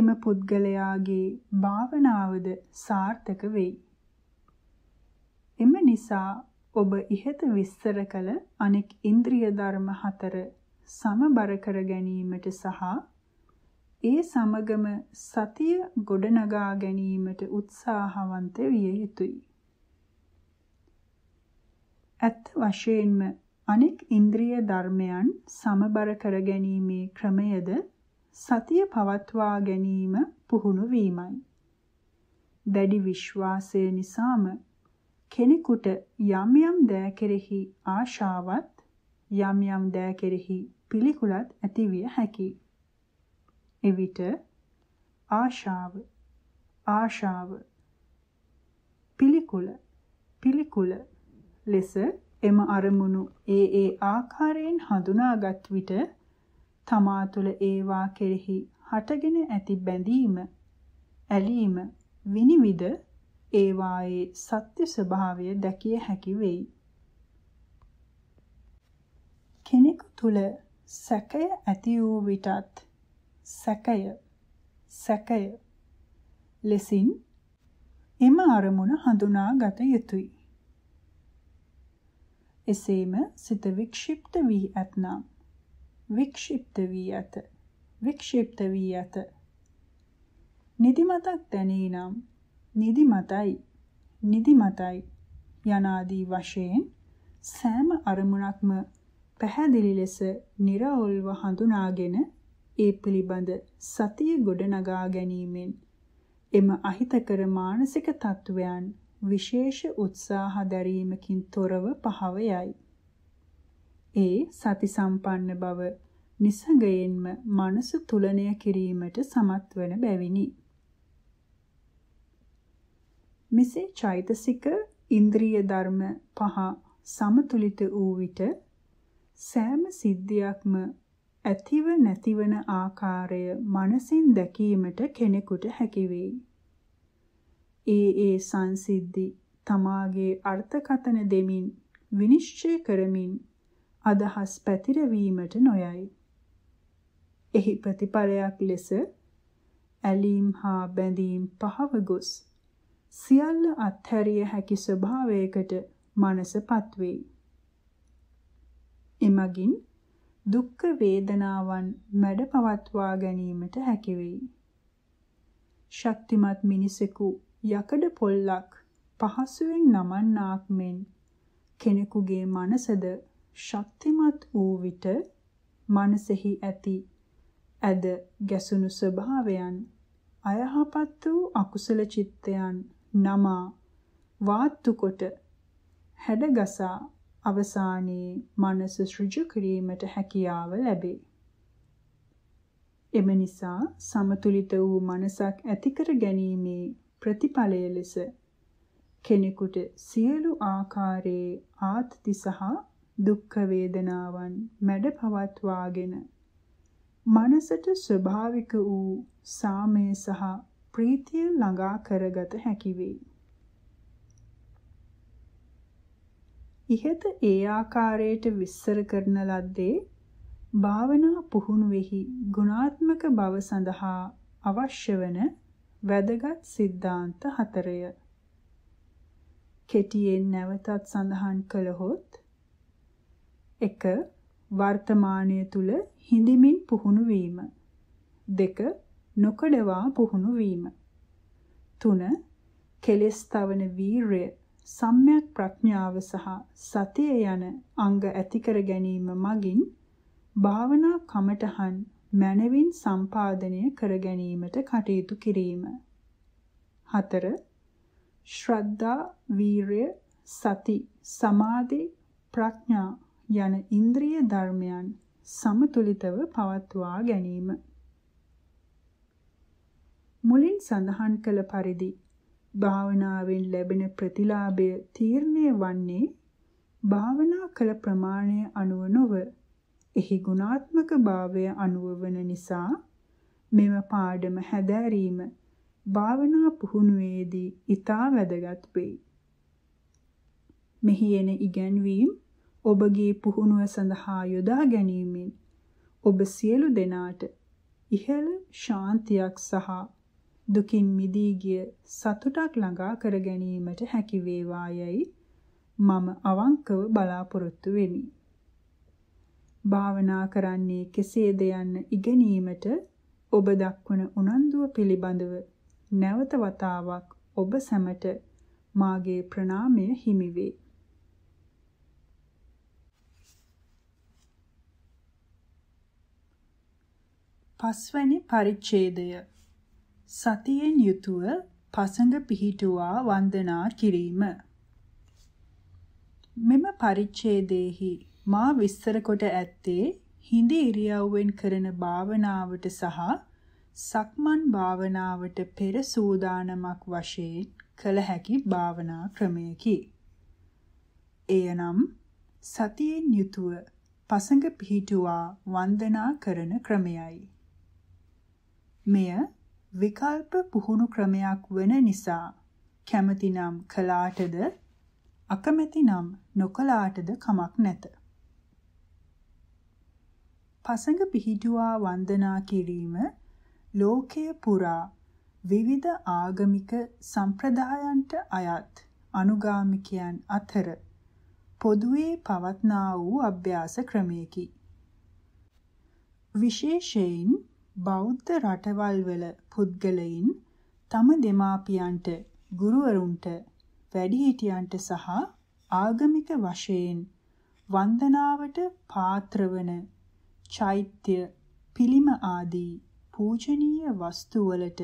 එම පුද්ගලයාගේ භාවනාවද සාර්ථක වෙයි. එම නිසා ඔබ ඉහත විස්තර කළ අනෙක් ඉන්ද්‍රිය ධර්ම හතර සමබර කර ගැනීමට සහ ඒ සමගම සතිය ගොඩනගා ගැනීමට උත්සාහවන්ත විය යුතුය. ඇත්ත වශයෙන්ම අනෙක් ඉන්ද්‍රිය ධර්මයන් සමබර කර ගැනීමේ ක්‍රමයද සතිය පවත්වා ගැනීම පුහුණු වීමයි. දැඩි විශ්වාසය නිසාම කෙනෙකුට යම් යම් දෑ කෙරෙහි ආශාවත් යම් යම් දෑ කෙරෙහි පිළිකුලත් ඇතිවිය හැකියි. එවිට ආශාව ආශාව පිළිකුල පිළිකුල ලෙස එම අරමුණු ඒ ඒ ආකාරයෙන් හඳුනාගත් විට තමා තුළ ඒවා කෙරෙහි හටගෙන ඇති බැඳීම ඇලීම විනිවිද ඒවායේ සත්‍ය ස්වභාවය දැකිය හැකි වෙයි. කෙනෙකු තුල සැකය ඇති වූ විටත් සැකය සැකය ලෙසින් එම අරමුණ හඳුනා ගත යුතුය. එසේම සිත වික්ෂිප්ත වී ඇතනම් වික්ෂිප්ත වී ඇත වික්ෂිප්ත වී ඇත නිදිමතක් දැනේනම් නිදිමතයි නිදිමතයි යනාදී වශයෙන් සෑම අරමුණක්ම පැහැදිලි ලෙස निराවුල්ව හඳුනාගෙන ඒ පිළිබඳ සතිය ගොඩනගා ගැනීමෙන් එම අහිතකර මානසික තත්වයන් විශේෂ උත්සාහ දැරීමකින් තොරව පහව යයි. ඒ සති සම්පන්න බව නිසගයෙන්ම මනස තුලණය කිරීමට සමත් වන බැවිනි. මෙසේ චෛතසික ඉන්ද්‍රිය ධර්ම පහ සමතුලිත වූ විට සෑම සිද්ධියක්ම ඇතිව නැතිවන ආකාරය මනසින් දැකීමට කෙනෙකුට හැකි වෙයි. ඒ ඒ සංසිද්ධි තමාගේ අර්ථකතන දෙමින් විනිශ්චය කරමින් අදහස් පැතිරවීමට නොයයි. එහි ප්‍රතිඵලයක් ලෙස ඇලීම් හා බැඳීම් පහව ගොස් සියල්ල අත්හැරිය හැකි ස්වභාවයකට මනසපත් වෙයි. එමගින් දුක් වේදනාවන් මැඩ පවත්වා ගැනීමට හැකි වෙයි. ශක්තිමත් මිනිසෙකු යකඩ පොල්ලක් පහසුවෙන් නමන්නාක් මෙන් කෙනෙකුගේ මනසද ශක්තිමත් වූ විට මනසෙහි ඇති ඇද ගැසුණු ස්වභාවයන් අයහපත් වූ අකුසල චිත්තයන් නමා වාත්තු කොට හැඩගසා අවසානයේ මනස සෘජු කිරීමට හැකියාව ලැබේ. එම නිසා සමතුලිත වූ මනසක් ඇතිකර ගැනීමේ ප්‍රතිඵලය ලෙස කෙනෙකුට සියලු ආකාරයේ ආත්ති සහ දුක්ඛ වේදනාවන් මැඩ පවත්වාගෙන මනසට ස්වභාවික වූ සාමය සහ ප්‍රීතිය ළඟා කරගත හැකි වෙයි. ඉහත ඒ ආකාරයට විස්තර කරන ලද්දේ භාවනා පුහුණුවෙහි ගුණාත්මක බව සඳහා අවශ්‍ය වන වැදගත් સિદ્ધාන්ත හතරය. කෙටියෙන් නැවතත් සඳහන් කළහොත් 1. වර්තමානය තුල හිඳමින් පුහුණු වීම. 2. නොකඩවා පුහුණු වීම. 3. කෙලෙස් තවන වීරය, සම්‍යක් ප්‍රඥාව සහ සතිය යන අංග ඇති කර ගැනීම මගින් භාවනා කමඨහන් මනවින් සම්පාදනය කර ගැනීමට කටයුතු කිරීම. 4. ශ්‍රද්ධා, වීරය, සති, සමාධි, ප්‍රඥා යන ඉන්ද්‍රිය ධර්මයන් සමතුලිතව පවත්වා ගැනීම මුලින් සඳහන් කළ පරිදි භාවනාවෙන් ලැබෙන ප්‍රතිලාභය තීරණය වන්නේ භාවනා කළ ප්‍රමාණය අනුව නොව එහි ගුණාත්මක භාවය අනුව වන නිසා මෙම පාඩම හැදෑරීම භාවනා පුහුණුවේදී ඊටා වැදගත් වෙයි. මෙහි එන ඉගැන්වීම් ඔබගේ පුහුණුව සඳහා යොදා ගැනීමෙන් ඔබ සියලු දෙනාට ඉහළ ශාන්තියක් සහ දුකින් මිදී ගිය සතුටක් ළඟා කර ගැනීමට හැකි වේවායයි මම අවංකව බලාපොරොත්තු වෙමි. භාවනා කරන්නේ කෙසේද යන්න ඉගෙනීමට ඔබ දක්වන උනන්දුව පිළිබඳව නැවත වතාවක් ඔබ සැමට මාගේ ප්‍රණාමය හිමි වේ. පස්වැනි පරිච්ඡේදය සතියෙන් යුතුව පසඟ පිහිටුවා වන්දනා කිරීම මෙම පරිච්ඡේදයේහි මා විස්තර කොට ඇත්තේ හිඳ ඉරියව්වෙන් කරන භාවනාවට සහ සක්මන් භාවනාවට පෙර සූදානමක් වශයෙන් කළ හැකි භාවනා ක්‍රමයකි. එයනම් සතියෙන් යුතුව පසඟ පිහිටුවා වන්දනා කරන ක්‍රමයයි. මෙය විකල්ප පුහුණු ක්‍රමයක් වෙන නිසා කැමැතිනම් කලාටද අකමැතිනම් නොකලාටද කමක් නැත. පසඟ පිහිටුවා වන්දනා කිරීම ලෝකයේ පුරා විවිධ ආගමික සම්ප්‍රදායන්ට අයත් අනුගාමිකයන් අතර පොදුවේ පවත්නා වූ අභ්‍යාස ක්‍රමයකි. විශේෂයෙන් බෞද්ධ රටවල්වල පුද්ගලයින් තම දෙමාපියන්ට, ගුරුවරුන්ට, වැඩිහිටියන්ට සහ ආගමික වශයෙන් වන්දනාවට පාත්‍රවන චෛත්‍ය, පිළිම ආදී පූජනීය වස්තුවලට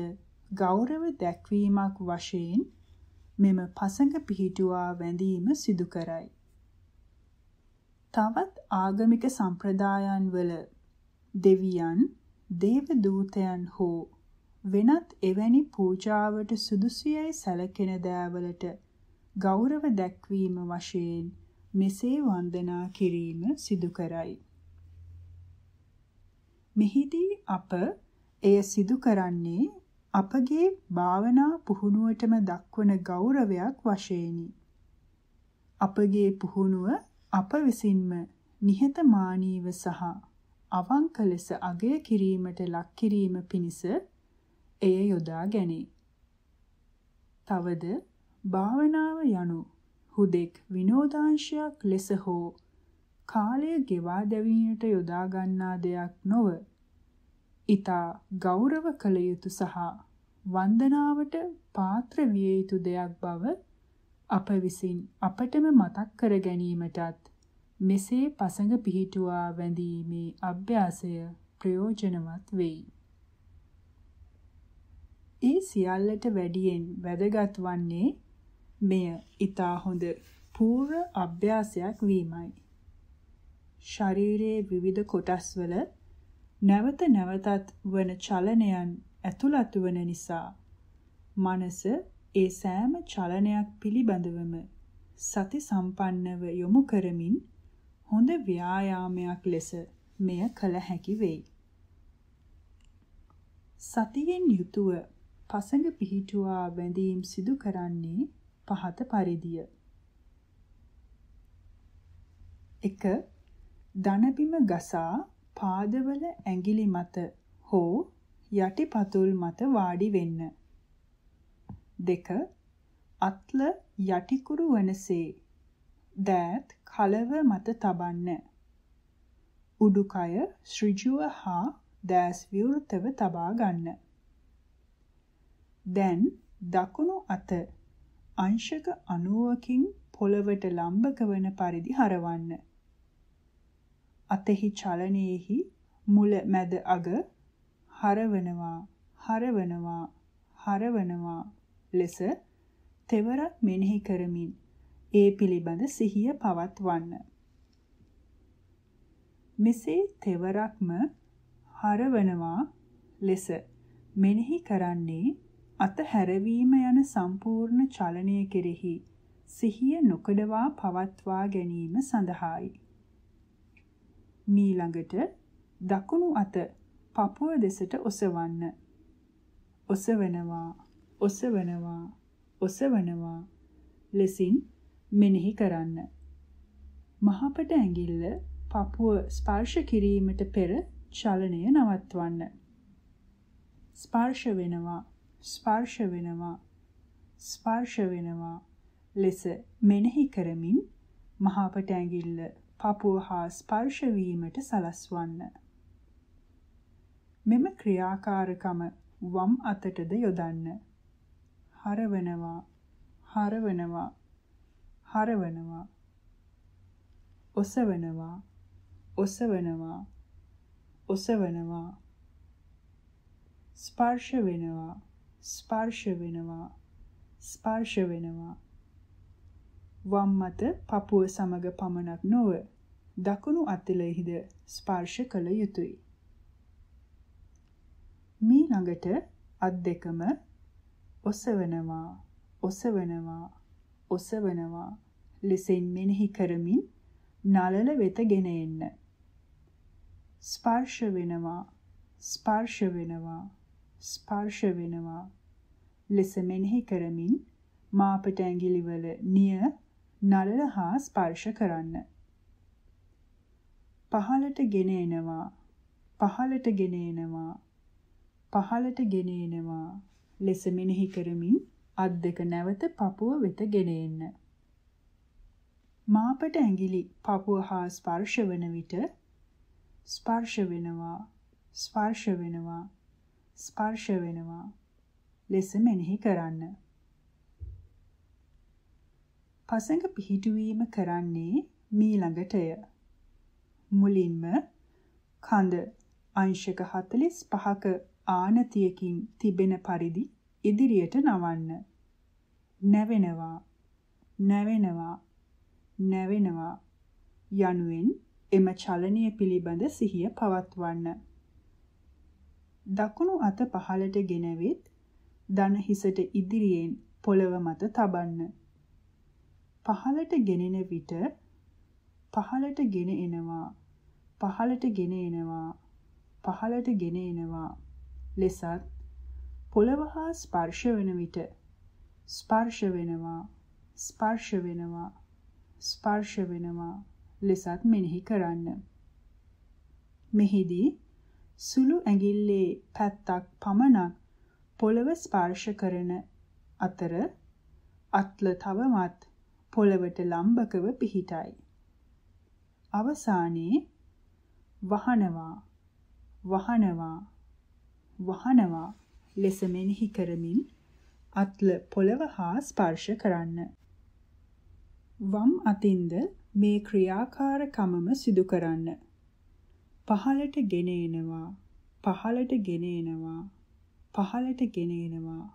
ගෞරව දැක්වීමක් වශයෙන් මෙම පසඟ පිහිටුවා වැඳීම සිදු කරයි. තවත් ආගමික සම්ප්‍රදායන් වල දෙවියන් දේව දූතයන් හෝ වෙනත් එවැනි පූජාවට සුදුසුයයි සැලකෙන දෑවලට ගෞරව දැක්වීම වශයෙන් මෙසේ වන්දනා කිරීම සිදු කරයි. මෙහිදී අප එය සිදු කරන්නේ අපගේ භාවනා පුහුණුවටම දක්වන ගෞරවයක් වශයෙනි. අපගේ පුහුණුව අප විසින්ම නිහතමානීව සහ අවංක ලෙස අගය කිරීමට ලක් කිරීම පිණිස එය යොදා ගැනේ. තවද භාවනාව යනු හුදෙක් විනෝදාංශයක් ලෙස හෝ කාලය ගෙවා දැවීමට යොදා ගන්නා දෙයක් නොව ඊතා ගෞරව කළ යුතු සහ වන්දනාවට පාත්‍ර විය යුතු දෙයක් බව අප විසින් අපටම මතක් කර ගැනීමටත් මෙසේ පසඟ පිහිටුවා වැඳීමේ අභ්‍යාසය ප්‍රයෝජනවත් වෙයි. ඒ සියල්ලට වැඩියෙන් වැදගත් වන්නේ මෙය ඊතා හොඳ පූර්ව අභ්‍යාසයක් වීමයි. ශරීරයේ විවිධ කොටස්වල නැවත නැවතත් වන චලනයන් ඇතුළත් වන නිසා මනස ඒ සෑම චලනයක් පිළිබඳවම සති සම්පන්නව යොමු කරමින් හොඳ ව්‍යායාමයක් ලෙස මෙය කළ හැකි වෙයි. සතියෙන් යුතුව පසඟ පිහිටුවා බැඳීම් සිදු කරන්නේ පහත පරිදිය. 1. දනබිම ගසා පාදවල ඇඟිලි මත හෝ යටිපතුල් මත වාඩි වෙන්න. 2. අත්ල යටිකුරු වනසේ දෑත් කලව මත තබන්න. උඩුකය ඍජුව හා දෑස් විවෘතව තබා ගන්න. දැන් දකුණු අත අංශක 90කින් පොළවට ලම්බක වන පරිදි හරවන්න. අතෙහි චලනයේහි මුල මැද අග හරවනවා හරවනවා හරවනවා ලෙස තෙවරක් මෙනෙහි කරමින් ඒ පිළිබඳ සිහිය පවත්වන්න. මෙසේ තෙවරක්ම හරවනවා ලෙස මෙනෙහි කරන්නේ අතහැරවීම යන සම්පූර්ණ චලනය කෙරෙහි සිහිය නොකඩවා පවත්වා ගැනීම සඳහායි. මීළඟට දකුණු අත පපුව දෙසට ඔසවන්න. ඔසවනවා, ඔසවනවා, ඔසවනවා ලෙසින් මෙනෙහි කරන්න. මහපට ඇඟිල්ල පපුව ස්පර්ශ කිරීමට පෙර චලනය නවත්වන්න. ස්පර්ශ වෙනවා ස්පර්ශ වෙනවා ස්පර්ශ වෙනවා ලෙස මෙනෙහි කරමින් මහපට ඇඟිල්ල පපුව හා ස්පර්ශ වීමට සලස්වන්න. මෙම ක්‍රියාකාරකම වම් අතටද යොදන්න. හරවනවා හරවනවා හරවනවා ඔසවනවා ඔසවනවා ඔසවනවා ස්පර්ශ වෙනවා ස්පර්ශ වෙනවා ස්පර්ශ වෙනවා වම් මත පපුව සමග පමණක් නොව දකුණු අතිලෙහිද ස්පර්ශ කළ යුතුය මේ ළඟට අත් දෙකම ඔසවනවා ඔසවනවා ඔසවනවා. ලෙසින් මෙනෙහි කරමින් නලල වෙත ගෙන එන්න. ස්පර්ශ වෙනවා. ස්පර්ශ වෙනවා. ස්පර්ශ වෙනවා. ලෙස මෙනෙහි කරමින් මා අපට ඇඟිලිවල නිය නලල හා ස්පර්ශ කරන්න. පහලට ගෙන එනවා. පහලට ගෙන එනවා. පහලට ගෙන එනවා. ලෙස මෙනෙහි කරමින් අත් දෙක නැවත Papuව වෙත ගෙන එන්න. මාපට ඇඟිලි Papuව හා ස්පර්ශ වන විට ස්පර්ශ වෙනවා ස්පර්ශ වෙනවා ස්පර්ශ වෙනවා ලෙස මෙනෙහි කරන්න. පසඟ පිහිටුවීම කරන්නේ මේ ළඟටය. මුලින්ම කඳ අංශක 45ක ආනතියකින් තිබෙන පරිදි ඉදිරියට නවන්න. නැවෙනවා නැවෙනවා නැවෙනවා යනුවෙන් එම චලනය පිළිබඳ සිහිය පවත්වන්න. දකුණු අත පහළට ගෙනවෙත් දන හිසට ඉදිරියෙන් පොළව මත තබන්න. පහළට ගෙනෙන විට පහළට ගෙන එනවා. පහළට ගෙන එනවා. පහළට ගෙන එනවා. ලෙසත් පොළව හා ස්පර්ශ වන විට ස්පර්ශ වෙනවා ස්පර්ශ වෙනවා ස්පර්ශ වෙනවා ලෙසත් මෙනෙහි කරන්න. මෙහිදී සුළු ඇඟිල්ලේ පැත්තක් පමණක් පොළව ස්පර්ශ කරන අතර අත්ල තවමත් පොළවට ලම්බකව පිහිටයි. අවසානයේ වහනවා වහනවා වහනවා ලෙස මෙනෙහි කරමින් අත්ල පොළව හා ස්පර්ශ කරන්න. වම් අතින්ද මේ ක්‍රියාකාරකමම සිදු කරන්න. පහලට ගෙන එනවා. පහලට ගෙන එනවා. පහලට ගෙන එනවා.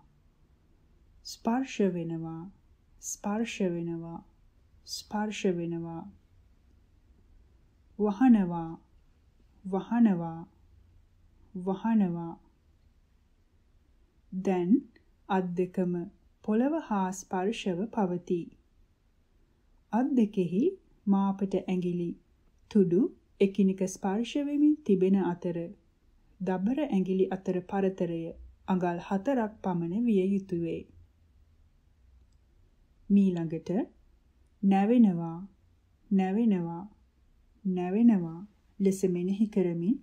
ස්පර්ශ වෙනවා. ස්පර්ශ වෙනවා. ස්පර්ශ වෙනවා. වහනවා. වහනවා. වහනවා. දැන් අත් දෙකම පොළව හා ස්පර්ශව පවතී. අත් දෙකෙහි මාපට ඇඟිලි තුඩු එකිනෙක ස්පර්ශ වෙමින් තිබෙන අතර දබර ඇඟිලි අතර පරතරය අඟල් 4ක් පමණ විය යුතුය වේ. මීළඟට නැවෙනවා නැවෙනවා නැවෙනවා ලෙස මෙනෙහි කරමින්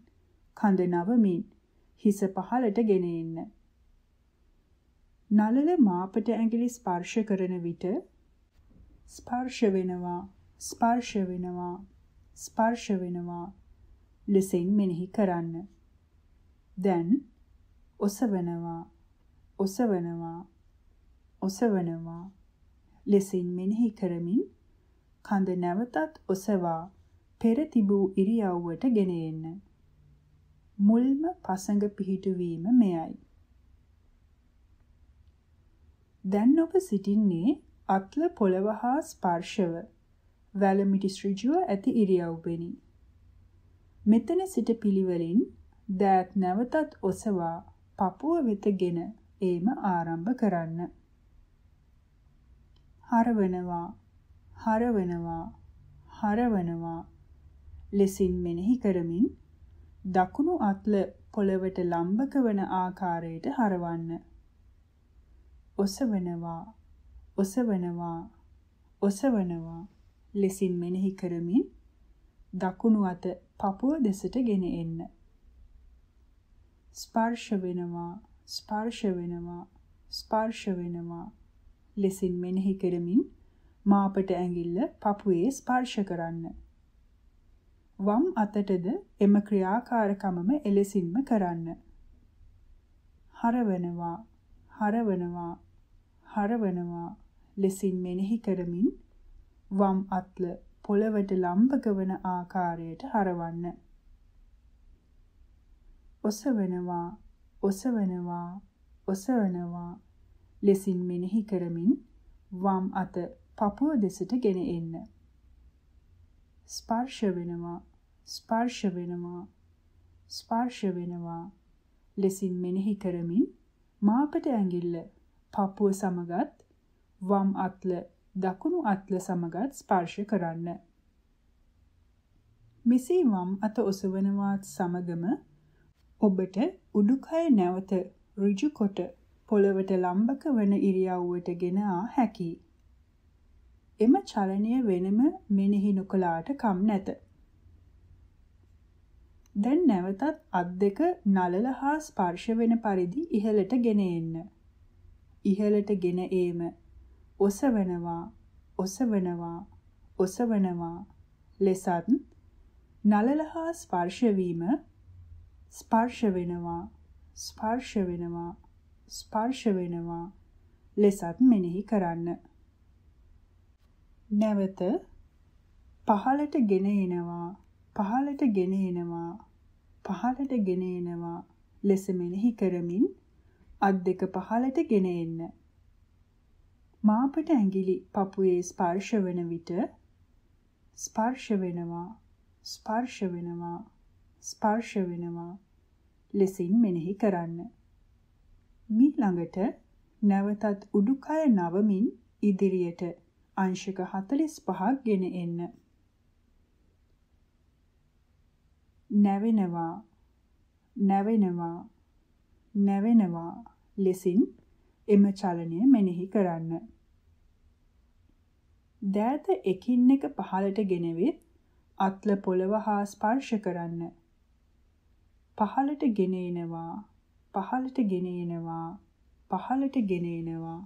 කඳ නවමින් හිස පහළට ගෙන එන්න. නළල මාපට ඇඟිලි ස්පර්ශ කරන විට ස්පර්ශ වෙනවා ස්පර්ශ වෙනවා ස්පර්ශ වෙනවා ලෙසින් මෙනෙහි කරන්න. දැන් ඔසවනවා ඔසවනවා ඔසවනවා ලෙසින් මෙනෙහි කරමින් කඳ නැවතත් ඔසවා පෙර තිබූ ඉරියව්වට ගෙන එන්න. මුල්ම පසඟ පිහිටුවීම මෙයයි. දැන් ඔබ සිටින්නේ අත්ල පොළව හා ස්පර්ශව වැලමිටි ඍජුව ඇති ඉරියව්වෙනි. මෙතන සිට පිළිවෙලින් දෑත් නැවතත් ඔසවා පපුව වෙතගෙන ඒම ආරම්භ කරන්න. හරවනවා හරවනවා හරවනවා ලෙසින් මෙනෙහි කරමින් දකුණු අත්ල පොළවට ලම්බක වන ආකාරයට හරවන්න. ඔසවනවා ඔසවනවා ඔසවනවා ලෙසින් මෙනෙහි කරමින් දකුණු අත පපුව දෙසට ගෙන එන්න. ස්පර්ශ වෙනවා ස්පර්ශ වෙනවා ස්පර්ශ වෙනවා ලෙසින් මෙනෙහි කරමින් මාපට ඇඟිල්ල පපුවේ ස්පර්ශ කරන්න. වම් අතටද එම ක්‍රියාකාරකමම එලෙසින්ම කරන්න. හරවනවා හරවනවා හරවනවා ලෙසින් මෙනෙහි කරමින් වම් අත්ල පොළවට ලම්බක වන ආකාරයට හරවන්න. ඔසවනවා ඔසවනවා ඔසවනවා ලෙසින් මෙනෙහි කරමින් වම් අත පපුව දෙසට ගෙන එන්න. ස්පර්ශ වෙනවා ස්පර්ශ වෙනවා ස්පර්ශ වෙනවා ලෙසින් මෙනෙහි කරමින් මාපට ඇඟිල්ල පපුව සමගත් වම් අත්ල දකුණු අත්ල සමගත් ස්පර්ශ කරන්න. මෙසේ වම් අත ඔසවනවාත් සමගම ඔබට උඩුකය නැවත ඍජු කොට පොළවට ලම්බක වන ඉරියව්වට ගෙන ආ හැකියි. එම චලනය වෙනම මෙනෙහි නොකලාට කම් නැත. දැන් නැවතත් අත් දෙක නලල හා ස්පර්ශ වෙන පරිදි ඉහළට ගෙන එන්න. ඉහළට ගෙන ඒම ඔසවනවා, ඔසවනවා, ඔසවනවා ලෙසත් නලල හා ස්පර්ශ වීම ස්පර්ශ වෙනවා, ස්පර්ශ වෙනවා, ස්පර්ශ වෙනවා ලෙසත් මෙනෙහි කරන්න. නැවත පහළට ගෙන එනවා පහළට ගෙන එනවා පහළට ගෙන එනවා ලෙස මෙනෙහි කරමින් අත් දෙක පහළට ගෙන එන්න. මාපට ඇඟිලි පපුවේ ස්පර්ශ වෙන විට ස්පර්ශ වෙනවා ස්පර්ශ වෙනවා ස්පර්ශ වෙනවා ලෙසින් මෙනෙහි කරන්න. මීළඟට නැවතත් උඩුකය නවමින් ඉදිරියට අංශක 45ක් ගෙන එන්න. නැවෙනවා නැවෙනවා නැවෙනවා ලෙසින් එම චලනය මෙනෙහි කරන්න. දෑත එකින් එක පහළට ගෙනවිත් අත්ල පොළව හා ස්පර්ශ කරන්න. පහළට ගෙන එනවා පහළට ගෙන එනවා පහළට ගෙන එනවා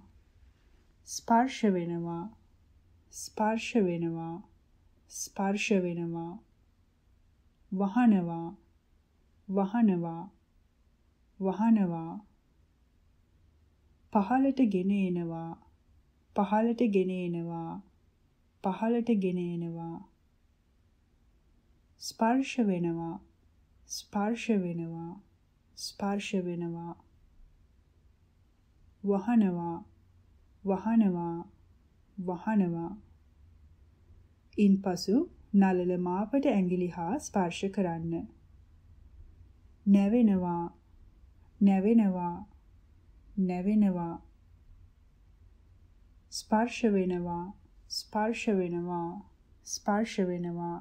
ස්පර්ශ වෙනවා ස්පර්ශ වෙනවා ස්පර්ශ වෙනවා වහනවා වහනවා වහනවා පහලට ගෙන එනවා පහලට ගෙන එනවා පහලට ගෙන එනවා ස්පර්ශ වෙනවා ස්පර්ශ වෙනවා ස්පර්ශ වෙනවා වහනවා වහනවා වහනවා ඉන්පසු නලල මාපට ඇඟිලි හා ස්පර්ශ කරන්න. නැවෙනවා නැවෙනවා නැවෙනවා ස්පර්ශ වෙනවා ස්පර්ශ වෙනවා ස්පර්ශ වෙනවා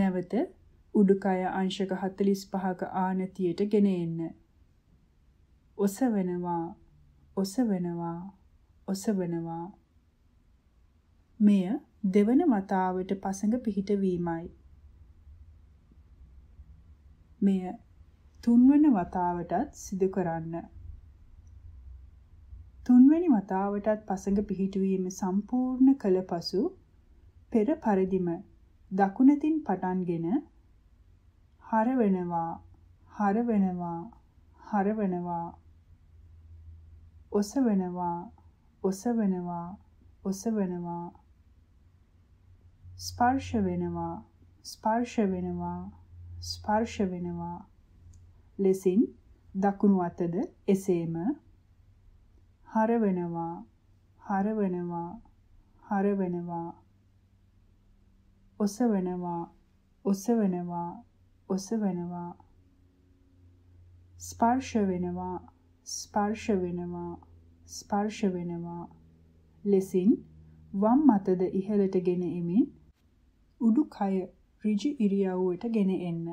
නැවත උඩුකය අංශක 45ක ආනතියට ගෙන එන්න ඔසවනවා ඔසවනවා ඔසවනවා මෙය දෙවන වතාවට පසඟ පිහිටවීමයි. මෙය තුන්වන වතාවටත් සිදු කරන්න. තුන්වැනි වතාවටත් පසඟ පිහිටුවීම සම්පූර්ණ කළ පසු පෙර පරිදිම දකුණතින් පටන්ගෙන හරවනවා හරවනවා හරවනවා ඔසවනවා ඔසවනවා ඔසවනවා ස්පර්ශ වෙනවා ස්පර්ශ වෙනවා ස්පර්ශ වෙනවා ලෙසින් දකුණු අතද එසේම හරවෙනවා හරවෙනවා හරවෙනවා ඔසවනවා ඔසවනවා ඔසවනවා ස්පර්ශ වෙනවා ස්පර්ශ වෙනවා ස්පර්ශ වෙනවා ලෙසින් වම් අතද ඉහළට ගෙන එමින් උඩුකය ඍජු ඉරියව්වට ගෙන එන්න.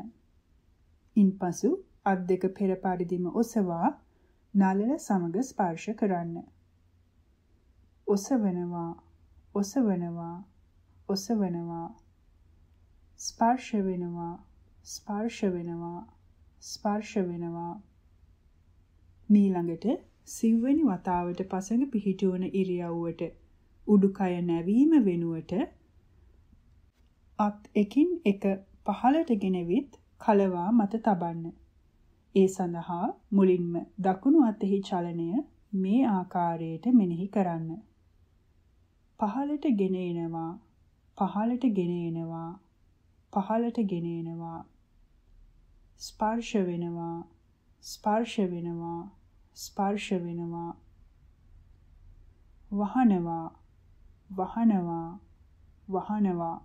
ඉන්පසු අත් දෙක පෙර පරිදිම ඔසවා නළල සමග ස්පර්ශ කරන්න. ඔසවනවා ඔසවනවා ඔසවනවා ස්පර්ශ වෙනවා ස්පර්ශ වෙනවා ස්පර්ශ වෙනවා මීළඟට සිව්වෙනි වතාවට පසඟ පිහිටවන ඉරියව්වට උඩුකය නැවීම වෙනුවට අත් එකින් එක පහළට ගෙනවිත් කලවා මත තබන්න. ඒ සඳහා මුලින්ම දකුණු අතෙහි චලනය මේ ආකාරයට මෙනෙහි කරන්න. පහළට ගෙන එනවා පහළට ගෙන එනවා පහළට ගෙන එනවා ස්පර්ශ වෙනවා ස්පර්ශ වෙනවා ස්පර්ශ වෙනවා වහනවා වහනවා වහනවා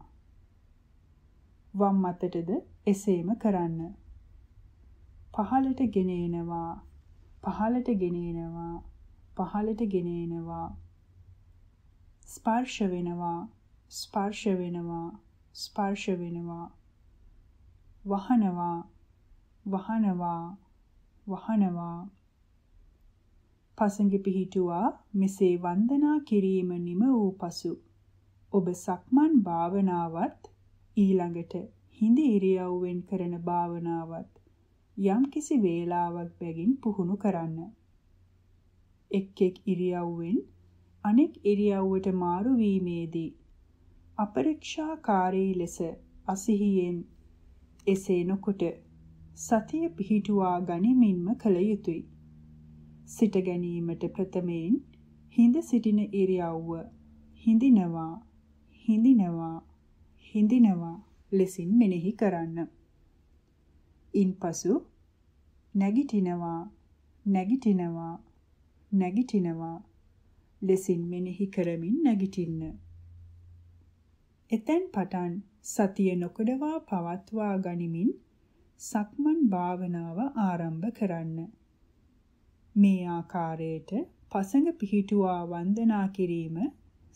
වම් අතටද එසේම කරන්න. පහළට ගෙන එනවා. පහළට ගෙන එනවා. පහළට ගෙන එනවා. ස්පර්ශ වෙනවා. ස්පර්ශ වෙනවා. ස්පර්ශ වෙනවා. වහනවා. වහනවා. වහනවා. පසඟ පිහිටුවා මෙසේ වන්දනා කිරීම නිම වූ පසු ඔබ සක්මන් භාවනාවත් ඊළඟට හිඳ ඉරියව්වෙන් කරන භාවනාවත් යම්කිසි වේලාවක් බැගින් පුහුණු කරන්න. එක් එක් ඉරියව්වෙන් අනෙක් ඉරියව්වට මාරු වීමේදී අපරීක්ෂාකාරී ලෙස අසිහියෙන් එසේ නොකොට සතිය පිහිටුවා ගනිමින්ම කළ යුතුය. සිට ගැනීමට ප්‍රථමයෙන් හිඳ සිටින ඉරියව්ව හිඳිනවා හිඳිනවා හිඳිනවා ලෙසින් මෙනෙහි කරන්න. ඉන්පසු නැගිටිනවා නැගිටිනවා නැගිටිනවා ලෙසින් මෙනෙහි කරමින් නැගිටින්න. එතෙන් පටන් සතිය නොකඩවා පවත්වා ගනිමින් සක්මන් භාවනාව ආරම්භ කරන්න. මේ ආකාරයට පසඟ පිහිටුවා වන්දනා කිරීම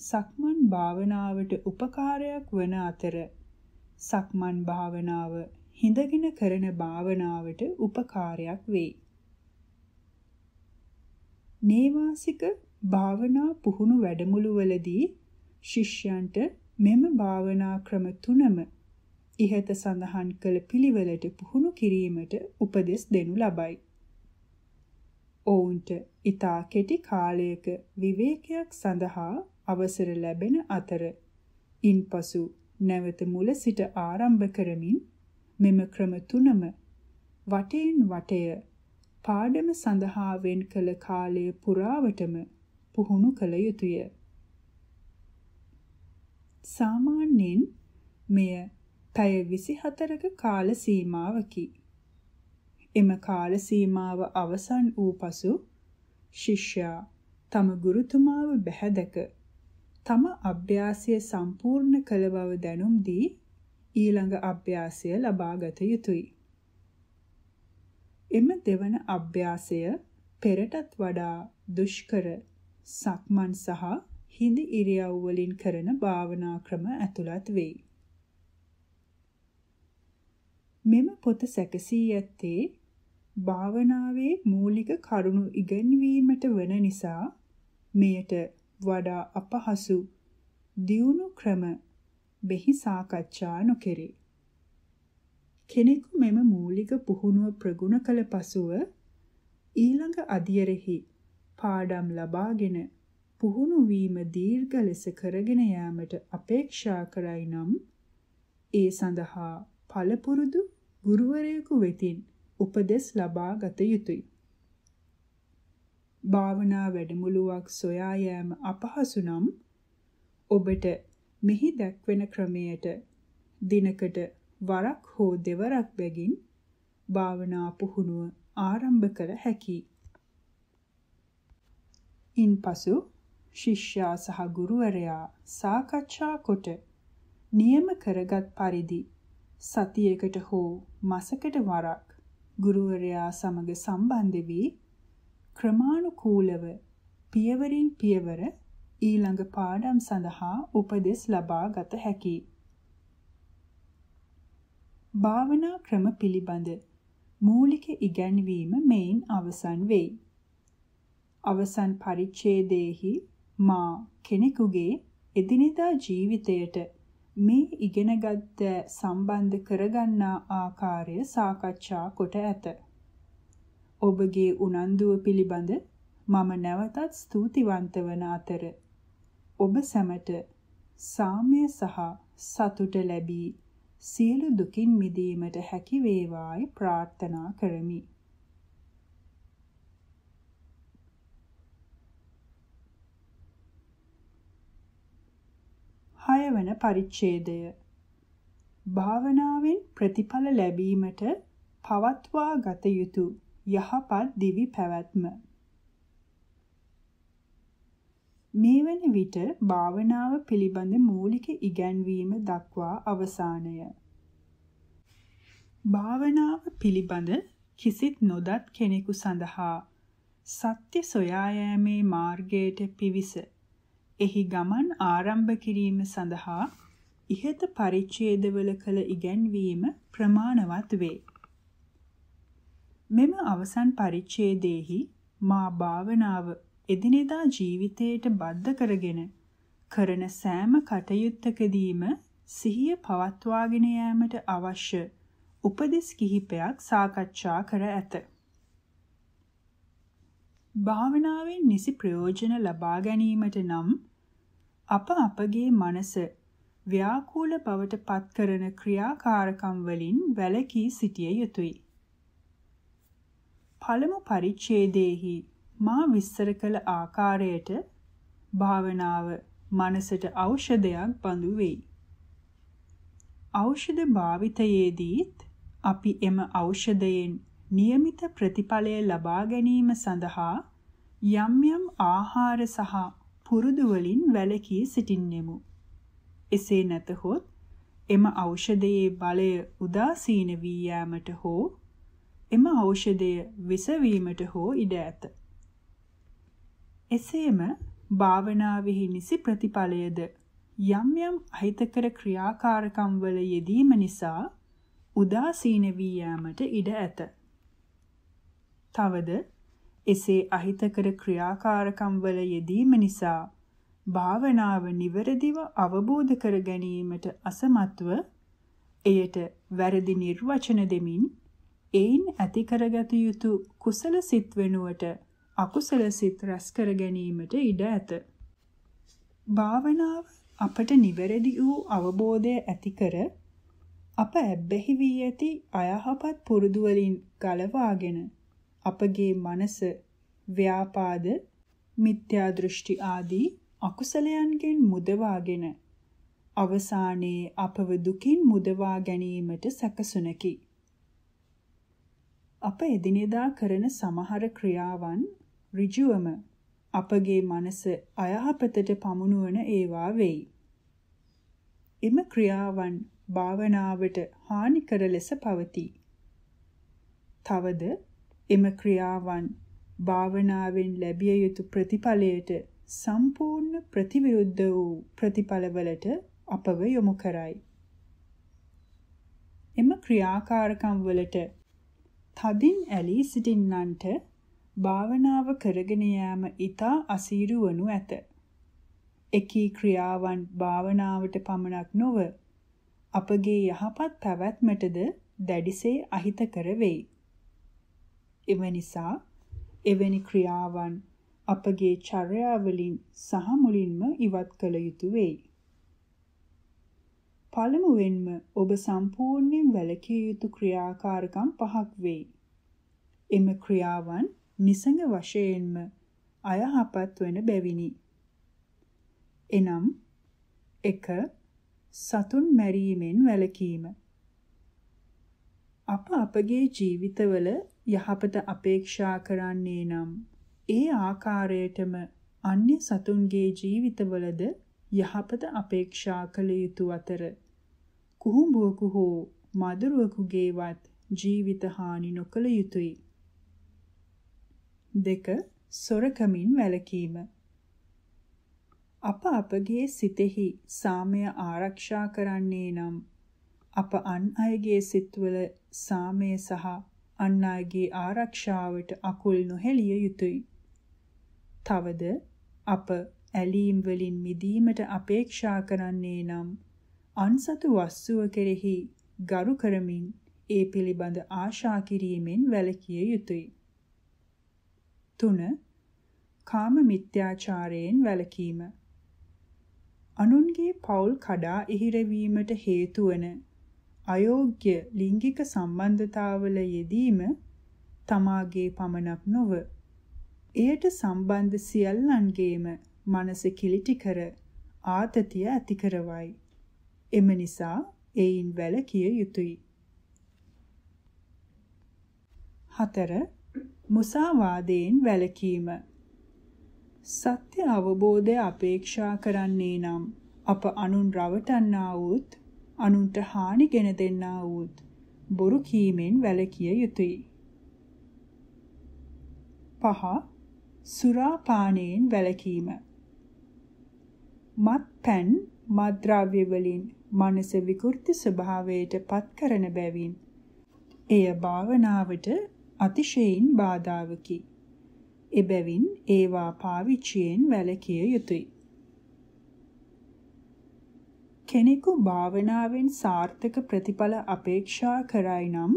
සක්මන් භාවනාවට උපකාරයක් වන අතර සක්මන් භාවනාව හිඳගෙන කරන භාවනාවට උපකාරයක් වේ. නේවාසික භාවනා පුහුණු වැඩමුළුවලදී ශිෂ්‍යයන්ට මෙම භාවනා ක්‍රම තුනම ඉහත සඳහන් කළ පිළිවෙලට පුහුණු කිරීමට උපදෙස් දෙනු ලබයි. ඔවුන්ට ඊතා කෙටි කාලයක විවේකයක් සඳහා අවසර ලැබෙන අතර ඉන්පසු නැවත මුල සිට ආරම්භ කරමින් මෙම ක්‍රම තුනම වටෙන් වටය පාඩම සඳහා වෙන් කළ කාලය පුරාවටම පුහුණු කළ යුතුය. සාමාන්‍යයෙන් මෙය පැය 24ක කාල සීමාවකි. එම කාල සීමාව අවසන් වූ පසු ශිෂ්‍යයා තම ගුරුතුමාව බැහැදක තම අභ්‍යාසය සම්පූර්ණ කළ බව දැනුම් දී ඊළඟ අභ්‍යාසය ලබාගත යුතුය. එම දෙවන අභ්‍යාසය පෙරටත් වඩා දුෂ්කර සක්මන් සහ හිඳ ඉරියව් වලින් කරන භාවනා ක්‍රම ඇතුළත් වෙයි. මෙම පොත සැකසී ඇත්තේ භාවනාවේ මූලික කරුණු ඉගෙනවීමට වන නිසා මෙයට වඩා අපහසු දියුණු ක්‍රම බෙහි සාකච්ඡා නොකෙරේ. කෙනෙකු මෙම මූලික පුහුණුව ප්‍රගුණ කළ පසුව ඊළඟ අධියරෙහි පාඩම් ලබාගෙන පුහුණු වීම දීර්ඝ ලෙස කරගෙන යාමට අපේක්ෂා කරයි නම් ඒ සඳහා පළපුරුදු ගුරුවරයෙකු වෙතින් උපදෙස් ලබා ගත යුතුය. භාවනා වැඩමුළුවක් සොයා යෑම අපහසු නම් ඔබට මෙහි දැක්වෙන ක්‍රමයට දිනකට වරක් හෝ දෙවරක් බැගින් භාවනා පුහුණුව ආරම්භ කළ හැකියි. ඉන්පසු ශිෂ්‍යයා සහ ගුරුවරයා සාකච්ඡා කොට නියම කරගත් පරිදි සතියකට හෝ මාසකට වරක් ගුරුවරයා සමග සම්බන්ධ වී ක්‍රමානුකූලව පියවරින් පියවර ඊළඟ පාඩම් සඳහා උපදෙස් ලබා ගත හැකියි. භාවනා ක්‍රම පිළිබඳ මූලික ඉගැන්වීම මෙයින් අවසන් වෙයි. අවසන් පරිච්ඡේදයේහි මා කෙනෙකුගේ එදිනෙදා ජීවිතයට මේ ඉගෙනගත් සම්බන්ධ කරගන්නා ආකාරය සාකච්ඡා කොට ඇත. ඔබගේ උනන්දුව පිළිබඳ මම නැවතත් ස්තුතිවන්ත වන අතර ඔබ සැමට සාමය සහ සතුට ලැබී සියලු දුකින් මිදීමට හැකි වේවායි ප්‍රාර්ථනා කරමි. හයවන පරිච්ඡේදය භාවනාවෙන් ප්‍රතිඵල ලැබීමට පවත්වා ගත යුතුය යහපත් දිවි පැවැත්ම මේ වන විට භාවනාව පිළිබඳ මූලික ඉගැන්වීම දක්වා අවසානය. භාවනාව පිළිබඳ කිසිත් නොදත් කෙනෙකු සඳහා සත්‍ය සොයා යාමේ මාර්ගයට පිවිස එහි ගමන් ආරම්භ කිරීම සඳහා ඉහත පරිච්ඡේදවල කළ ඉගැන්වීම ප්‍රමාණවත් වේ. මෙම අවසන් පරිච්ඡේදයේහි මා භාවනාව එදිනෙදා ජීවිතයට බද්ධ කරගෙන කරන සෑම කටයුත්තකදීම සිහිය පවත්වාගෙන යාමට අවශ්‍ය උපදෙස් කිහිපයක් සාකච්ඡා කර ඇත. භාවනාවෙන් නිසි ප්‍රයෝජන ලබා ගැනීමට නම් අප අපගේ මනස ව්‍යාකූල බවට පත් කරන ක්‍රියාකාරකම් වලින් වැළකී සිටිය යුතුය. පළමු පරිච්ඡේදයේහි මා විස්තර කළ ආකාරයට භාවනාව මනසට ඖෂධයක් බඳු වෙයි. ඖෂධ භාවිතයේදීත් අපි එම ඖෂධයෙන් નિયમિત ප්‍රතිඵලය ලබා ගැනීම සඳහා යම් යම් ආහාර සහ පුරුදු වලින් වැළකී සිටින්නෙමු. එසේ නැතහොත් එම ඖෂධයේ බලය උදාසීන වී යාමට හෝ එම ඖෂධය විසවීමට හෝ ඉඩ ඇත. එසේම භාවනාවෙහි නිසි ප්‍රතිඵලයද යම් යම් අහිතකර ක්‍රියාකාරකම් වල යෙදීම නිසා උදාසීන වී යාමට ඉඩ ඇත. තවද එසේ අහිතකර ක්‍රියාකාරකම් වල යෙදීම නිසා භාවනාව නිවැරදිව අවබෝධ කර ගැනීමට අසමත්ව එයට වැරදි නිර්වචන දෙමින් එයින් ඇති කරගත යුතු කුසල සිත් වෙනුවට අකුසල සිත් රැස් කර ගැනීමට ඉඩ ඇත. භාවනාව අපට නිවැරදි වූ අවබෝධය ඇති කර අප ඇබ්බැහි වී ඇති අයහපත් පුරුදු වලින් ගලවාගෙන අපගේ මනස ව්‍යාපාද මිත්‍යා දෘෂ්ටි ආදී අකුසලයන්ගෙන් මුදවාගෙන අවසානයේ අපව දුකින් මුදවා ගැනීමට සැකසුනකි. අප එදිනෙදා කරන සමහර ක්‍රියාවන් ඍජුවම අපගේ මනස අයහපතට පමුණුවන ඒවා වෙයි. එම ක්‍රියාවන් භාවනාවට හානිකර ලෙස පවතී. තවද එම ක්‍රියාවන් භාවනාවෙන් ලැබිය යුතු ප්‍රතිඵලයට සම්පූර්ණ ප්‍රතිවිරුද්ධ වූ ප්‍රතිඵලවලට අපව යොමු කරයි. එම ක්‍රියාකාරකම් වලට තදින් ඇලී සිටින්නන්ට භාවනාව කරගෙන යාම ඊතා අසීරු වනු ඇත. එකී ක්‍රියාවන් භාවනාවට පමණක් නොව අපගේ යහපත් පැවැත්මටද දැඩිසේ අහිතකර වෙයි. එම නිසා එවැනි ක්‍රියාවන් අපගේ චර්යාවලින් සහ මුලින්ම ඉවත් කළ යුතුය. පළමුවෙන්ම ඔබ සම්පූර්ණයෙන් වැළකිය යුතු ක්‍රියාකාරකම් පහක් වෙයි. එම ක්‍රියාවන් නිසඟ වශයෙන්ම අයහපත් වන බැවිනි. එනම් 1. සතුන් මැරීමෙන් වැළකීම අප අපගේ ජීවිතවල යහපත අපේක්ෂා කරන්නේ නම් ඒ ආකාරයටම අන්‍ය සතුන්ගේ ජීවිතවලද යහපත අපේක්ෂා කළ යුතු අතර කුහුඹුවකු හෝ මදුරුවෙකුගේවත් ජීවිත හානි නොකළ යුතුය. දෙක සොරකමින් වැළකීම අප අපගේ සිතෙහි සාමය ආරක්ෂා කරන්නේ නම් අප අන් අයගේ සිත්වල සාමය සහ අන් අයගේ ආරක්ෂාවට අකුල් නොහෙළිය යුතුය. තවද අප ඇලීම් වලින් මිදීමට අපේක්ෂා කරන්නේ නම් අන්සතු වස්තුව කෙරෙහි ගරු කරමින් ඒ පිළිබඳ ආශා කිරීමෙන් වැළකිය යුතුය. 3. කාම මිත්‍යාචාරයෙන් වැළකීම. අනුන්ගේ පෞල් කඩා ඉහිරවීමට හේතු වන අයෝග්‍ය ලිංගික සම්බන්ධතාවල යෙදීම තමාගේ පමණක් නොව එයට සම්බන්ධ සියල්ලන්ගේම මනස කිලිටි කර ආතතිය ඇති කරවයි. එම නිසා එයින් වැළකිය යුතුය. 4. මුසාවාදයෙන් වැළකීම සත්‍ය අවබෝධය අපේක්ෂා කරන්නේ නම් අප අනුන් රවටන්නා වූත් අනුන්ට හානි ගෙන දෙන්නා වූත් බොරු කීමෙන් වැළකිය යුතුය. පහ සුරාපානයෙන් වැළකීම මත්පැන් මත්ද්‍රව්‍ය වලින් මනස විකෘති ස්වභාවයට පත් කරන බැවින් එය භාවනාවට අතිශයින් බාධාවකි. එබැවින් ඒවා පාවිච්චියෙන් වැළකිය යුතුය. කෙනෙකු භාවනාවෙන් සාර්ථක ප්‍රතිඵල අපේක්ෂා කරයි නම්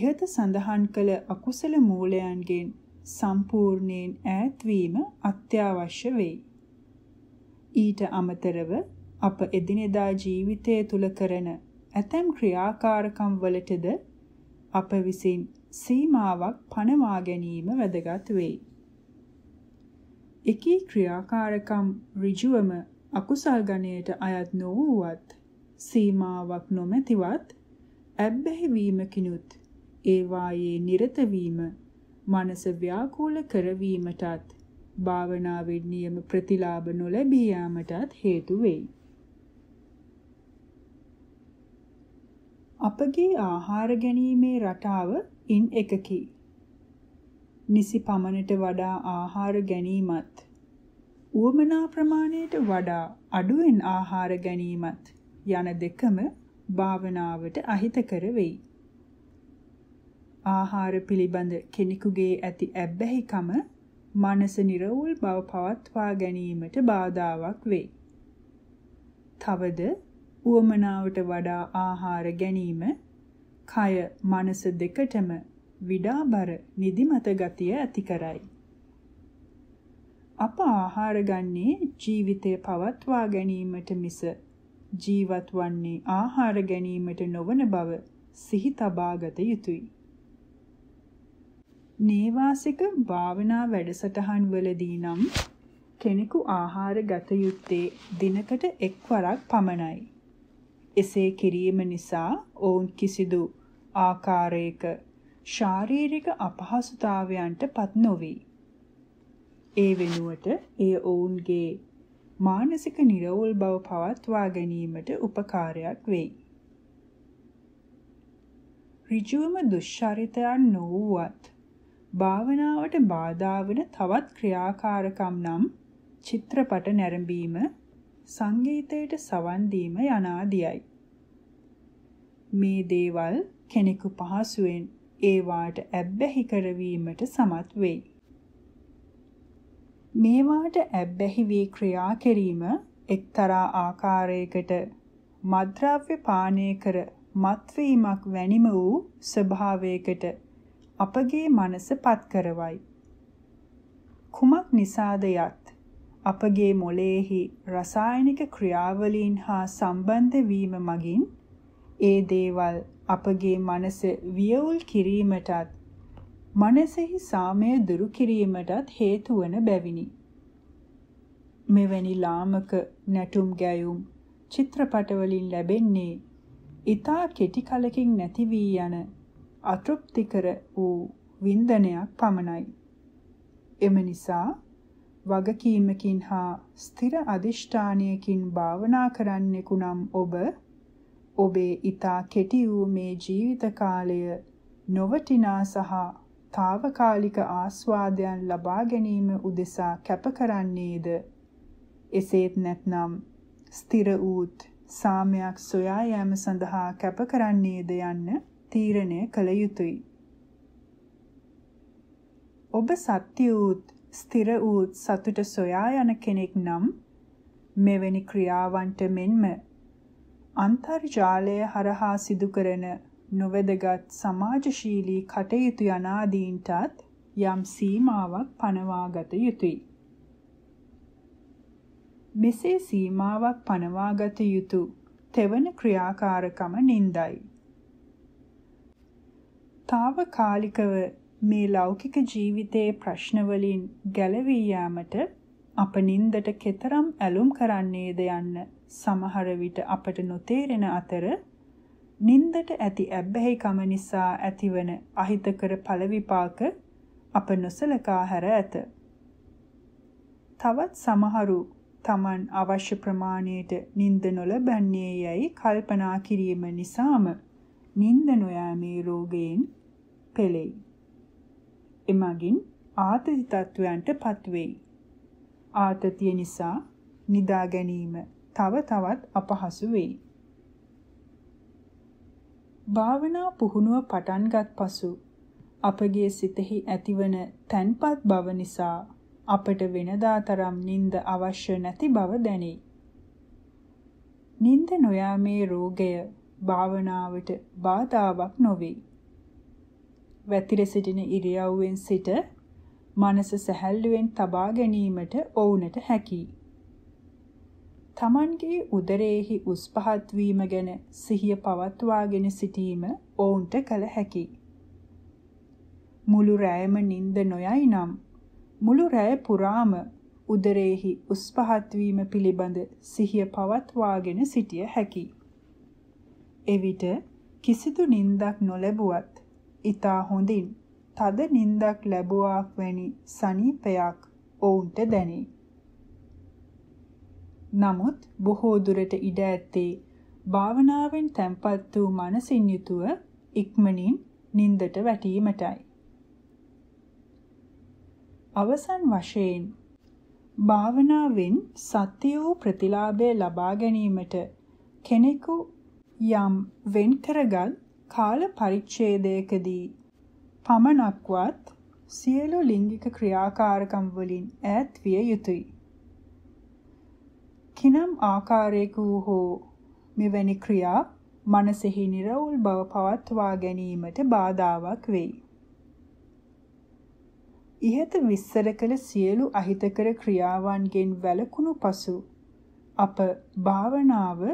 ඉහත සඳහන් කළ අකුසල මූලයන්ගෙන් සම්පූර්ණයෙන් ඈත් වීම අත්‍යවශ්‍ය වෙයි. ඊට අමතරව අප එදිනෙදා ජීවිතය තුල කරන ඇතැම් ක්‍රියාකාරකම් වලටද අප විසින් සීමාවක් පනවා ගැනීම වැදගත් වෙයි. එකී ක්‍රියාකාරකම් ඍජුවම අකුසල් ගණයට අයත් නොවුවත් සීමාවක් නොමැතිවත් ඇබ්බැහි වීමකිනුත් ඒවායේ නිරත වීම මනස ව්‍යාකූල කරවීමටත් භාවනාවෙන් නියම ප්‍රතිලාභ නොලැබී යාමටත් හේතු වෙයි. අපගේ ආහාර ගැනීමේ රටාව ඉන් එකකි. නිසි පමණට වඩා ආහාර ගැනීමත් උවමනා ප්‍රමාණයට වඩා අඩුවෙන් ආහාර ගැනීමත් යන දෙකම භාවනාවට අහිතකර වෙයි. ආහාර පිළිබඳ කෙනෙකුගේ ඇති ඇබ්බැහිකම මනස නිර්වුල් බව පවත්වා ගැනීමට බාධාවක් වේ. තවද උවමනාවට වඩා ආහාර ගැනීම කය මනස දෙකටම විඩාබර නිදිමත ගතිය ඇති කරයි. අප ආහාර ගන්නේ ජීවිතය පවත්වා ගැනීමට මිස ජීවත් වන්නේ ආහාර ගැනීමට නොවන බව සිහි තබාගත යුතුය. නේවාසික භාවනා වැඩසටහන් වලදී නම් කෙනෙකු ආහාර ගත යුත්තේ දිනකට එක්වරක් පමණයි. එසේ කිරීම නිසා ඔවුන් කිසිදු ආකාරයක ශාරීරික අපහසුතාවයන්ට පත් නොවේ. ඒ වෙනුවට එය ඔවුන්ගේ මානසික නිරවුල් බව පවත්වා ගැනීමට උපකාරයක් වෙයි. ඍජුවම දුෂ්චරිතයන් නොවුවත් භාවනාවට බාධා වන තවත් ක්‍රියාකාරකම් නම් චිත්‍රපට නැරඹීම, සංගීතයට සවන් දීම යනාදියයි. මේ දේවල් කෙනෙකු පහසුවෙන් ඒ වාට ඇබ්බැහි කරවීමට සමත් වෙයි. මේ වාට ඇබ්බැහි වී ක්‍රියා කිරීම එක්තරා ආකාරයකට මද්ද්‍රව්‍ය පානය කර මත්වීමක් වැනිම වූ ස්වභාවයකට අපගේ මනස පත් කරවයි. කුමක් නිසාද යත් අපගේ මොළයේහි රසායනික ක්‍රියාවලීන් හා සම්බන්ධ වීම මගින් ඒ දේවල් අපගේ මනස වියවුල් කිරීමටත් මනසෙහි සාමය දුරු කිරීමටත් හේතු වන බැවිනි. මෙවැනි ලාමක නැටුම් ගැයුම් චිත්‍රපටවලින් ලැබෙන්නේ ඊතා කෙටි කලකින් නැති වී යන අතෘප්තිකර වූ වින්දනයක් පමණයි. එම නිසා වගකීමකින් හා ස්ථිර අදිෂ්ඨානයකින් භාවනා කරන්නෙකු නම් ඔබ ඔබේ ඊතා කෙටි වූ මේ ජීවිත කාලය නොවටිනා සහ తాවකාලික ආස්වාදයන් ලබා ගැනීම උදෙසා කැප කරන්නේද එසේත් නැත්නම් ස්ථිර වූත් සාමයක් සොයා යාම සඳහා කැප කරන්නේද යන්න තීරණය කළ යුතුය. ඔබ සත්‍ය වූත් ස්ථිර වූත් සතුට සොයා යන කෙනෙක් නම් මෙවැනි ක්‍රියාවන්ට මෙන්ම අන්තර්ජාලය හරහා සිදු කරන නොවැදගත් සමාජශීලී කටයුතු යනාදීන්ටත් යම් සීමාවක් පනවාගත යුතුය. මෙසේ සීමාවක් පනවාගත යුතු තෙවන ක්‍රියාකාරකම නින්දයි. తాවකාලිකව මේ ලෞකික ජීවිතයේ ප්‍රශ්න වලින් ගැලවී යාමට අප නින්දට කෙතරම් ඇලුම් කරන්නේද යන්න සමහර විට අපට නොතේරෙන අතර නින්දට ඇති ඇබ්බැහිකම නිසා ඇතිවන අහිතකර ඵල විපාක අප නොසලකා හැර ඇත. තවත් සමහරු Taman අවශ්‍ය ප්‍රමාණයට නින්ද නොලබන්නේ යයි කල්පනා කිරීම නිසාම නිନ୍ද නොයාමේ රෝගයෙන් පෙළෙයි. එමගින් ආතති තත්වයන්ට පත්වෙයි. ආතතිය නිසා නිදා ගැනීම තව තවත් අපහසු වෙයි. භාවනා පුහුණුව පටන්ගත් පසු අපගේ සිතෙහි ඇතිවන තැන්පත් බව නිසා අපට වෙනදා තරම් නිින්ද අවශ්‍ය නැති බව දැනේ. නිින්ද නොයාමේ රෝගය භාවනාවට බාධාවක් නොවේ. වැතිර සිටින ඉරියව්වෙන් සිට මනස සැහැල්ලුවෙන් තබා ගැනීමට ඔවුනට හැකියි. තමන්ගේ උදරයේහි උස් පහත් වීම ගැන සිහිය පවත්වාගෙන සිටීම ඔවුන්ට කල හැකියි. මුළු රැයම නිින්ද නොයයි නම් මුළු රැය පුරාම උදරයේහි උස් පහත් වීම පිළිබඳ සිහිය පවත්වාගෙන සිටිය හැකියි. එවිට කිසිදු නින්දක් නොලැබුවත් ඊතා හොඳින් තද නින්දක් ලැබුවාක් වැනි සනීපයක් ඔවුන්ට දැනේ. නමුත් බොහෝ දුරට ඉඩ ඇත්තේ භාවනාවෙන් තැම්පත් වූ මනසින් යුතුව ඉක්මනින් නින්දට වැටීමටයි. අවසන් වශයෙන් භාවනාවෙන් සත්‍ය වූ ප්‍රතිලාභය ලබා ගැනීමට කෙනෙකු යම් වෙන් කරගත් කාල පරිච්ඡේදයකදී පමණක්වත් සියලු ලිංගික ක්‍රියාකාරකම් වලින් ඈත් විය යුතුය. කිනම් ආකාරයක වූ හෝ මෙවැනි ක්‍රියා මනසෙහි නිර්වෘල් බව පවත්වා ගැනීමට බාධාවක් වෙයි. ইহත විස්තර කළ සියලු අහිතකර ක්‍රියාවන්ගෙන් වැළකුණු පසු අප භාවනාව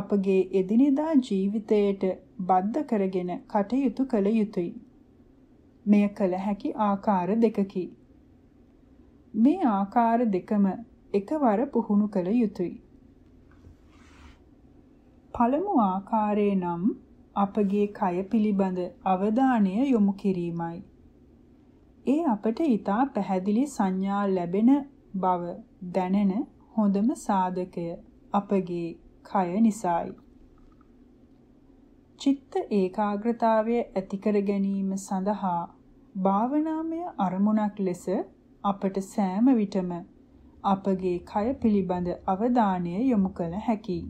අපගේ එදිනෙදා ජීවිතයට බද්ධ කරගෙන කටයුතු කළ යුතුය. මෙය කළ හැකි ආකාර දෙකකි. මේ ආකාර දෙකම එකවර පුහුණු කළ යුතුය. පළමු ආකාරයේ නම් අපගේ කය පිළිබඳ අවධානය යොමු කිරීමයි. ඒ අපට ඊටා පැහැදිලි සංඥා ලැබෙන බව දැනෙන හොඳම සාධකය අපගේ කය නිසායි. චිත්ත ඒකාග්‍රතාවය ඇතිකර ගැනීම සඳහා භාවනාමය අරමුණක් ලෙස අපට සෑම විටම අපගේ කය පිළිබඳ අවධානය යොමු කළ හැකියි.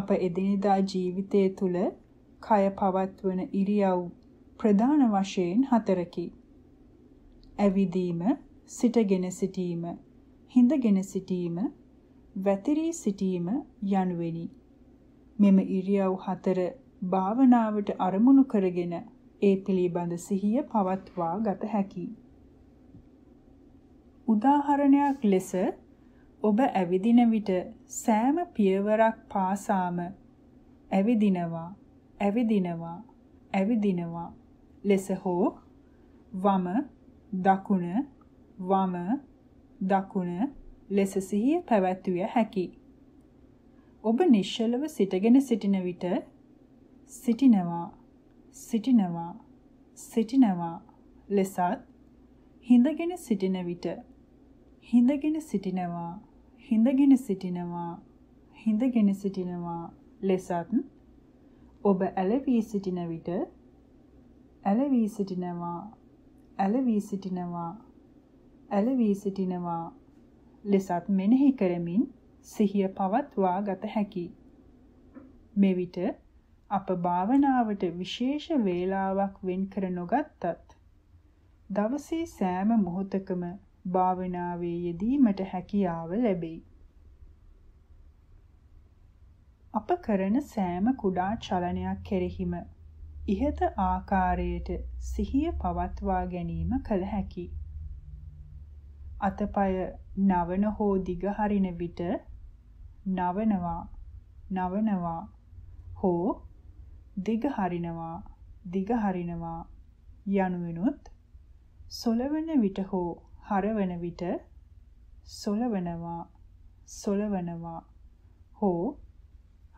අප එදිනෙදා ජීවිතය තුළ කය පවත්වන ඉරියව් ප්‍රධාන වශයෙන් හතරකි. ඇවිදීම, සිටගෙන සිටීම, හිඳගෙන සිටීම, වැතිරී සිටීම යනුවෙනි. මෙම ඉරියව් හතර භාවනාවට අරමුණු කරගෙන ඒ පිළිබඳ සිහිය පවත්වා ගත හැකියි. උදාහරණයක් ලෙස ඔබ ඇවිදින විට සෑම පියවරක් පාසාම ඇවිදිනවා ඇවිදිනවා ඇවිදිනවා ලෙස හෝ වම දකුණ වම දකුණ ලෙස සිහිය පැවැත්විය හැකියි. ඔබ නිශ්චලව සිටගෙන සිටින විට සිටිනවා සිටිනවා සිටිනවා ලෙසත් හිඳගෙන සිටින විට හිඳගෙන සිටිනවා හිඳගෙන සිටිනවා හිඳගෙන සිටිනවා ලෙසත් ඔබ ඇලවී සිටින විට ඇලවී සිටිනවා ඇලවී සිටිනවා ඇලවී සිටිනවා ලෙසත් මෙනෙහි කරමින් සිහිය පවත්වා ගත හැකියි. මෙවිට අප භාවනාවට විශේෂ වේලාවක් වෙන් කර නොගත්තත් දවසේ සෑම මොහොතකම භාවනාවේ යෙදීමට හැකියාව ලැබෙයි. අප කරන සෑම කුඩා චලනයක් කෙරෙහිම ඉහත ආකාරයට සිහිය පවත්වා ගැනීම කළ හැකියි. අතපය නවන හෝ දිග හරින විට නවනවා නවනවා හෝ දිග හරිනවා දිග හරිනවා යනුවෙනුත් සොලවන විට හෝ හරවන විට සොලවනවා සොලවනවා හෝ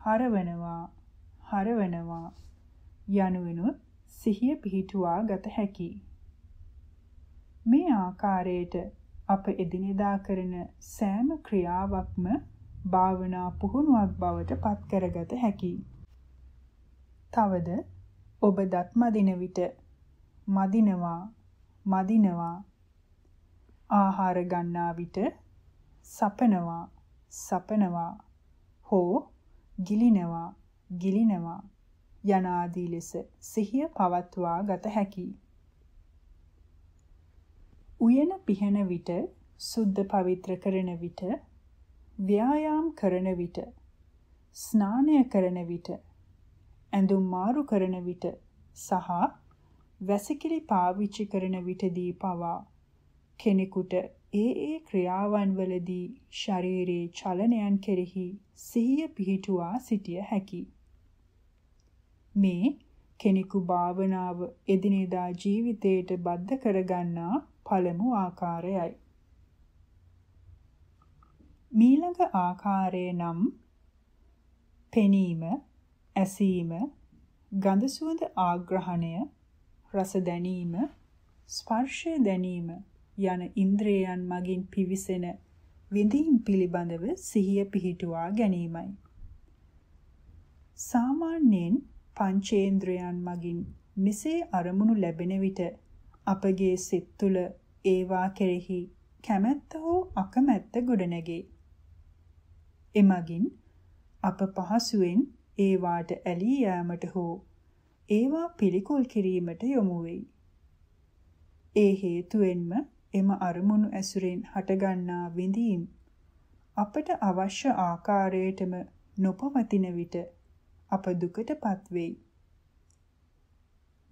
හරවනවා හරවනවා යනුවෙනුත් සිහිය පිහිටුවා ගත හැකියි. මේ ආකාරයට අප එදිනෙදා කරන සෑම ක්‍රියාවක්ම භාවනා පුහුණුවක් බවට පත් කරගත හැකියි. තවද ඔබ දත් මදින විට මදිනවා මදිනවා ආහාර ගන්නා විට සපනවා සපනවා හෝ ගිලිනවා ගිලිනවා යනාදී ලෙස සිහිය පවත්වා ගත හැකියි. උයන පිහන විට සුද්ධ පවිත්‍ර කරන විට ව්‍යායාම් කරන විට ස්නානය කරන විට ඇඳුම් මාරු කරන විට සහ වැසිකිලි පාවිච්චි කරන විටදී පවා කෙනෙකුට ඒ ඒ ක්‍රියාවන්වලදී ශරීරයේ චලනයන් කෙරෙහි සිහිය පිහිටුවා සිටිය හැකි. මේ කෙනෙකු භාවනාව එදිනෙදා ජීවිතයට බද්ධ කරගන්නා පළමු ආකාරයයි. මීළඟ ආකාරය නම් පෙනීම, ඇසීම, ගඳ සුවඳ ආග්‍රහණය, රස දැනීම, ස්පර්ශය දැනීම යන ඉන්ද්‍රයන් මගින් පිවිසෙන විඳීම් පිළිබඳව සිහිය පිහිටුවා ගැනීමයි. සාමාන්‍යයෙන් පංචේන්ද්‍රයන් මගින් මෙසේ අරමුණු ලැබෙන විට අපගේ සිත් තුළ ඒවා කෙරෙහි කැමැත්ත හෝ අකමැත්ත ගොඩනැගේ. එමගින් අප පහසුවෙන් ඒවාට ඇලී යෑමට හෝ ඒවා පිළිකුල් කිරීමට යොමු වෙයි. ඒ හේතුවෙන්ම එම අරමුණු ඇසුරෙන් හටගන්නා විඳීම් අපට අවශ්‍ය ආකාරයටම නොපවතින විට අප දුකටපත් වෙයි.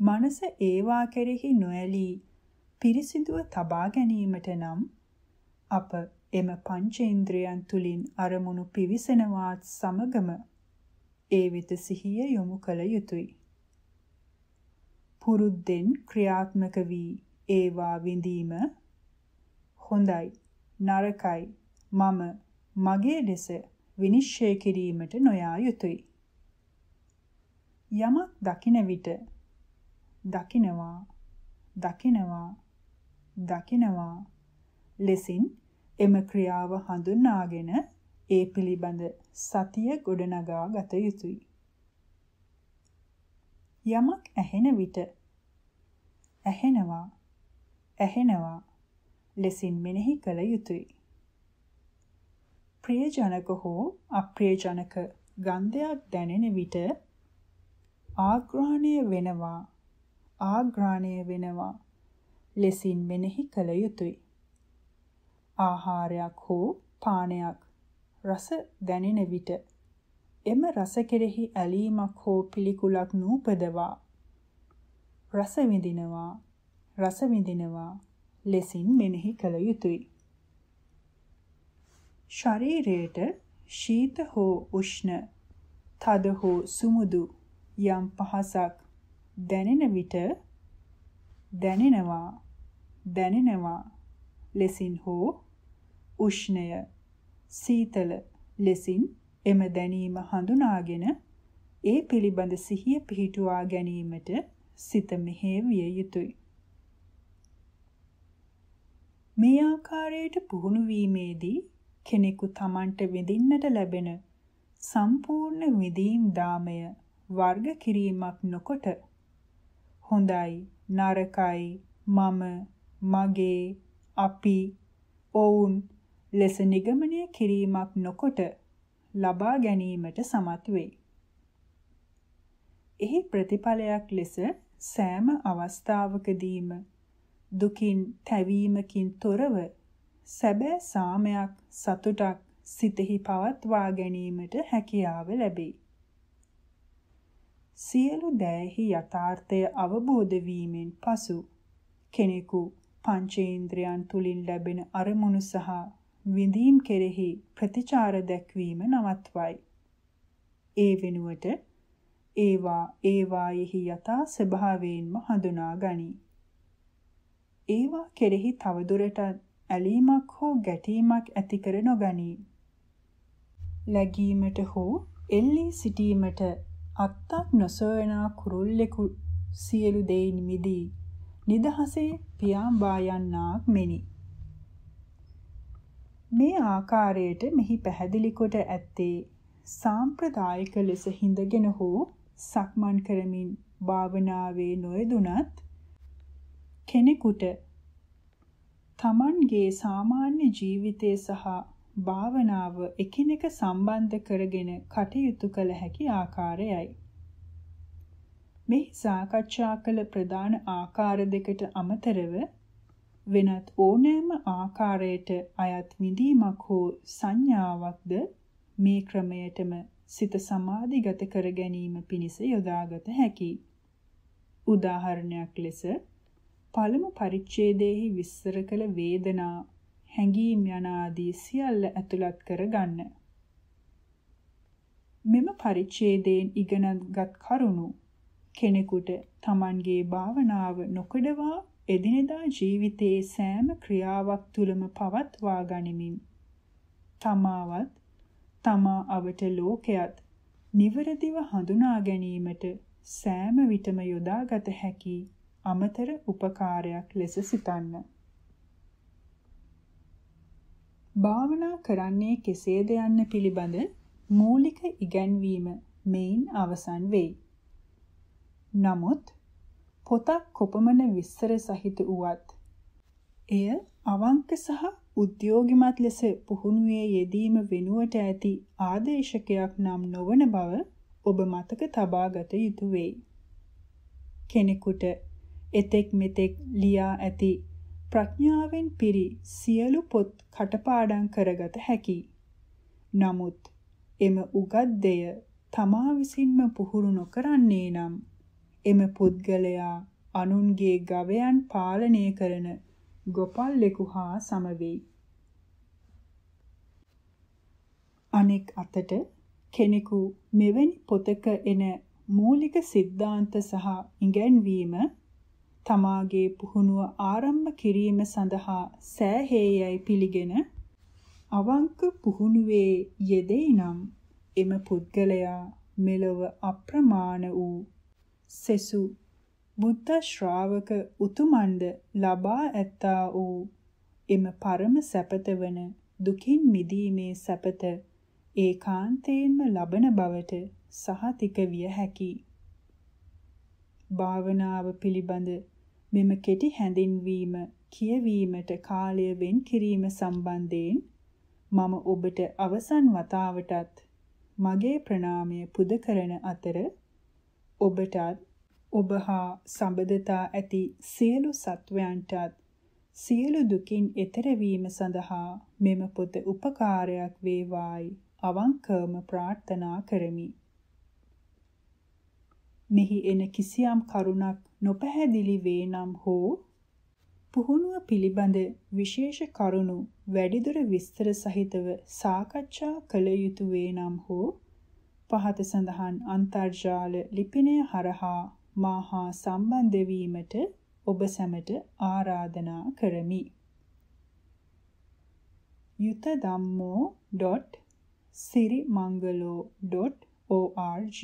මනස ඒවා කෙරෙහි නොඇලී පිරිසිදුව තබා ගැනීමට නම් අප එම පංචේන්ද්‍රයන් තුලින් අරමුණු පිවිසෙනවත් සමගම ඒ වෙත සිහිය යොමු කළ යුතුය. පුරුද්දෙන් ක්‍රියාත්මක වී ඒවා විඳීම හොඳයි නරකයි මම මගේ ලෙස විනිශ්චය කිරීමට නොයා යුතුය. යමක් දකින විට දකිනවා දකිනවා දකිනවා ලෙසින් එම ක්‍රියාව හඳුනාගෙන ඒ පිළිබඳ සතිය ගොඩනගා ගත යුතුයි. යමක් ඇහෙන විට ඇහෙනවා ඇහෙනවා ලෙසින් මෙනෙහි කළ යුතුයි. ප්‍රියජනක හෝ අප්‍රියජනක ගන්ධයක් දැනෙන විට ආග්‍රහණය වෙනවා ආග්‍රාණය වෙනවා ලෙසින් මෙනෙහි කළ යුතුය. ආහාරයක් හෝ පානයක් රස දැනෙන විට එම රස කෙරෙහි ඇලීමක් හෝ පිළිකුලක් නූපදවා රස විඳිනවා රස විඳිනවා ලෙසින් මෙනෙහි කළ යුතුය. ශරීරයට ශීත හෝ උෂ්ණ තද හෝ සුමුදු යම් පහසක් දැනෙන විට දැනෙනවා දැනෙනවා ලෙසින් හෝ උෂ්ණය සීතල ලෙසින් එම දැනීම හඳුනාගෙන ඒ පිළිබඳ සිහිය පිහිටුවා ගැනීමට සිත මෙහෙවිය යුතුය. මේ ආකාරයට පුහුණු වීමේදී කෙනෙකු Tamanට විඳින්නට ලැබෙන සම්පූර්ණ විදීම් දාමය වර්ග කිරීමක් නොකොට හොඳයි නරකයි මම මගේ අපි ඔවුන් ලෙස නිගමනය කිරීමක් නොකොට ලබා ගැනීමට සමත් වෙයි. එහි ප්‍රතිඵලයක් ලෙස සෑම අවස්ථාවකදීම දුකින් තැවීමකින් තොරව සැබෑ සාමයක් සතුටක් සිතෙහි පවත්වා ගැනීමට හැකියාව ලැබේ. සියලු දෑෙහි යථාර්ථය අවබෝධ වීමෙන් පසු කෙනෙකු පංචේන්ද්‍රයන් තුලින් ලැබෙන අරමුණු සහ විඳීම් කෙරෙහි ප්‍රතිචාර දැක්වීම නවත්වයි. ඒ වෙනුවට ඒවා ඒවායෙහි යථා ස්වභාවයෙන්ම හඳුනා ගනී. ඒවා කෙරෙහි තවදුරටත් ඇලීමක් හෝ ගැටීමක් ඇති කර නොගනී. ලැගීමට හෝ එල්ලී සිටීමට අත්තක් නොසොයනා කුරුල්ලෙකු සියලු දෙයින් මිදී නිදහසේ පියාඹා යන්නාක් මෙනි. මේ ආකාරයට මෙහි පැහැදිලි කොට ඇත්තේ සාම්ප්‍රදායික ලෙස හිඳගෙන හෝ සක්මන් කරමින් භාවනාවේ නොයදුනත් කෙනෙකුට තමන්ගේ සාමාන්‍ය ජීවිතය සහ භාවනාව එකිනෙක සම්බන්ධ කරගෙන කටයුතු කළ හැකි ආකාරයයි. මේ සාකච්ඡා කළ ප්‍රධාන ආකාර දෙකට අමතරව වෙනත් ඕනෑම ආකාරයට අයත් විඳීමක් හෝ සංඥාවක්ද මේ ක්‍රමයටම සිත සමාධිගත කර ගැනීම පිණිස යොදාගත හැකියි. උදාහරණයක් ලෙස පළමු පරිච්ඡේදයේහි විස්තර කළ වේදනා හැඟීම් යන ආදී සියල්ල ඇතුළත් කරගන්න. මෙම පරිච්ඡේදයෙන් ඉගෙනගත් කරුණු කෙනෙකුට Tamanගේ භාවනාව නොකඩවා එදිනෙදා ජීවිතයේ සෑම ක්‍රියාවක් තුළම පවත්වා ගනිමින් තමාවත් තමා අවට ලෝකයත් නිවරදිව හඳුනා ගැනීමට සෑම විටම යොදාගත හැකි අමතර උපකාරයක් ලෙස සිතන්න. භාවනා කරන්නේ කෙසේද යන්න පිළිබඳ මූලික ඉගැන්වීම මෙයින් අවසන් වෙයි. නමුත් පොතක් කොපමණ විස්තර සහිත වුවත් එය අවංක සහ උද්‍යෝගිමත් ලෙස පුහුණුවේ යෙදීම වෙනුවට ඇති ආදේශකයක් නම් නොවන බව ඔබ මතක තබාගත යුතුය. කෙනෙකුට එතෙක් මෙතෙක් ලියා ඇති ප්‍රඥාවෙන් පිරි සියලු පොත් කටපාඩම් කරගත හැකියි. නමුත් එම උගත් දෙය තමා විසින්ම පුහුණු නොකරන්නේ නම් එම පුද්ගලයා අනුන්ගේ ගවයන් පාලනය කරන ගොපල්ලෙකු හා සම වෙයි. අනෙක් අතට කෙනෙකු මෙවැනි පොතක එන මූලික સિદ્ધාන්ත සහ ඉගැන්වීම තමාගේ පුහුණුව ආරම්භ කිරීම සඳහා සෑහේයයි පිළිගෙන අවංක පුහුණුවේ යෙදෙයිනම් එම පුද්ගලයා මෙලොව අප්‍රමාණ වූ සෙසු බුද්ධ ශ්‍රාවක උතුමන්ද ලබා ඇත්තා වූ එම පරම සැපත වන දුකින් මිදීමේ සැපත ඒකාන්තයෙන්ම ලබන බවට සහතික විය හැකියි. භාවනාව පිළිබඳ මෙම කෙටි හැඳින්වීම කියවීමට කාලය වෙන් කිරීම සම්බන්ධයෙන් මම ඔබට අවසන් වතාවටත් මගේ ප්‍රණාමය පුද කරන අතර ඔබටත් ඔබ හා සම්බදතා ඇති සියලු සත්වයන්ටත් සියලු දුකින් එතර වීම සඳහා මෙම පොත උපකාරයක් වේවායි අවංකවම ප්‍රාර්ථනා කරමි. මෙහි එන කිසියම් කරුණක් නොපැහැදිලි වේ නම් හෝ පුහුණුව පිළිබඳ විශේෂ කරුණු වැඩිදුර විස්තර සහිතව සාකච්ඡා කළ යුතු වේ නම් හෝ පහත සඳහන් අන්තර්ජාල ලිපිණය හරහා මා හා සම්බන්ධ වීමට ඔබ සැමට ආරාධනා කරමි. yutadammo.sirimangalo.org